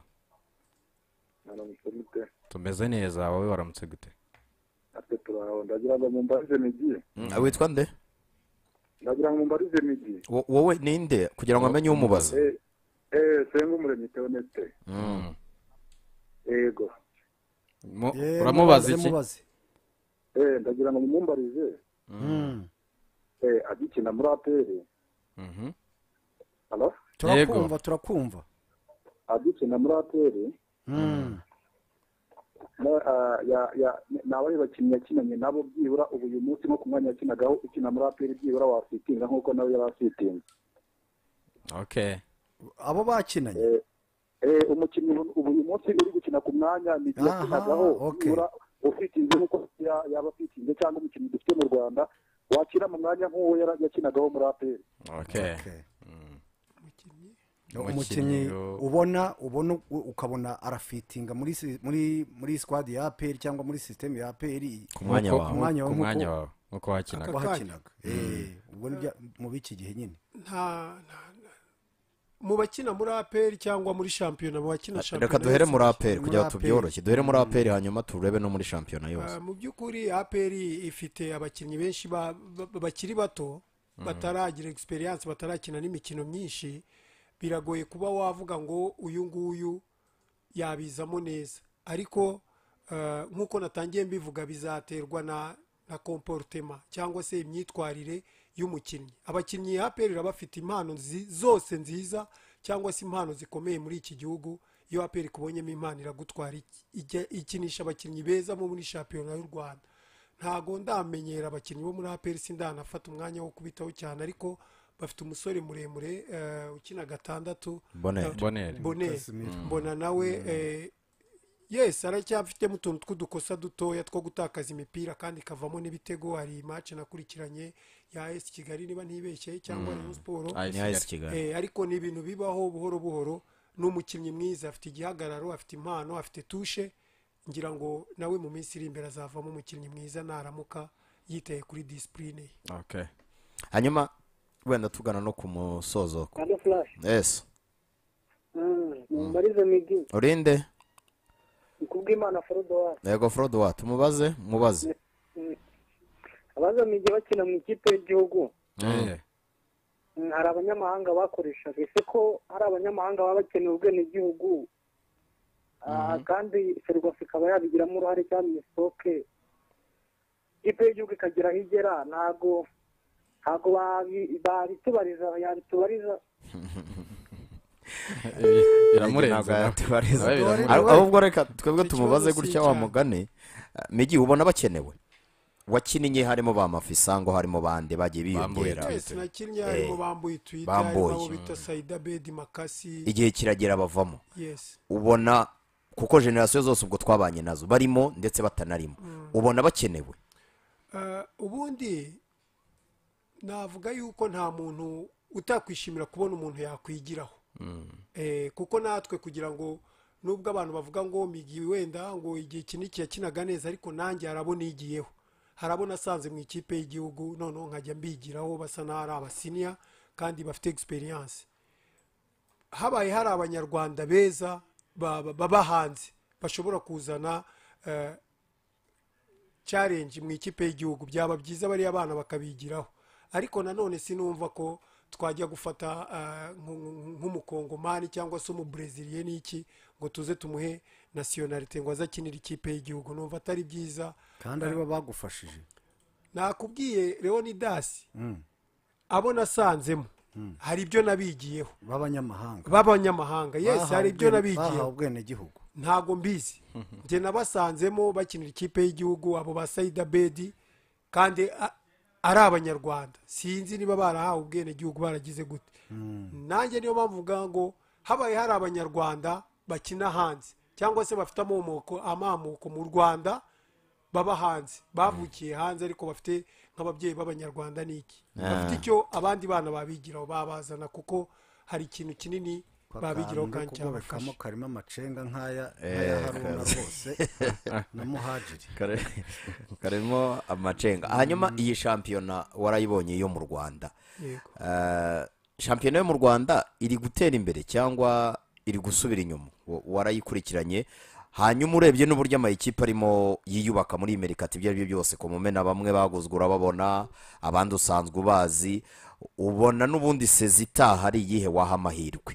waramutse gute tumeze neza wowe waramutse gute natwe turahawe ndagira ngo mumbarize migi ah, witwa nde ndagira ngo mumbarize migi wowe ninde kugira ngo amenye umubaza eh, eee senga umuremyi teoneste yego uramubaza iki eee ndagira ngo mumumbarize eee agikina muri aperi turakumva turakumva agikina muri aperi nabaye bakinnyi yakinanye nabo byibura ubu uyu munsi nko ku mwanya yakinagaho ukina muri aperi byibura wasitinga nk'uko nawe yari asitinze abo bakinanye eh, eh, umukinnyi uyu munsi uri gukina ku mwanya ni igihe yakinagaho ufitinze nk'uko yaba afitinze cyangwa umukinnyi dufite mu rwanda wakira mu mwanya nk'uwo yakinagaho muri aperi hmm. umukinnyi ubona ubona ukabona arafitinga muri muri sikwadi ya aperi cyangwa muri sisiteme ya aperi ku mwanya wawe nk'uko wakinaga hmm. eh, ubwo ni mu b'iki gihe nyine nta mu bakina muri aperi cyangwa muri shampiyona mu bakina shampiyona reka duhere muri aperi kugira ngo tubyoroshye duhere muri aperi hanyuma turebe no muri shampiyona yose ah, mu by'ukuri aperi ifite abakinnyi benshi bakiri bato mhm. bataragira egisperiyanse batarakina n'imikino myinshi biragoye kuba wavuga ngo uyu nguyu yabizamo neza ariko ah, nk'uko natangiye mbivuga bizaterwa na komporutema cyangwa se imyitwarire y'umukinnyi abakinnyi aperi bafite impano zose nziza cyangwa se impano zikomeye muri iki gihugu iyo aperi ikubonyemo impano iragutwara ikinisha abakinnyi beza muri shampiyona y'u rwanda ntago ndamenyera abakinnyi bo muri aperi sindanafata umwanya wo kubitaho cyane ariko bafite umusore muremure eh, ukina gatandatu boneri mm. mbona nawe mm. eh, yesi aracyafitemo utuntu tw'udukosa dutoya two gutakaza imipira kandi ikavamo n'ibitego hari imaci nakurikiranye ya esi kigali niba ntibeshye cyangwa rayon hmm. siporo eh, ariko ni ibintu bibaho buhoro buhoro n'umukinnyi mwiza afite igihagararo afite impano afite tushe ngira ngo nawe mu minsi iri imbere azavamo umukinnyi mwiza naramuka yiteye kuri disipurine hanyuma wenda tugana no ku musozo esi marize migi urinde ni kubw'imana forodowati yego forodowati mubaze mubaze abazamu bakina mu ikipe y'igihugu eh. mm, hari abanyamahanga bakoresha ese ko hari abanyamahanga baba bakeneye ubwenegihugu ah, mhm. kandi serivisi ikaba yabigiramo uruhare cyangwa isitoke ikipe y'igihugu ikagera aho igera [LAUGHS] ntabwo ntabwo babitubariza yabitubariza biramurenze ahubwo reka twebwe tumubaze gutya wa mugane ah, migi ubona bakenewe wakinnye harimo ba mafisango harimo bande bagiye biyongera bambuye eh, igihe kiragera bavamo ubona kuko generasiyo zose ubwo twabanye nazo barimo ndetse batanarimo mm. ubona bakenewe eh, ubundi navuga yuko nta muntu utakwishimira kubona umuntu yakwigiraho mm. eh, kuko natwe kugira ngo nubwo abantu bavuga ngo migi wenda ngo igihe iki n'iki yakinaga neza ariko nanjye harabo nigiyeho harabona asanze mu ikipe y'igihugu noneho nkajya mbigiraho basa n'aho ari abasiniya kandi bafite egisperiyanse habaye hari abanyarwanda beza baba hanze bashobora kuzana eh, challenge mu ikipe y'igihugu byaba byiza bariya abana bakabigiraho ariko nanone sinumva ko twajya gufata eh, nk'umukongomani cyangwa se umubreziliye n'iki ngo tuze tumuhe nasiyonarite ngo azakinira ikipe y'igihugu numva atari byiza kandi aribo eh, bagufashije nakubwiye leonidasi hmm. abo nasanzemo hmm. hari ibyo nabigiyeho b'abanyamahanga b'abanyamahanga yesi hari ibyo nabigiyeho ntabwo mbizi hmm. njye nabasanzemo bakinira ikipe y'igihugu abo ba sayida bedi kandi ari abanyarwanda sinzi niba barahawe ubwenegihugu baragize gute nanjye niyo mpamvu ngo habaye hari abanyarwanda bakina hanze cyangwa se bafite amamoko amamuko mu rwanda baba hanze bavukiye hanze ariko bafite nk'ababyeyi b'abanyarwanda ni iki ah. bafite icyo abandi bana babigiraho babazana kuko hari ikintu kinini babigiraho kandi cyabafasha karimo amacenga nk'aya eh, haruna rwose [LAUGHS] na muhajiri karimo amacenga hanyuma mm. iyi shampiyona warayibonye yo mu rwanda eh, shampiyona yo mu rwanda iri gutera imbere cyangwa iri gusubira inyuma warayikurikiranye hanyuma urebye n'uburyo amayikipe arimo yiyubaka muri iyi merikati ibyo ari byo byose ku mumena bamwe baguzwe urababona abandi usanzwe ubazi ubona n'ubundi sezi itaha ari iyihe waha amahirwe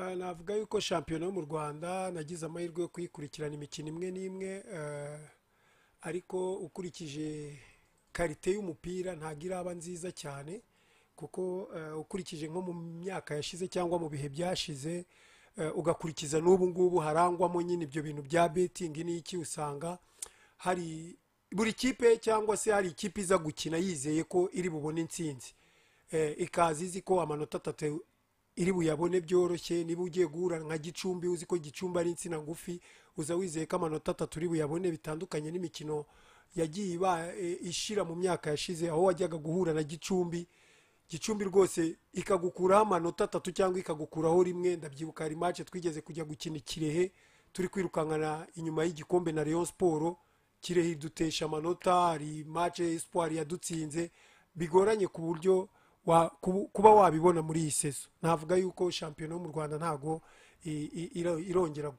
eh, navuga yuko shampiyona yo mu rwanda nagize amahirwe yo kuyikurikirana imikino imwe n'imwe eh, ariko ukurikije karite y'umupira ntabwo iraba nziza cyane kuko eh, ukurikije nko mu myaka yashize cyangwa mu bihe byashize Eh, ugakurikiza n'ubu ngubu harangwamo nyine ibyo bintu bya betingi n'iki usanga hari buri kipe cyangwa se hari ikipe iza gukina yizeye ko iri bubone insinzi eh, ikaza izi ko amanota atatu iri buyabone byoroshye niba ugiye guhura nka gicumbi uzi ko gicumbi ari insina ngufi uza wizeye ko amanota atatu uri buyabone bitandukanye n'imikino yagiye iba eh, ishira mu myaka yashize aho wajyaga guhura na gicumbi gicumbi rwose ikagukuraho amanota atatu cyangwa ikagukuraho rimwe ndabyibuka hari mace twigeze kujya gukina ikirehe turi kwirukankana inyuma y'igikombe na leon siporo kirehe dutesha amanota hari mace espoir yadutsinze bigoranye ku buryo kuba wabibona muri iyi seso navuga yuko shampiyona yo mu rwanda ntabwo irongera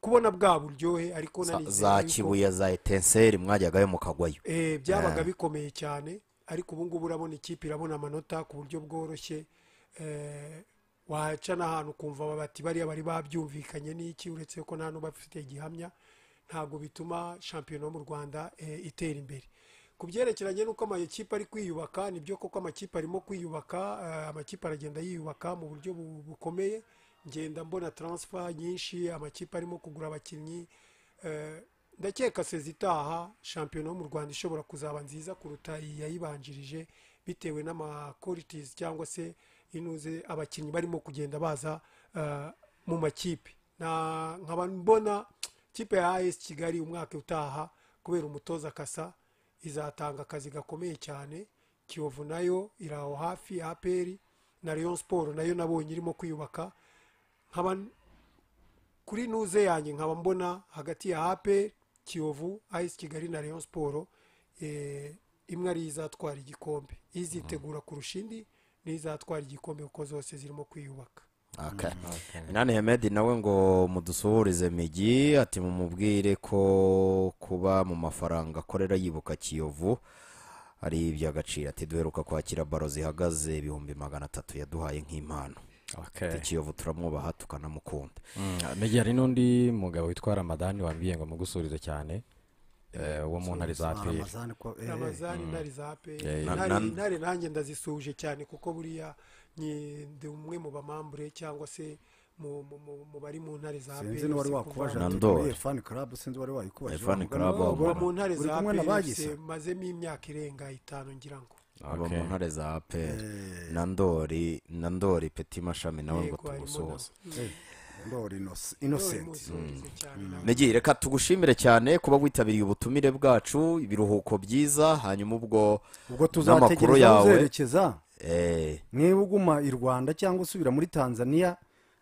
kubona bwa buryohe ariko za kibuye za etenseri mwajyagayo mukagwayo eh, byabaga eh. bikomeye cyane ariko ubu ngubu urabona ikipe irabona amanota ku buryo bworoshye eh, waca n'ahantu ukumva bati bariya bari babyumvikanye n'iki uretse ko nta n'uba ufite igihamya ntabwo bituma shampiyona yo mu rwanda eh, itera imbere ku byerekeranye n'uko amakipe ari kwiyubaka nibyo koko amakipe arimo kwiyubaka eh, amakipe aragenda yiyubaka mu buryo bukomeye ngenda mbona taransifa nyinshi amakipe arimo kugura abakinnyi ndakeka itaha shampiyona yo mu rwanda ishobora kuzaba nziza kuruta yayibanjirije bitewe n'amakoritizi cyangwa se inuze abakinnyi barimo kugenda baza uh, mu makipe nkaba mbona kipe ya AS kigali umwaka utaha kubera umutoza kasa izatanga akazi gakomeye cyane kiyovu nayo iri aho hafi aperi na leon siporo nayo nabonye irimo kwiyubaka nkaba kuri nuze yanjye nkaba mbona hagati ya aperi kiyovu ayisi kigali na leon siporo eh, imwe ari izatwara igikombe izitegura kurusha indi n'izatwara igikombe kuko zose zirimo kwiyubaka mm, nani hemedi nawe ngo mudusuhurize migi ati mumubwire ko kuba mu mafaranga akorera yibuka kiyovu ari iby'agaciro ati duheruka kwakira baro zihagaze ibihumbi magana atatu yaduhaye nk'impano tukiyobo turamwubaha tukanamukunda hari n'undi mugabo witwa ramadani wambwiye ngo mugusurize cyane eh, uwo mu ntare za peri ramazani eh, intare mm. za eh, peri intare nanjye ndazisuje cyane kuko buriya ndi umwe mu bamambure cyangwa se mu bari mu ntare za peri sinzi n'uwari wakubaje turi efani karabu sinzi uwari wayikubaje mu ntare za peri mazemo imyaka irenga itanu ngira ngo aba muntare za aperi eh. na ndori na ndori peti mashami nawe ngo eh, tugusohoze eh. mm. nagiye reka tugushimire cyane kuba witabiriye ubutumire bwacu ibiruhuko byiza hanyuma ubwo n'amakuru yawe niba uguma i rwanda cyangwa usubira muri tanzania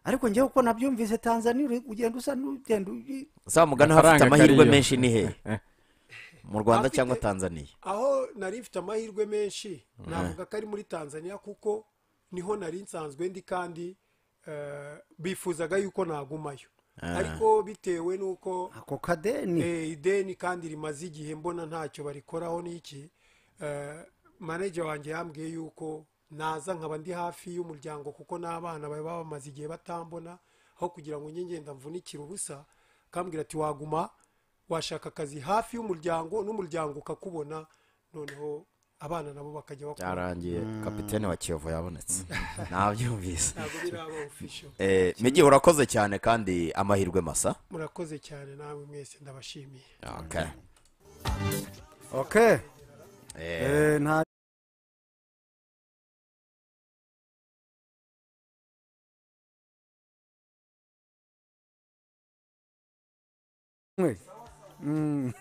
ariko ngewe uko nabyumvise tanzania ugenda usa n'ugenda usamugana hafite amahirwe menshi ni hehe [LAUGHS] mu rwanda cyangwa tanzania aho nari mfite amahirwe menshi navuga ko ari muri tanzania kuko niho nari nsanzwe ndi kandi eh, bifuzaga yuko nagumayo ah. ariko bitewe n'uko ako kadeni eh, ideni kandi rimaze igihe mbona ntacyo barikoraho n'iki eh, manager wanjye yambwiye yuko naza nkaba ndi hafi y'umuryango kuko n'abana baba bamaze igihe batambona aho kugira ngo njye ngenda mvunikire ubusa kambwira ati waguma washaka akazi hafi y'umuryango n'umuryango ukakubona noneho abana nabo bakajya bakora byarangiye mm. kapitene wa kiyovu yabonetse ntabyumvise [LAUGHS] ntabwo eh, urakoze cyane kandi amahirwe masa murakoze cyane nawe mwese ndabashimiye oke mm. eh. eh, Mm. [LAUGHS]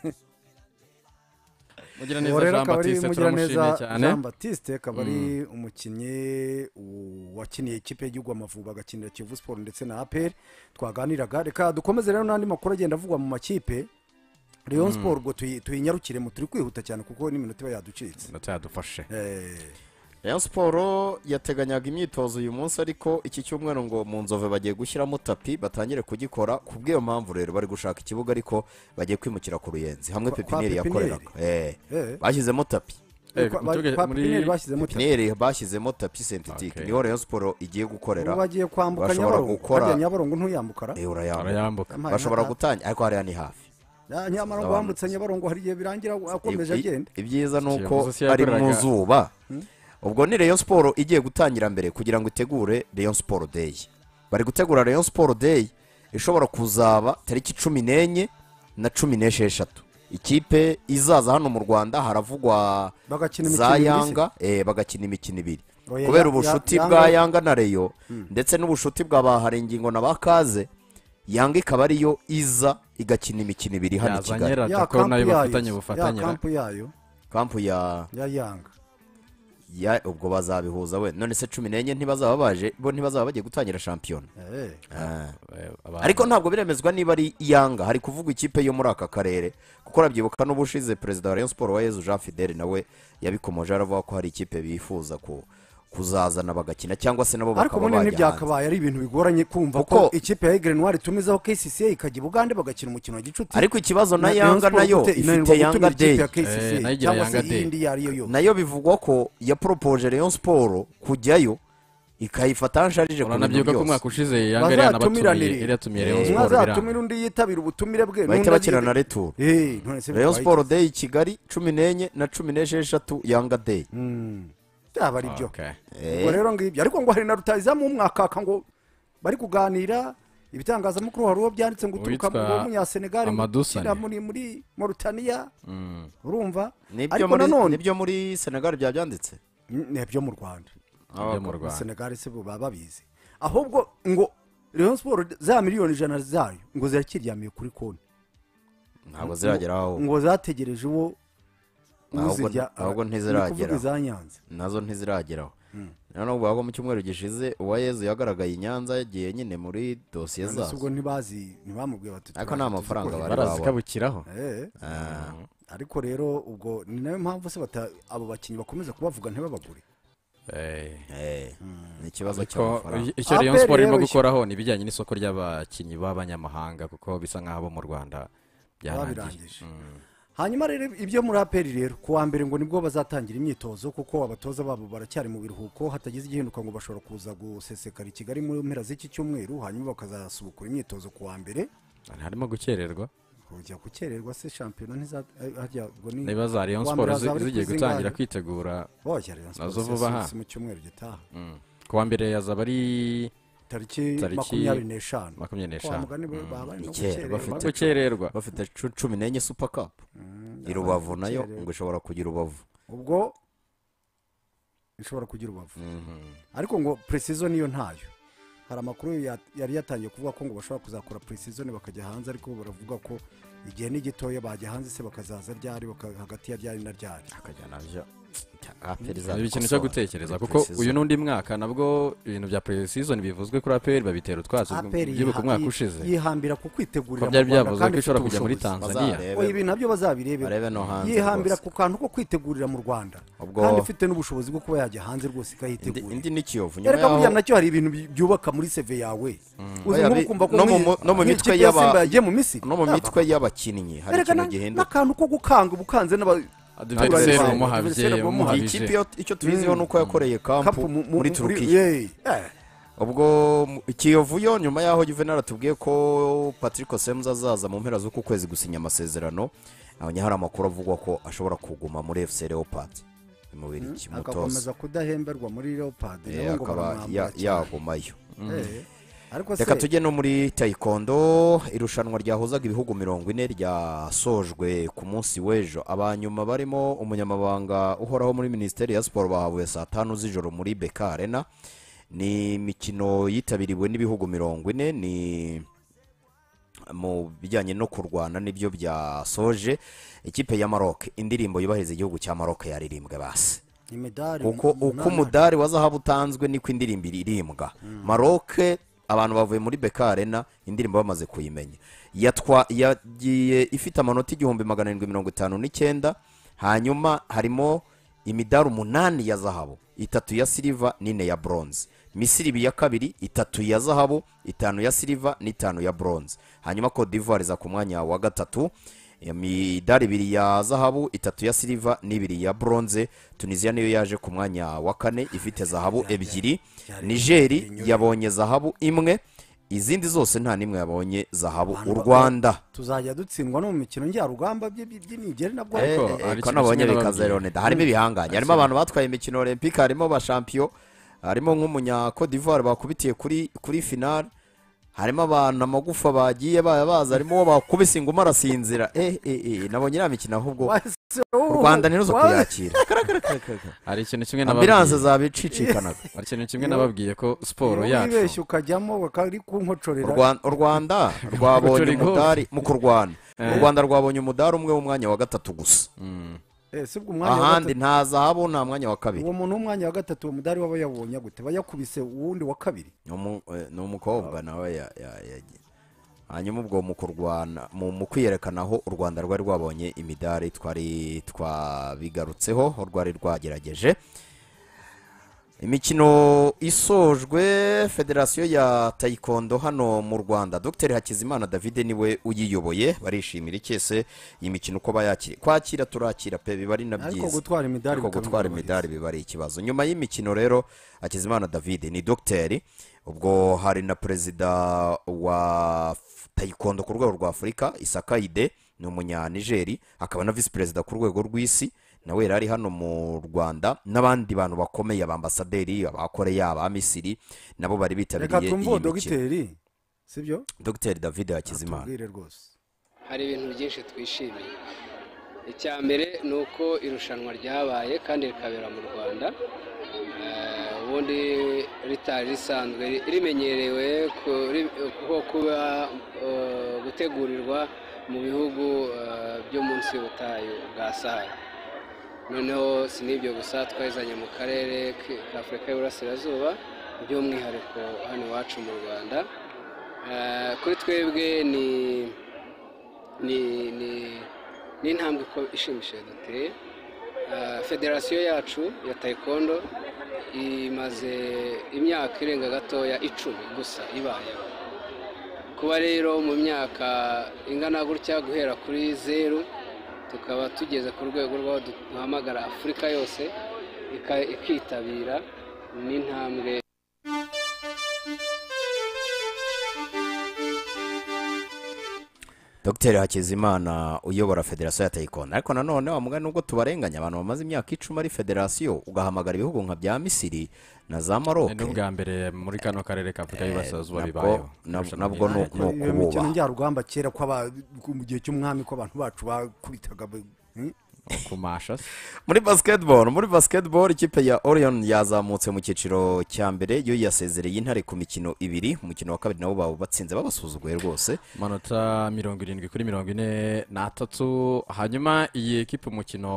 mugiraneza jean batiste turamushimiye cyane jean batiste akaba ari mm. umukinnyi wakiniye ikipe y'igihugu amavubi agakinira kivu siporo ndetse na aperi twaganiraga reka dukomeze rero n'andi makuru agenda avugwa mu makipe leon mm. siporo ubwo tuyinyarukiremo turi kwihuta cyane kuko n'iminota iba yaducitse iminota yadufashe eh. rayon siporo yateganyaga imyitozo uyu munsi ariko iki cyumweru ngo mu nzove bagiye gushyiramo tapi batangire kugikora ku bw'iyo mpamvu rero bari gushaka ikibuga ariko bagiye kwimukira ku ruyenzi hamwe pepiniyeri yakoreraga eh. Eh. bashyizemo tapi eh, pepiniyeri bashyizemo tapi sentetike niho rayon siporo igiye gukorera bagiye kwambuka nyabarongo ntuyambukara urayambuka bashobora gutangira ariko hariya ni hafi nyamara ngo wambutse nyabarongo hari igihe birangira akomeje agenda ibyiza ni uko ari mu zuba hmm? ubwo ni Rayon siporo igiye gutangira mbere kugira ngo itegure Rayon siporo deyi bari gutegura Rayon siporo deyi ishobora kuzaba tariki cumi n'enye na cumi n'esheshatu ikipe izaza hano mu rwanda haravugwa za yanga eh, bagakina imikino ibiri oh, kubera ubucuti bwa yanga na reyo hmm. ndetse n'ubucuti bwa ba baharengingo na ba kaze yanga ikaba ariyo iza igakina imikino ibiri hano i kigali ya kampu yayo kampu ya yanga ubwo bazabihuza we none se cumi n'enye ntibazaba baje bo ntibazaba bagiye gutangira shampiyona eh. ah. ariko ntabwo biremezwa niba ari yanga hari kuvugwa ikipe yo muri aka karere kuko urabyibuka n'ubushize perezida wa Rayon Sport wa yezu jean fidele nawe yabikomoje aravuga ko hari ikipe bifuza ku kuzazana bagakina cyangwa se nabo bakaba bajya hanze ntibyakabaye ari ibintu bigoranye kumva ko ikipe ya egire itumizaho kcca ikajya i bugande bagakina umukino wa gicuti ariko ikibazo na yanga nayo ifite yanga deyi eh, cyangwa se iyindi iyo ari yo yose nayo bivugwa ko yaporopoje leon siporo kujyayo ikayifata nsharije ku bintu byose ko umwaka eh, undi yitabira ubutumire bwe bahita bakina na returu siporo deyi kigali cumi n'enye na cumi n'esheshatu yanga deyi hmm. byaba ari byo ubwo rero ngibyo ariko ngo hari na rutayizamu w'umwakaka ngo bari kuganira ibitangazamakuru hari uwo byanditse ngo uturuka mu munyasenegali muri mm. muri morutaniya urumva ariko nanone nibyo muri senegali byabyanditse ni ibyo mu rwanda senegali si baba babizi ahubwo ngo leon siporo za miliyoni ijana zayo ngo zirakiriyamiye kuri konti ntabwo zirageraho ngo zategereje uwo ahubwo ntiziragera nazo ntizirageraho hmm. noneho ubwo mu cyumweru gishize uwayezu yagaragaye i nyanza yagiye nyine muri dosiye zazo ubwo ntibazi ntibamubwiye bati ariko nta mafaranga bari barazikabukiraho eh, ah. eh. ariko rero ubwo ni nayo mpamvu se abo bakinnyi bakomeza kubavuga ntibabagure eh. hmm. ni ikibazo cy'amafaranga icyo ah, rero siporo irimo gukoraho ni ibijyanye n'isoko ry'abakinnyi b'abanyamahanga kuko bisa nk'aho mu rwanda byarangiye hanyuma rero ibyo muri aperi rero ku wa mbere ngo nibwo bazatangira imyitozo kuko abatoza babo baracyari mu biruhuko hatagize igihinduka ngo bashobora kuza gusesekara i kigali mu mpera z'iki cyumweru hanyuma bakazasubukura imyitozo ku wa mbere harimo gukererwa kujya gukererwa se shampiyona ntizajyabwo eh, ni niba za riyo siporo zigiye gutangira kwitegura nazo vuba aha mu cyumweru gitaha mm. ku wa mbere yazaba ari tariki makumyabiri n'eshanu makumyabiri n'eshanu mm. gukererwa bafite cumi n'enye supa kapu mm. i nayo ngo ishobora kugira urubavu ubwo ishobora kugira urubavu mm-hmm. ariko ngo presizo niyo ntayo hari amakuru yari yatangiye kuvuga ko ngo bashobora kuzakora purisizoni bakajya hanze ariko baravuga ko igihe ni bajya hanze se bakazaza ryari hagati ya ryari na ryari hari ikintu cyo gutekereza kuko uyu n'undi mwaka nabwo ibintu bya sisoni bivuzwe kuri aperi babitera utwatsi byibuka umwaka ushize yihambira ku kwitegurira byari byavuzwe ko ishobora kujya muri tanzania ibi nabyo bazabirebera yihambira ku kantu ko kwitegurira mu rwanda kandi ufite n'ubushobozi bwo kuba yajya hanze rwose ikahitegura indi ni kiyovu nyuma yaho nacyo hari ibintu byubaka muri seve yawe mm. no mu mitwe no mu mitwe y'abakinnyi hari ikintu gihinduka n'akantu ko gukanga ubukanze n'aba adiveriseri wamuhavye wamuhavije ikipe icyo tubiziho nuko yakoreye kampu muri turukiya ubwo kiyovu yo nyuma yaho juvenal atubwiye ko patrick semuza azaza mu mpera z'uku kwezi gusinya amasezerano abanya hari amakuru avugwa ko ashobora kuguma muri fc leopard mm. akakomeza kudahemberwa muri leopard eh, akaba yagumayo eh. reka tujye no muri tayikondo irushanwa ryahuzaga ibihugu mirongo ine ryasojwe ku munsi w'ejo abanyuma barimo umunyamabanga uhoraho muri minisiteri ya siporo bahavuye saa tanu z'ijoro muri beka arena ni imikino yitabiriwe n'ibihugu mirongo ine ni mu bijyanye no kurwana nibyo byasoje ikipe ya maroc indirimbo yubahiriza igihugu cya maroc yaririmbwe basi uko umudari wa zahabu utanzwe niko indirimbo iririmbwa mm. maroc abantu bavuye muri beka arena indirimbo bamaze kuyimenya yagiye ifite amanota igihumbi magana arindwi mirongo itanu n'icyenda hanyuma harimo imidari umunani ya zahabu itatu ya siliva n'ine ya buronze misiri ya kabiri itatu ya zahabu itanu ya siliva n'itanu ya buronze hanyuma kodivuwari iza ku mwanya wa gatatu imidari ibiri ya zahabu itatu ya siliva n'ibiri ya bronze tunisiya niyo yaje ku mwanya wa kane ifite zahabu ebyiri nigeri yabonye zahabu imwe izindi zose nta n'imwe yabonye zahabu u rwanda tuzajya dutsindwa no mu mikino njyarugamba by'imigeri nabwo eh, eh, eh, ariko nabonye bikaza harimo hmm. ibihangange harimo abantu batwaye imikino olympique harimo ba champion harimo nk'umunya Cote bakubitiye kuri kuri finale harimo abantu amagufa bagiye baza harimo uwo bakubise inguma arasinzira eh eh, eh nabonye inama ikina ahubwo u oh, rwanda ntiruzo kuyakira hari ikintu kimwe nababwiye ambiranse zabicicikanaga hari ikintu kimwe nababwiye ko siporo yacu ubeshya ukajyamo bakari kunkocorera u rwanda rwabonye umudari mu kurwana u eh. rwanda rwabonye umudari umwe w'umwanya wa gatatu gusa hmm. Eh, ahandi ntazahabona nta mwanya wa kabiri uwo muntu w'umwanya wa gatatu uwo mudari waba yabonye gute yakubise uwundi wa kabiri ni eh, umukobwa nawe hanyuma ubwo mu kwiyerekana aho u rwanda rwari rwabonye imidari twari twabigarutseho rwari rwagerageje imikino isojwe federasiyo ya tayikondo hano mu rwanda dr hakizimana David niwe uyiyoboye barishimira icyese iyi mikino uko bayakira kwakira turakira pe biba ari na byiza ariko gutwara imidari biba ari ikibazo nyuma y'imikino rero hakizimana David ni dogiteri ubwo hari na perezida wa tayikondo ku rwego rwa afurika isakaide ni umunyanigeri akaba na visi perezida ku rwego rw'isi nawe yari ari hano mu rwanda n'abandi bantu bakomeye abambasaderi abakoreya abamisiri nabo bari bitabiriye iyi mikino dogiteri david hakizimana hari ibintu byinshi twishimiye icya mbere ni uko irushanwa ryabaye kandi rikabera mu rwanda eh, ubundi ritari risanzwe rimenyerewe kuko kuba eh, gutegurirwa mu bihugu eh, byo munsi y'ubutayu bwa sahara noneho si n'ibyo gusa twazanye mu karere Afurika y’Iburasirazuba by'umwihariko hano iwacu mu rwanda eh, kuri twebwe ni ni intambwe ishimishije duteye eh, federasiyo yacu ya taekwondo imaze imyaka irenga gatoya icumi gusa ibayeho kuba rero mu myaka ingana gutya guhera kuri zeru tukaba tugeze ku rwego rw'aho duhamagara afurika yose ikitabira n'intambwe dr hakizimana uyobora federasiyo ya tayikondo ariko nanone wamuga nubwo tubarenganya abantu bamaze imyaka icumi ari federasiyo ugahamagara ibihugu nka bya misiri na za maroke n'ubwa mbere muri kano karere k'afurika eh, y'iburasirazuba bibayeho nabwo ni ukububa mu gihe cy'umwami ko abantu bacu bakubitaga hmm? kumashas muri basketball muri basketball ikipe ya Orion yazamutse mu cyiciro cya mbere yo yasezereye intare ku mikino ibiri umukino wa kabiri nabo batsinze babasuzuguye rwose amanota mirongo irindwi kuri mirongo ine n'atatu hanyuma iyi kipe umukino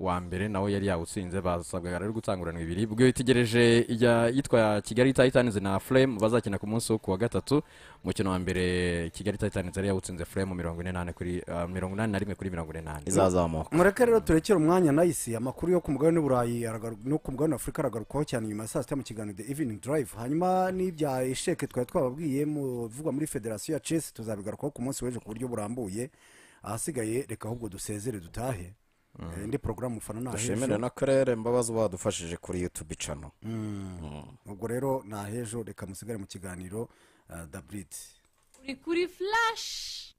wa mbere nawe yari yawutsinze basabwaga rero gutanguranwa ibiri bwo yitegereje ijya yitwa kigali titanizi na furemu bazakina ku munsi wo ku wa gatatu umukino wa mbere kigali titanizi yari yawutsinze furemu mirongo ine n'ane kuri eh, mirongo inani na rimwe kuri mirongo ine n'ane izazamuka rero turekera umwanya nayisi amakuru yo ku mugabane w'uburayi no ku mugabane w'afurika aragarukaho cyane nyuma ya saa sita mu kiganiro the evening drive hanyuma n'ibya esheke twari twababwiye mu bivugwa muri federasiyo ya chess tuzabigarukaho ku munsi w'ejo ku buryo burambuye ahasigaye reka ahubwo dusezere dutahe indi mm. eh, porogaramu ufana nta hejuru dushimire n'akarere mbabazi badufashije kuri yutube icano mm. mm. ubwo rero nta hejuru reka musigare mu kiganiro eh, daburidi uri kuri furashi